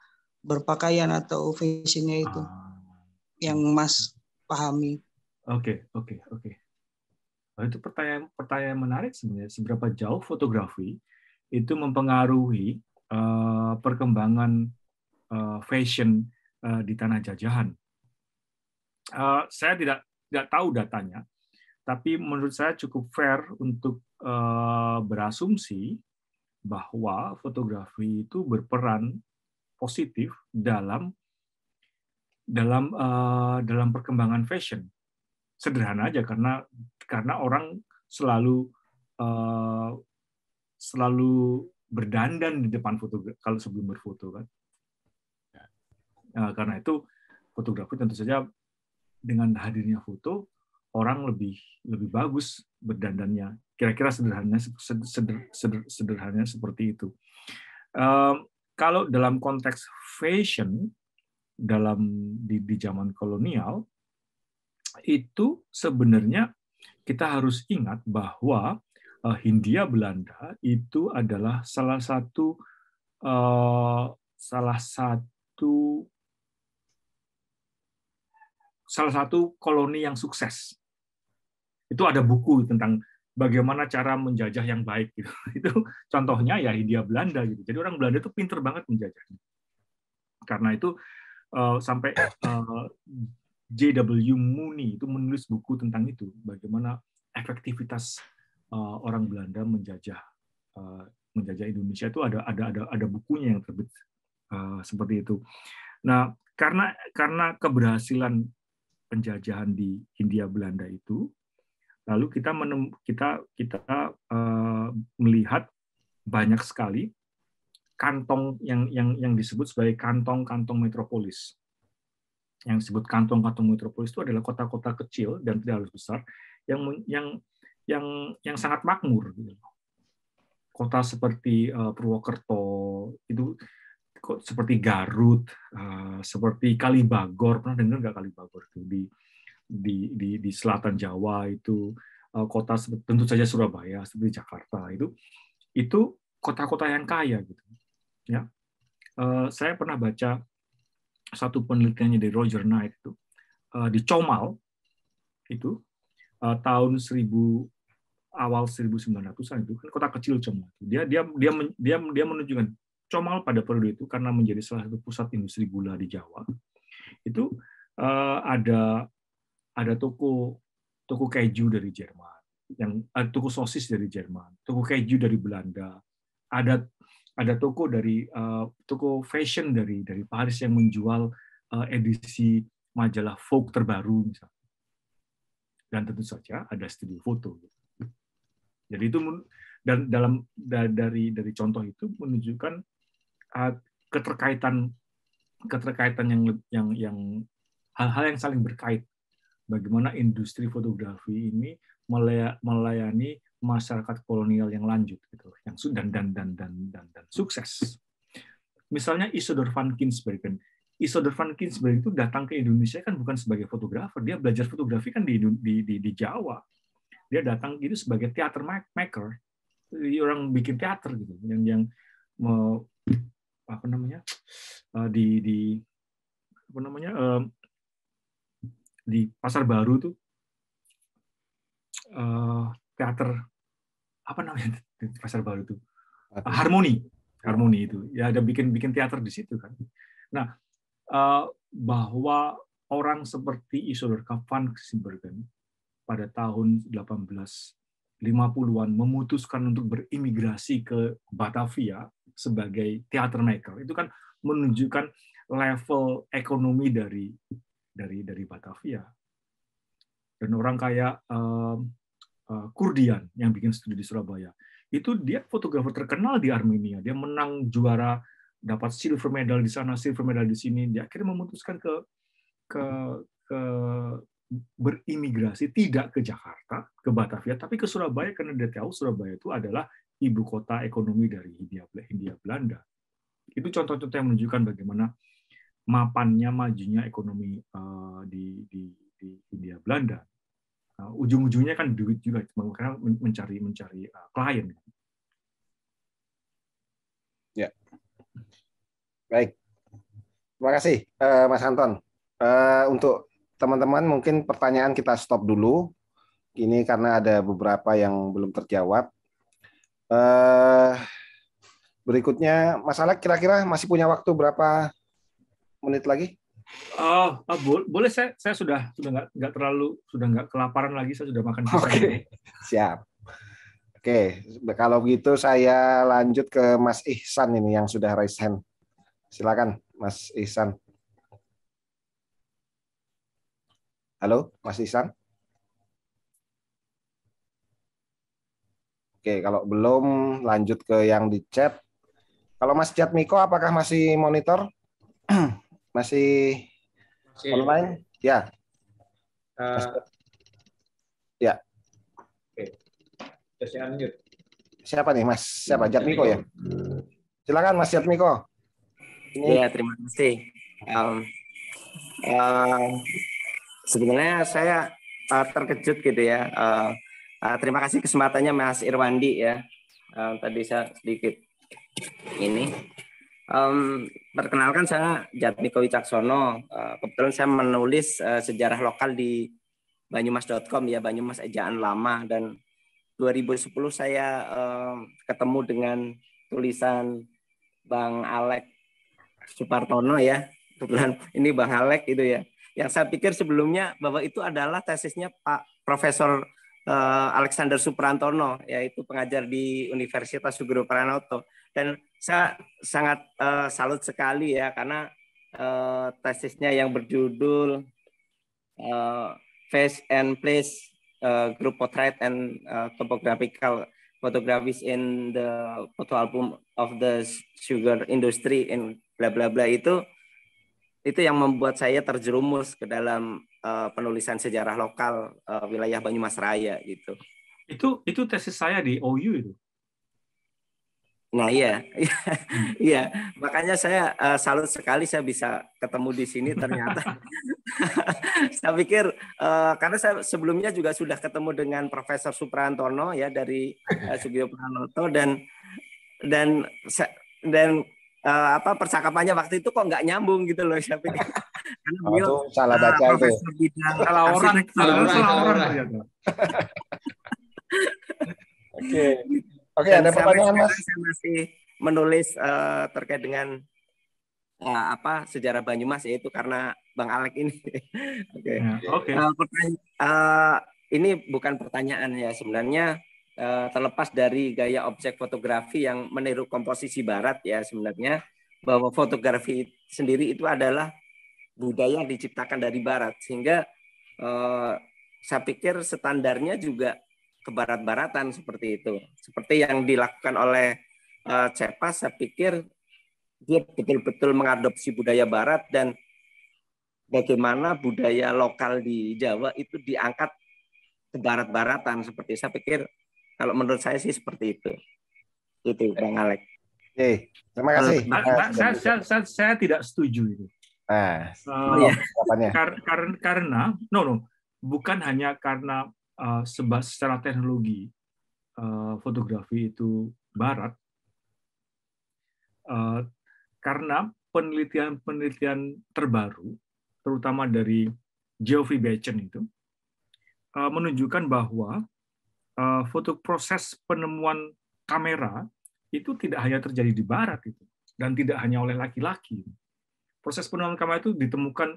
berpakaian atau fashionnya itu ah. yang Mas pahami? Oke, okay, oke, okay, oke. Okay. Nah, itu pertanyaan pertanyaan menarik sebenarnya seberapa jauh fotografi itu mempengaruhi uh, perkembangan uh, fashion uh, di tanah jajahan Eh, saya tidak tidak tahu datanya, tapi menurut saya cukup fair untuk eh, berasumsi bahwa fotografi itu berperan positif dalam dalam eh, dalam perkembangan fashion. Sederhana aja karena karena orang selalu selalu berdandan di depan foto kalau sebelum berfoto kan. Nah, karena itu fotografi tentu saja dengan hadirnya foto orang lebih lebih bagus berdandannya. Kira-kira sederhananya seder, seder, sederhananya seperti itu. Um, kalau dalam konteks fashion dalam di, di zaman kolonial itu sebenarnya kita harus ingat bahwa eh, Hindia Belanda itu adalah salah satu eh, salah satu salah satu koloni yang sukses. Itu ada buku tentang bagaimana cara menjajah yang baik. Gitu. Itu contohnya ya Hindia Belanda. Gitu. Jadi orang Belanda itu pinter banget menjajah. Karena itu eh, sampai eh, J.W. Mooney itu menulis buku tentang itu, bagaimana efektivitas eh, orang Belanda menjajah menjajah Indonesia itu ada ada ada ada bukunya yang terbit seperti itu. Nah, karena karena keberhasilan penjajahan di Hindia Belanda itu. Lalu kita menem, kita kita uh, melihat banyak sekali kantong yang yang yang disebut sebagai kantong-kantong metropolis. Yang disebut kantong-kantong metropolis itu adalah kota-kota kecil dan tidak harus besar yang yang yang yang sangat makmur. Gitu. Kota seperti uh, Purwokerto itu seperti Garut, uh, seperti Kalibagor. Pernah dengar nggak Kalibagor itu di di di, di selatan Jawa itu uh, kota tentu saja Surabaya seperti Jakarta itu itu kota-kota yang kaya gitu. Ya, uh, saya pernah baca satu penelitiannya dari Roger Knight itu uh, di Comal itu uh, tahun 1000 awal 1900-an itu kan kota kecil cuma dia dia dia dia dia menunjukkan Comal pada periode itu karena menjadi salah satu pusat industri gula di Jawa, itu uh, ada ada toko toko keju dari Jerman, yang uh, toko sosis dari Jerman, toko keju dari Belanda, ada ada toko dari uh, toko fashion dari dari Paris yang menjual uh, edisi majalah Vogue terbaru misalnya. Dan tentu saja ada studio foto. Jadi itu dan dalam dari dari contoh itu menunjukkan Ah, keterkaitan keterkaitan yang yang yang hal-hal yang saling berkait. Bagaimana industri fotografi ini melayani masyarakat kolonial yang lanjut gitu, yang sudah dan dan dan dan, dan sukses. Misalnya Isidor van Kinsbergen. Kan. Isidor van Kinsbergen itu datang ke Indonesia kan bukan sebagai fotografer, dia belajar fotografi kan di di di, di Jawa. Dia datang itu sebagai teater maker, orang bikin teater gitu, yang yang apa namanya uh, di di apa namanya uh, di pasar baru tuh uh, teater apa namanya di pasar baru tuh uh, harmoni oh. harmoni itu ya ada bikin bikin teater di situ kan nah uh, bahwa orang seperti Isidor van Siebergen pada tahun 1850-an memutuskan untuk berimigrasi ke Batavia sebagai teater maker itu kan menunjukkan level ekonomi dari dari dari Batavia dan orang kayak uh, uh, Kurdian yang bikin studi di Surabaya itu dia fotografer terkenal di Armenia dia menang juara dapat silver medal di sana silver medal di sini dia akhirnya memutuskan ke ke ke berimigrasi tidak ke Jakarta ke Batavia tapi ke Surabaya karena dia tahu Surabaya itu adalah ibu kota ekonomi dari Hindia, Hindia Belanda. Itu contoh-contoh yang menunjukkan bagaimana mapannya majunya ekonomi eh, di, di, di Hindia Belanda. Eh, ujung-ujungnya kan duit juga, karena mencari mencari eh, klien. Ya, baik. Terima kasih, Mas Anton. untuk teman-teman, mungkin pertanyaan kita stop dulu. Ini karena ada beberapa yang belum terjawab. Eh, berikutnya, masalah kira-kira masih punya waktu berapa menit lagi? Oh, oh boleh saya saya sudah sudah nggak nggak terlalu sudah nggak kelaparan lagi saya sudah makan Oke, okay. siap. Oke, okay. kalau gitu saya lanjut ke Mas Ihsan ini yang sudah raise hand. Silakan, Mas Ihsan. Halo, Mas Ihsan. Oke, kalau belum lanjut ke yang di chat. Kalau Mas Chat Miko apakah masih monitor? masih, masih online? Ya. Uh, Mas, ya. Oke. Okay. lanjut. Siapa nih Mas? Siapa? Jat Miko ya? Silakan Mas Jat Miko. Iya, terima kasih. Um, uh, sebenarnya saya uh, terkejut gitu ya. Uh, Uh, terima kasih kesempatannya Mas Irwandi ya. Uh, tadi saya sedikit ini. Um, perkenalkan saya Jatmiko Wicaksono. Uh, kebetulan saya menulis uh, sejarah lokal di banyumas.com ya, Banyumas Ejaan Lama dan 2010 saya uh, ketemu dengan tulisan Bang Alek Supartono ya. Kebetulan ini Bang Alek itu ya. Yang saya pikir sebelumnya bahwa itu adalah tesisnya Pak Profesor Eh, Alexander Suprantono, yaitu pengajar di Universitas Sugro Pranoto. Dan saya sangat uh, salut sekali ya karena uh, tesisnya yang berjudul uh, Face and Place uh, Group Portrait and uh, Topographical Photographies in the Photo Album of the Sugar Industry in bla bla bla itu itu yang membuat saya terjerumus ke dalam uh, penulisan sejarah lokal uh, wilayah Banyumas Raya gitu. Itu itu tesis saya di OU itu. Nah iya, hmm. iya makanya saya uh, salut sekali saya bisa ketemu di sini ternyata. saya pikir uh, karena saya sebelumnya juga sudah ketemu dengan Profesor Suprantono ya dari uh, Sugio Pranoto dan dan dan uh, apa percakapannya waktu itu kok nggak nyambung gitu loh siapa pikir. Karena oh, beliau salah eh, baca itu. Bidang, salah orang, salah orang, salah orang. Iya, oke. Oke, ada pertanyaan Mas. Saya masih menulis uh, terkait dengan uh, apa sejarah Banyumas yaitu karena Bang Alek ini. Oke. Ya, oke. okay. okay. uh, uh, ini bukan pertanyaan ya sebenarnya Eh, terlepas dari gaya objek fotografi yang meniru komposisi barat ya sebenarnya bahwa fotografi sendiri itu adalah budaya yang diciptakan dari barat sehingga eh, saya pikir standarnya juga ke barat baratan seperti itu seperti yang dilakukan oleh eh, Cepas saya pikir dia betul-betul mengadopsi budaya barat dan bagaimana budaya lokal di Jawa itu diangkat ke barat-baratan seperti saya pikir kalau menurut saya sih seperti itu. Itu Bang Alek. Oke, hey, terima kasih. Nah, nah, saya, saya, saya, saya tidak setuju itu. Nah, uh, iya. kar, kar, karena no no bukan hanya karena uh, eh, sebab secara teknologi uh, fotografi itu barat, uh, karena penelitian-penelitian terbaru, terutama dari Geoffrey Bachen itu, uh, menunjukkan bahwa Eh, foto proses penemuan kamera itu tidak hanya terjadi di barat itu dan tidak hanya oleh laki-laki. Proses penemuan kamera itu ditemukan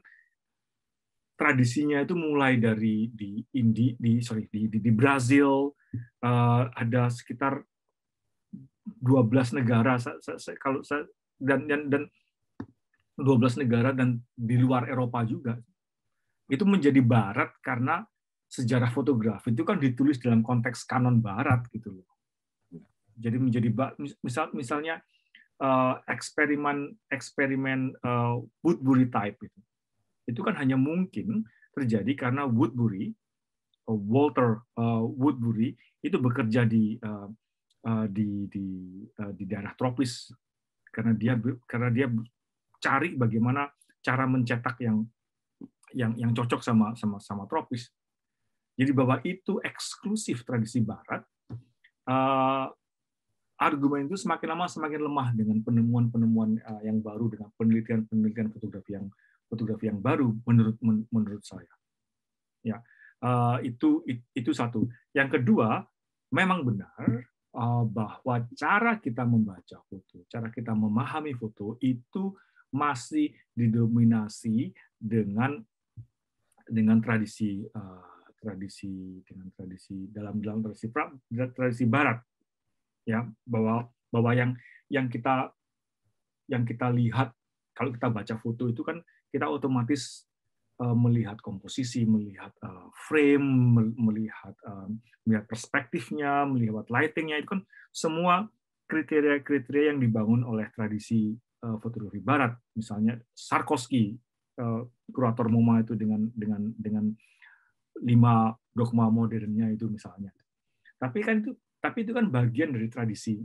tradisinya itu mulai dari di Indi, di sorry di, di, di Brazil uh, ada sekitar 12 negara saya, saya, kalau saya, dan dan dan 12 negara dan di luar Eropa juga itu menjadi barat karena sejarah fotografi itu kan ditulis dalam konteks kanon barat gitu loh. Jadi menjadi misal misalnya eh, eksperimen eksperimen eh, Woodbury type itu. Itu kan hanya mungkin terjadi karena Woodbury eh, Walter Woodbury itu bekerja di di di di daerah tropis karena dia karena dia cari bagaimana cara mencetak yang yang yang cocok sama sama sama tropis jadi bahwa itu eksklusif tradisi Barat, eh, argumen itu semakin lama semakin lemah dengan penemuan-penemuan eh, yang baru, dengan penelitian-penelitian fotografi yang fotografi yang baru menurut menurut saya. Ya, eh, itu itu satu. Yang kedua, memang benar bahwa cara kita membaca foto, cara kita memahami foto itu masih didominasi dengan dengan tradisi tradisi dengan tradisi dalam dalam tradisi pra, tradisi barat ya bahwa bahwa yang yang kita yang kita lihat kalau kita baca foto itu kan kita otomatis eh, melihat komposisi, melihat eh, frame, melihat eh, melihat perspektifnya, melihat lightingnya itu kan semua kriteria-kriteria yang dibangun oleh tradisi fotografi barat, misalnya Sarkowski, kurator MoMA itu dengan dengan dengan lima dogma modernnya itu misalnya. Tapi kan itu tapi itu kan bagian dari tradisi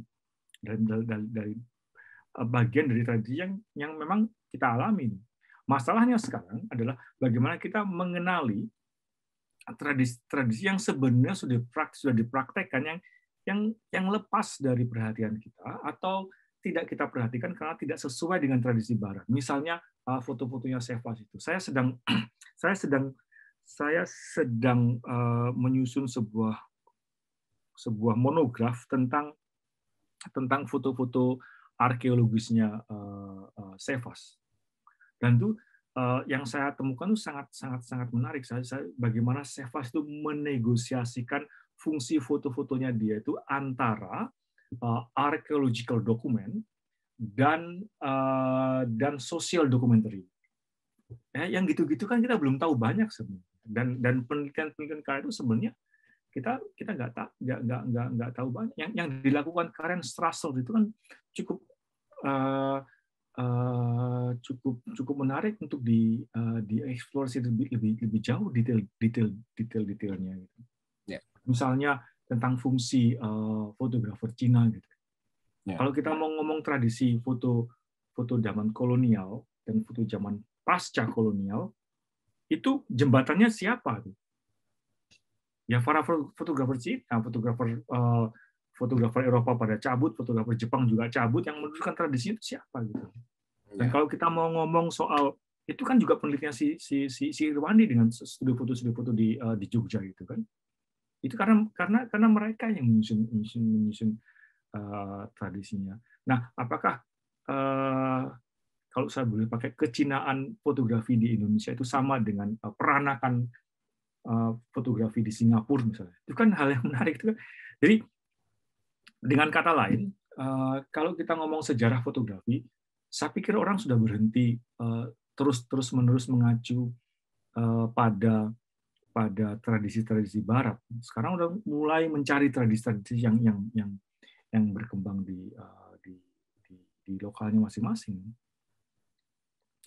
dari, dari, eh, dari bagian dari tradisi yang yang memang kita alami. Masalahnya sekarang adalah bagaimana kita mengenali tradisi-tradisi yang sebenarnya sudah sudah dipraktekkan yang yang yang lepas dari perhatian kita atau tidak kita perhatikan karena tidak sesuai dengan tradisi barat. Misalnya eh, foto-fotonya Sefas itu. Saya sedang saya sedang saya sedang eh, menyusun sebuah sebuah monograf tentang tentang foto-foto arkeologisnya Sefas. Eh, eh, dan itu yang saya temukan itu sangat sangat sangat menarik. bagaimana Sefas itu menegosiasikan fungsi foto-fotonya dia itu antara archaeological document dan dan social documentary. Ya, yang gitu-gitu kan kita belum tahu banyak sebenarnya. Dan dan penelitian-penelitian karen itu sebenarnya kita kita nggak tak nggak nggak nggak nggak tahu banyak. Yang yang dilakukan karen Strassel itu kan cukup uh, uh, cukup cukup menarik untuk di uh, dieksplorasi lebih lebih lebih jauh detail detail detail detailnya. Gitu. Yeah. Misalnya tentang fungsi uh, fotografer Cina gitu. Yeah. Kalau kita mau ngomong tradisi foto foto zaman kolonial dan foto zaman pasca kolonial itu jembatannya siapa Ya para fotografer Cina, fotografer eh, fotografer Eropa pada cabut, fotografer Jepang juga cabut yang meneruskan tradisi itu siapa gitu. Dan ya. kalau kita mau ngomong soal itu kan juga penelitian si si si, si Irwandi dengan studio foto studio foto di uh, di Jogja gitu kan. Itu karena karena karena mereka yang menyusun menyusun, menyusun uh, tradisinya. Nah, apakah uh, kalau saya boleh pakai kecinaan fotografi di Indonesia itu sama dengan eh, peranakan eh, fotografi di Singapura misalnya. Itu kan hal yang menarik itu. Kan. Jadi dengan kata lain, eh, kalau kita ngomong sejarah fotografi, saya pikir orang sudah berhenti terus terus menerus mengacu pada pada tradisi-tradisi Barat. Sekarang udah mulai mencari tradisi-tradisi yang yang yang yang berkembang di di, di, di lokalnya masing-masing.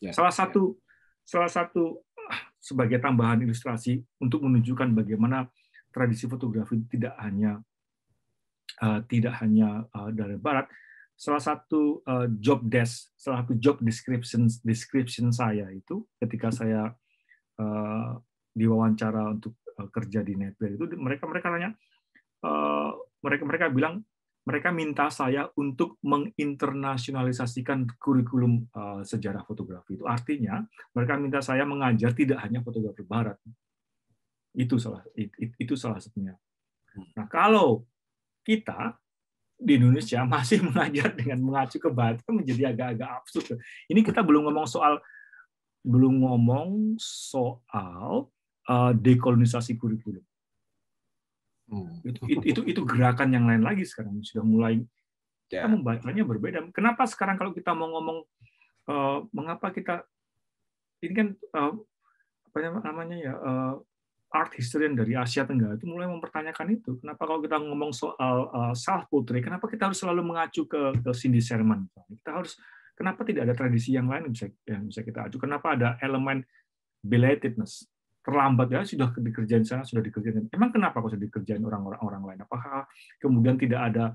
Ya, salah ya. satu salah satu ah, sebagai tambahan ilustrasi untuk menunjukkan bagaimana tradisi fotografi tidak hanya uh, tidak hanya uh, eh, dari barat salah satu uh, job desk salah satu job description description saya itu ketika saya uh, diwawancara untuk uh, kerja di Nepal itu mereka mereka nanya uh, mereka mereka bilang mereka minta saya untuk menginternasionalisasikan kurikulum eh, sejarah fotografi itu. Artinya, mereka minta saya mengajar tidak hanya fotografi barat. Itu salah itu salah satunya. Hmm. Nah, kalau kita di Indonesia masih mengajar dengan mengacu ke barat itu menjadi agak-agak absurd. Ini kita belum ngomong soal belum ngomong soal eh, dekolonisasi kurikulum. Hmm. Itu, itu, itu itu gerakan yang lain lagi sekarang sudah mulai yeah. kita ya. membacanya berbeda. Kenapa sekarang kalau kita mau ngomong uh, mengapa kita ini kan uh, apa namanya ya uh, art historian dari Asia Tenggara itu mulai mempertanyakan itu. Kenapa kalau kita ngomong soal uh, self portrait, kenapa kita harus selalu mengacu ke, ke Cindy Sherman? Kita harus kenapa tidak ada tradisi yang lain yang bisa yang bisa kita acu? Kenapa ada elemen belatedness? terlambat ya sudah dikerjain sana sudah dikerjain emang kenapa kok sudah dikerjain orang-orang orang lain apakah kemudian tidak ada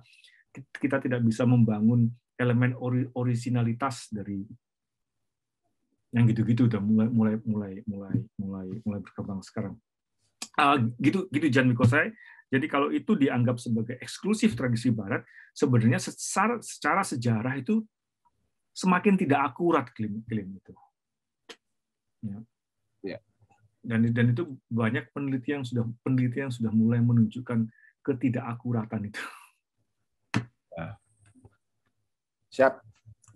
kita tidak bisa membangun elemen originalitas dari yang gitu-gitu udah mulai mulai mulai mulai mulai mulai berkembang sekarang uh, gitu gitu Jan Miko saya jadi kalau itu dianggap sebagai eksklusif tradisi Barat sebenarnya secara, secara sejarah itu semakin tidak akurat klaim klaim itu ya. ya dan dan itu banyak penelitian yang sudah penelitian yang sudah mulai menunjukkan ketidakakuratan itu. Ya. Siap.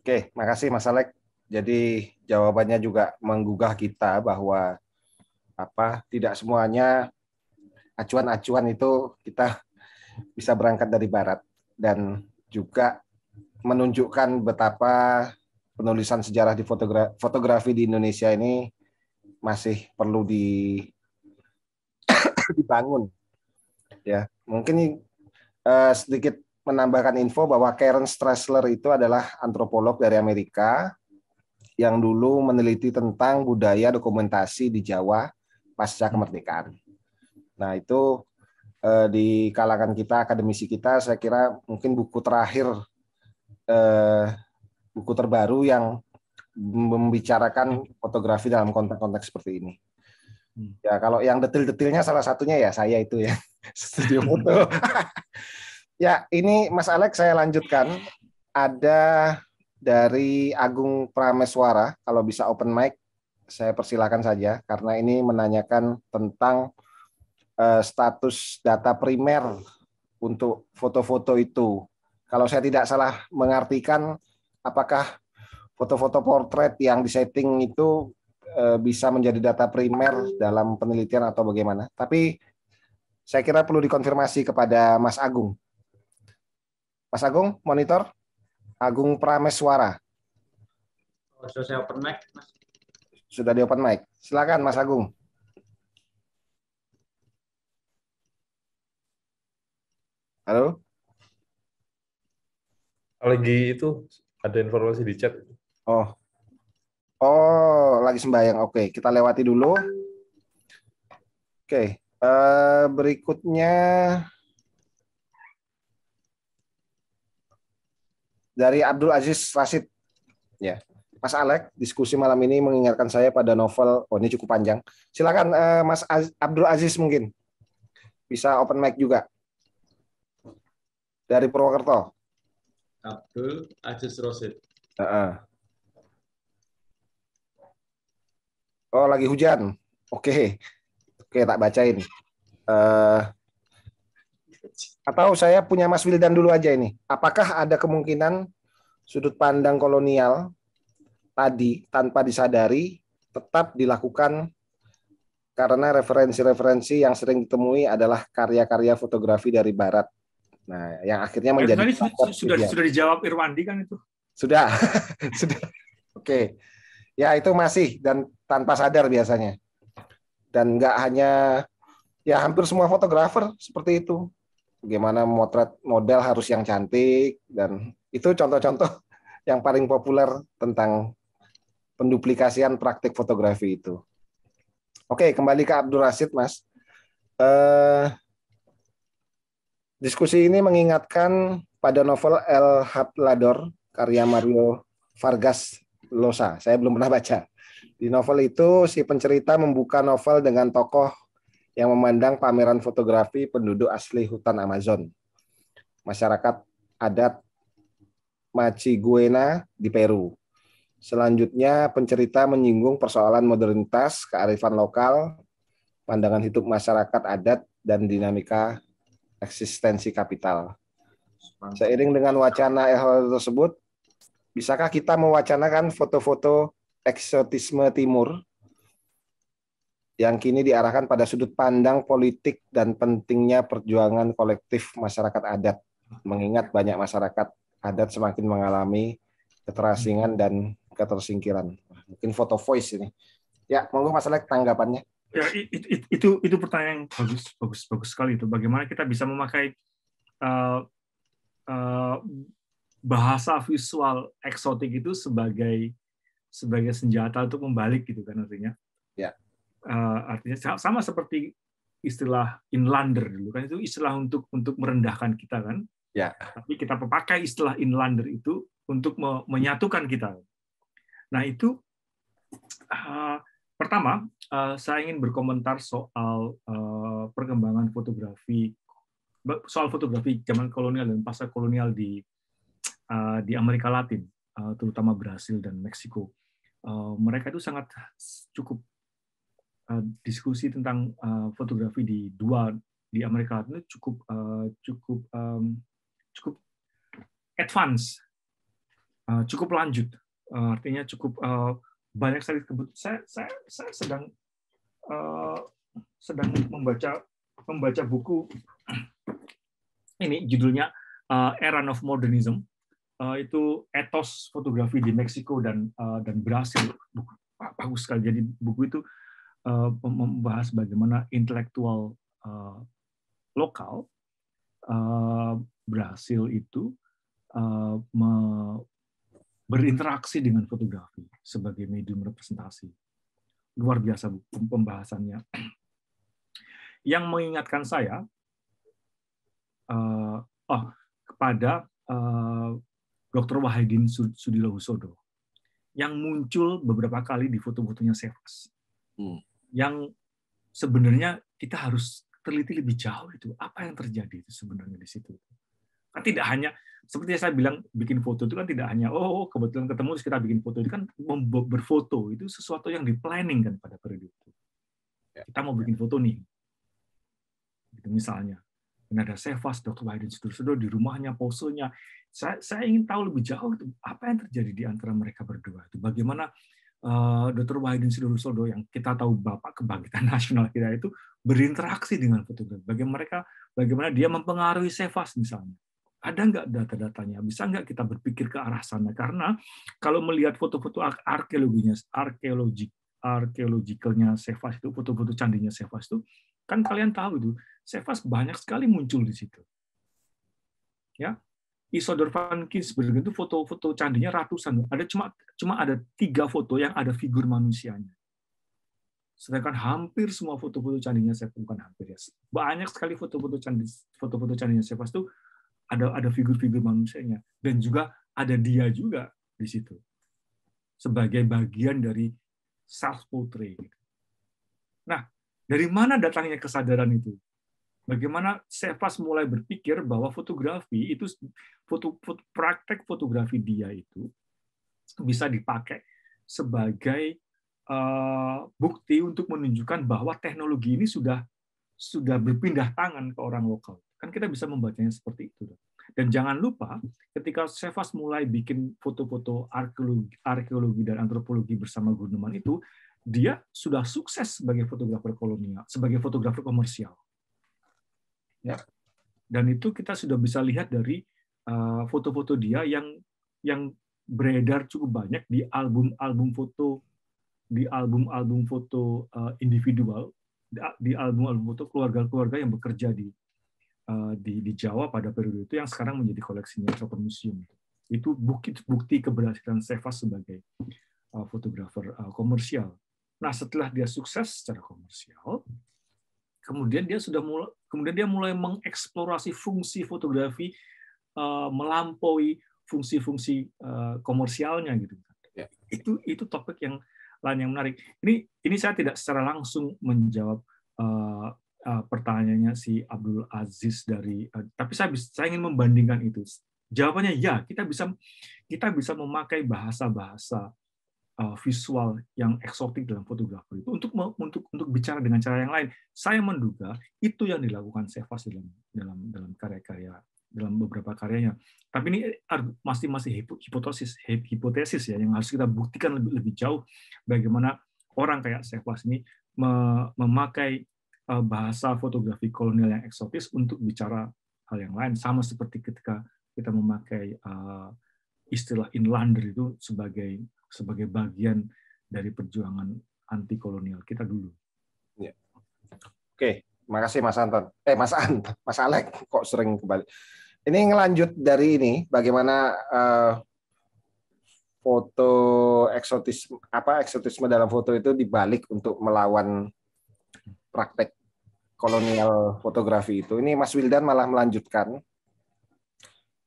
Oke, makasih Mas Alek. Jadi jawabannya juga menggugah kita bahwa apa tidak semuanya acuan-acuan itu kita bisa berangkat dari barat dan juga menunjukkan betapa penulisan sejarah di fotografi, fotografi di Indonesia ini masih perlu di dibangun. Ya, mungkin uh, sedikit menambahkan info bahwa Karen Stressler itu adalah antropolog dari Amerika yang dulu meneliti tentang budaya dokumentasi di Jawa pasca kemerdekaan. Nah, itu uh, di kalangan kita akademisi kita saya kira mungkin buku terakhir uh, buku terbaru yang membicarakan fotografi dalam konteks-konteks seperti ini. Hmm. Ya kalau yang detil-detilnya salah satunya ya saya itu ya studio foto. ya ini Mas Alex saya lanjutkan ada dari Agung Prameswara kalau bisa open mic saya persilahkan saja karena ini menanyakan tentang uh, status data primer untuk foto-foto itu. Kalau saya tidak salah mengartikan apakah foto-foto portrait yang di setting itu eh, bisa menjadi data primer dalam penelitian atau bagaimana. Tapi saya kira perlu dikonfirmasi kepada Mas Agung. Mas Agung, monitor. Agung Prameswara. Oh, sudah saya open Mas. Sudah di open mic. Silakan Mas Agung. Halo? Lagi itu ada informasi di chat. Oh. Oh, lagi sembahyang. Oke, kita lewati dulu. Oke, uh, berikutnya dari Abdul Aziz Rasid. Ya. Mas Alek, diskusi malam ini mengingatkan saya pada novel, oh ini cukup panjang. Silakan uh, Mas Az Abdul Aziz mungkin bisa open mic juga. Dari Purwokerto. Abdul Aziz Rasid. Uh -uh. Oh, lagi hujan. Oke. Okay. Oke, okay, tak bacain. Uh, atau saya punya Mas Wildan dulu aja ini. Apakah ada kemungkinan sudut pandang kolonial tadi tanpa disadari tetap dilakukan karena referensi-referensi yang sering ditemui adalah karya-karya fotografi dari barat. Nah, yang akhirnya menjadi sudah sudah, sudah dijawab Irwandi kan itu. Sudah. sudah. Oke. Okay ya itu masih dan tanpa sadar biasanya dan nggak hanya ya hampir semua fotografer seperti itu bagaimana motret model harus yang cantik dan itu contoh-contoh yang paling populer tentang penduplikasian praktik fotografi itu oke kembali ke Abdul Rasid mas eh, diskusi ini mengingatkan pada novel El Hablador karya Mario Vargas Losa. Saya belum pernah baca. Di novel itu si pencerita membuka novel dengan tokoh yang memandang pameran fotografi penduduk asli hutan Amazon. Masyarakat adat Maciguena di Peru. Selanjutnya, pencerita menyinggung persoalan modernitas, kearifan lokal, pandangan hidup masyarakat adat, dan dinamika eksistensi kapital. Seiring dengan wacana hal tersebut, bisakah kita mewacanakan foto-foto eksotisme timur yang kini diarahkan pada sudut pandang politik dan pentingnya perjuangan kolektif masyarakat adat mengingat banyak masyarakat adat semakin mengalami keterasingan dan ketersingkiran. Mungkin foto voice ini. Ya, monggo Mas Alek tanggapannya. Ya, itu, itu itu pertanyaan bagus bagus bagus sekali itu. Bagaimana kita bisa memakai uh, uh, bahasa visual eksotik itu sebagai sebagai senjata untuk membalik gitu kan artinya. Ya. Uh, artinya sama seperti istilah inlander dulu kan itu istilah untuk untuk merendahkan kita kan. Ya. Tapi kita pakai istilah inlander itu untuk me menyatukan kita. Nah itu uh, pertama uh, saya ingin berkomentar soal uh, perkembangan fotografi soal fotografi zaman kolonial dan pasca kolonial di Eh, di Amerika Latin, eh, terutama Brasil dan Meksiko. Eh, mereka itu sangat cukup diskusi tentang fotografi di dua di Amerika Latin itu cukup cukup cukup advance, cukup lanjut. artinya cukup banyak sekali kebutuhan. Saya, saya, saya sedang sedang membaca membaca buku ini judulnya Era of Modernism Eh, itu etos fotografi di Meksiko dan eh, dan Brasil bagus sekali jadi buku itu eh, membahas bagaimana intelektual lokal Brasil itu berinteraksi dengan fotografi sebagai medium representasi luar biasa buku pembahasannya yang mengingatkan saya oh, kepada Dr. Wahidin Sudilo Husodo yang muncul beberapa kali di foto-fotonya Sefas. Hmm. Yang sebenarnya kita harus teliti lebih jauh itu apa yang terjadi itu sebenarnya di situ. Kan tidak hanya seperti yang saya bilang bikin foto itu kan tidak hanya oh, oh kebetulan ketemu terus kita bikin foto itu kan berfoto itu sesuatu yang di planning kan pada periode itu. Ya. Kita mau bikin ya. foto nih. Gitu misalnya dan ada Sefas, Dr. Wahidin Sudur-Sudur di rumahnya, posonya. Saya, saya ingin tahu lebih jauh itu, apa yang terjadi di antara mereka berdua itu. Bagaimana uh, eh, Dr. Wahidin Sudur-Sudur yang kita tahu bapak kebangkitan nasional kita itu berinteraksi dengan fotografi. Bagaimana mereka, bagaimana dia mempengaruhi Sefas misalnya. Ada nggak data-datanya? Bisa nggak kita berpikir ke arah sana? Karena kalau melihat foto-foto arkeologinya, arkeologi, arkeologikalnya Sefas itu, foto-foto candinya Sefas itu, kan kalian tahu itu Sefas banyak sekali muncul di situ. Ya, Isodor van Kins itu foto-foto candinya ratusan. Ada cuma cuma ada tiga foto yang ada figur manusianya. Sedangkan hampir semua foto-foto candinya saya bukan hampir ya. Banyak sekali foto-foto candi foto-foto candinya saya itu ada ada figur-figur manusianya dan juga ada dia juga di situ sebagai bagian dari self portrait. Nah, dari mana datangnya kesadaran itu? bagaimana Sefas mulai berpikir bahwa fotografi itu foto, foto praktek fotografi dia itu bisa dipakai sebagai uh, bukti untuk menunjukkan bahwa teknologi ini sudah sudah berpindah tangan ke orang lokal. Kan kita bisa membacanya seperti itu. Dan jangan lupa ketika Sefas mulai bikin foto-foto arkeologi, arkeologi dan antropologi bersama Guneman itu, dia sudah sukses sebagai fotografer kolonial, sebagai fotografer komersial ya dan itu kita sudah bisa lihat dari eh, foto-foto dia yang yang beredar cukup banyak di album-album foto di album-album foto eh, individual di album-album foto keluarga-keluarga yang bekerja di eh, di di Jawa pada periode itu yang sekarang menjadi koleksinya Chopper Museum itu bukti bukti keberhasilan Sevas sebagai fotografer komersial. Nah setelah dia sukses secara komersial, kemudian dia sudah mulai kemudian dia mulai mengeksplorasi fungsi fotografi eh, melampaui fungsi-fungsi eh, komersialnya gitu ya. itu itu topik yang lain yang menarik ini ini saya tidak secara langsung menjawab eh, pertanyaannya si Abdul Aziz dari tapi saya bisa, saya ingin membandingkan itu jawabannya ya kita bisa kita bisa memakai bahasa-bahasa Eh, visual yang eksotik dalam fotografer itu untuk untuk untuk bicara dengan cara yang lain. Saya menduga itu yang dilakukan Sefas dalam dalam dalam karya-karya dalam beberapa karyanya. Tapi ini masih masih hipotesis hipotesis ya yang harus kita buktikan lebih lebih jauh bagaimana orang kayak Sefas ini memakai eh, bahasa fotografi kolonial yang eksotis untuk bicara hal yang lain sama seperti ketika kita memakai eh, istilah inlander itu sebagai sebagai bagian dari perjuangan anti kolonial kita dulu. Ya. Oke, kasih Mas Anton. Eh Mas Anton, Mas Alek kok sering kembali. Ini ngelanjut dari ini bagaimana uh, foto eksotisme apa eksotisme dalam foto itu dibalik untuk melawan praktek kolonial fotografi itu. Ini Mas Wildan malah melanjutkan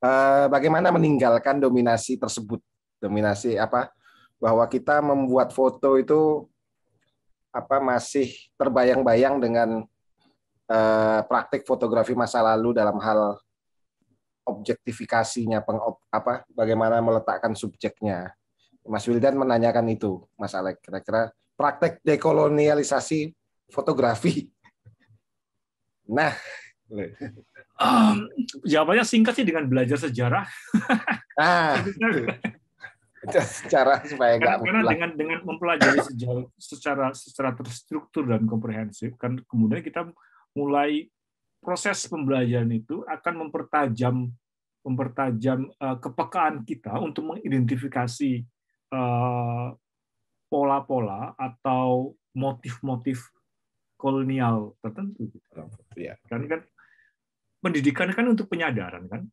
Eh, bagaimana meninggalkan dominasi tersebut dominasi apa bahwa kita membuat foto itu apa masih terbayang-bayang dengan uh, praktik fotografi masa lalu dalam hal objektifikasinya pengop, apa bagaimana meletakkan subjeknya Mas Wildan menanyakan itu Mas Alek kira-kira praktek dekolonialisasi fotografi nah Um, jawabannya singkat sih dengan belajar sejarah. Ah, secara supaya nggak karena dengan dengan mempelajari sejarah secara secara terstruktur dan komprehensif kan kemudian kita mulai proses pembelajaran itu akan mempertajam mempertajam uh, kepekaan kita untuk mengidentifikasi pola eh, pola-pola atau motif-motif kolonial tertentu. Ya. Kan kan pendidikan kan untuk penyadaran kan?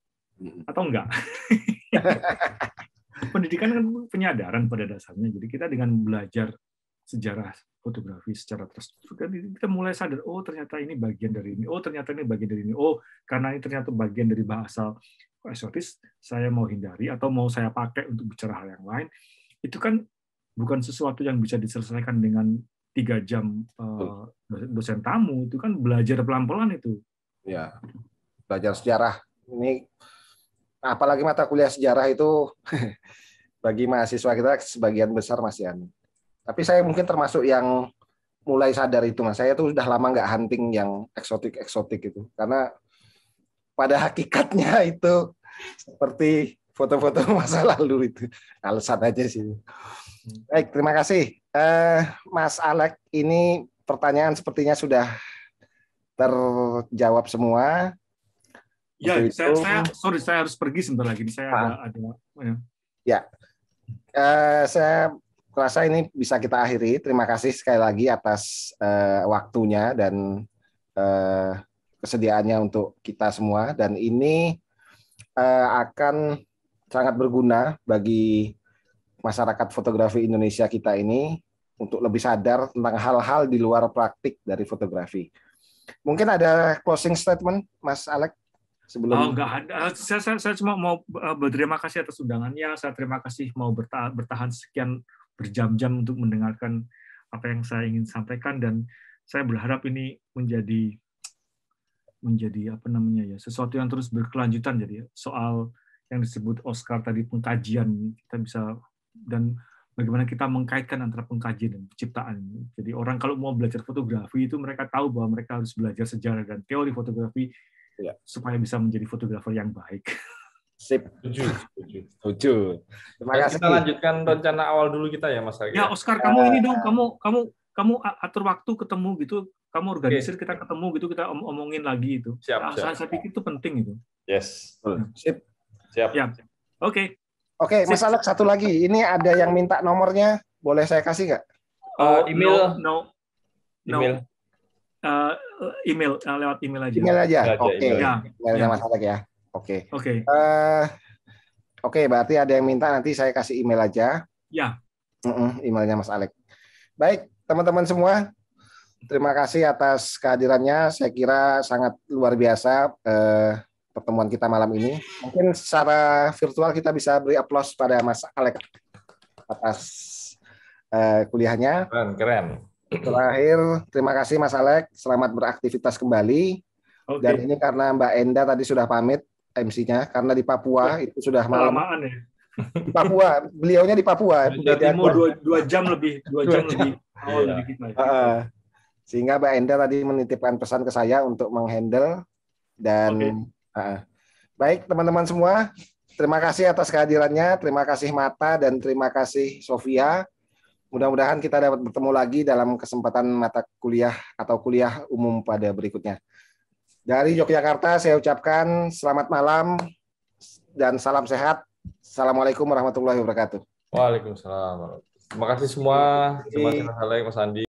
Atau enggak? pendidikan kan penyadaran pada dasarnya. Jadi kita dengan belajar sejarah fotografi secara terstruktur kita mulai sadar oh ternyata ini bagian dari ini oh ternyata ini bagian dari ini oh karena ini ternyata bagian dari bahasa eksotis saya mau hindari atau mau saya pakai untuk bicara hal yang lain itu kan bukan sesuatu yang bisa diselesaikan dengan tiga jam eh, dosen tamu itu kan belajar pelan-pelan itu ya belajar sejarah ini apalagi mata kuliah sejarah itu bagi mahasiswa kita sebagian besar masih anu. Tapi saya mungkin termasuk yang mulai sadar itu Mas. Saya tuh sudah lama nggak hunting yang eksotik-eksotik itu karena pada hakikatnya itu seperti foto-foto masa lalu itu. Alasan aja sih. Baik, terima kasih. Eh, Mas Alek, ini pertanyaan sepertinya sudah terjawab semua Ya, saya, saya sorry saya harus pergi sebentar lagi. Saya ah, ada, ada ya. Uh, saya rasa ini bisa kita akhiri. Terima kasih sekali lagi atas uh, waktunya dan uh, kesediaannya untuk kita semua. Dan ini uh, akan sangat berguna bagi masyarakat fotografi Indonesia kita ini untuk lebih sadar tentang hal-hal di luar praktik dari fotografi. Mungkin ada closing statement, Mas Alex sebelum oh, nggak ada eh, saya, saya, saya cuma mau eh, berterima kasih atas undangannya saya terima kasih mau bertahan, bertahan sekian berjam-jam untuk mendengarkan apa yang saya ingin sampaikan dan saya berharap ini menjadi menjadi apa namanya ya sesuatu yang terus berkelanjutan jadi soal yang disebut Oscar tadi pengkajian kita bisa dan bagaimana kita mengkaitkan antara pengkajian dan penciptaan jadi orang kalau mau belajar fotografi itu mereka tahu bahwa mereka harus belajar sejarah dan teori fotografi ya. supaya bisa menjadi fotografer yang baik. Sip. Tujuh. Tujuh. Terima kasih. Kita lanjutkan rencana awal dulu kita ya Mas Hagi. Ya Oscar, kamu ini dong, ya. kamu kamu kamu atur waktu ketemu gitu, kamu organisir okay. kita ketemu gitu, kita om omongin lagi itu. Siap, nah, siap. Saya, saya pikir itu penting itu. Yes. Hmm. Sip. Siap. Ya. Oke. Okay. Oke, okay, Mas Alek, satu lagi. Ini ada yang minta nomornya, boleh saya kasih nggak? Oh, uh, email. no. no. Email uh, email uh, lewat email aja. Email aja. Oke. Okay. Ya. ya. ya. Oke. Okay. Oke. Okay. Uh, eh, Oke, okay, berarti ada yang minta nanti saya kasih email aja. Ya. Uh-uh, emailnya Mas Alek. Baik, teman-teman semua, terima kasih atas kehadirannya. Saya kira sangat luar biasa eh, pertemuan kita malam ini. Mungkin secara virtual kita bisa beri aplaus pada Mas Alek atas eh, kuliahnya. Keren, keren. Terakhir, terima kasih Mas Alek. Selamat beraktivitas kembali. Okay. Dan ini karena Mbak Enda tadi sudah pamit MC-nya, karena di Papua ya, itu sudah malam. ya. Di Papua, beliaunya di Papua. Jadi dua, dua jam lebih, dua, dua jam, jam lebih. Oh, yeah. lebih Uh, sehingga Mbak Enda tadi menitipkan pesan ke saya untuk menghandle dan okay. uh, baik teman-teman semua. Terima kasih atas kehadirannya, terima kasih Mata dan terima kasih Sofia. Mudah-mudahan kita dapat bertemu lagi dalam kesempatan mata kuliah atau kuliah umum pada berikutnya. Dari Yogyakarta saya ucapkan selamat malam dan salam sehat. Assalamualaikum warahmatullahi wabarakatuh. Waalaikumsalam. Terima kasih semua. Terima kasih Mas Andi.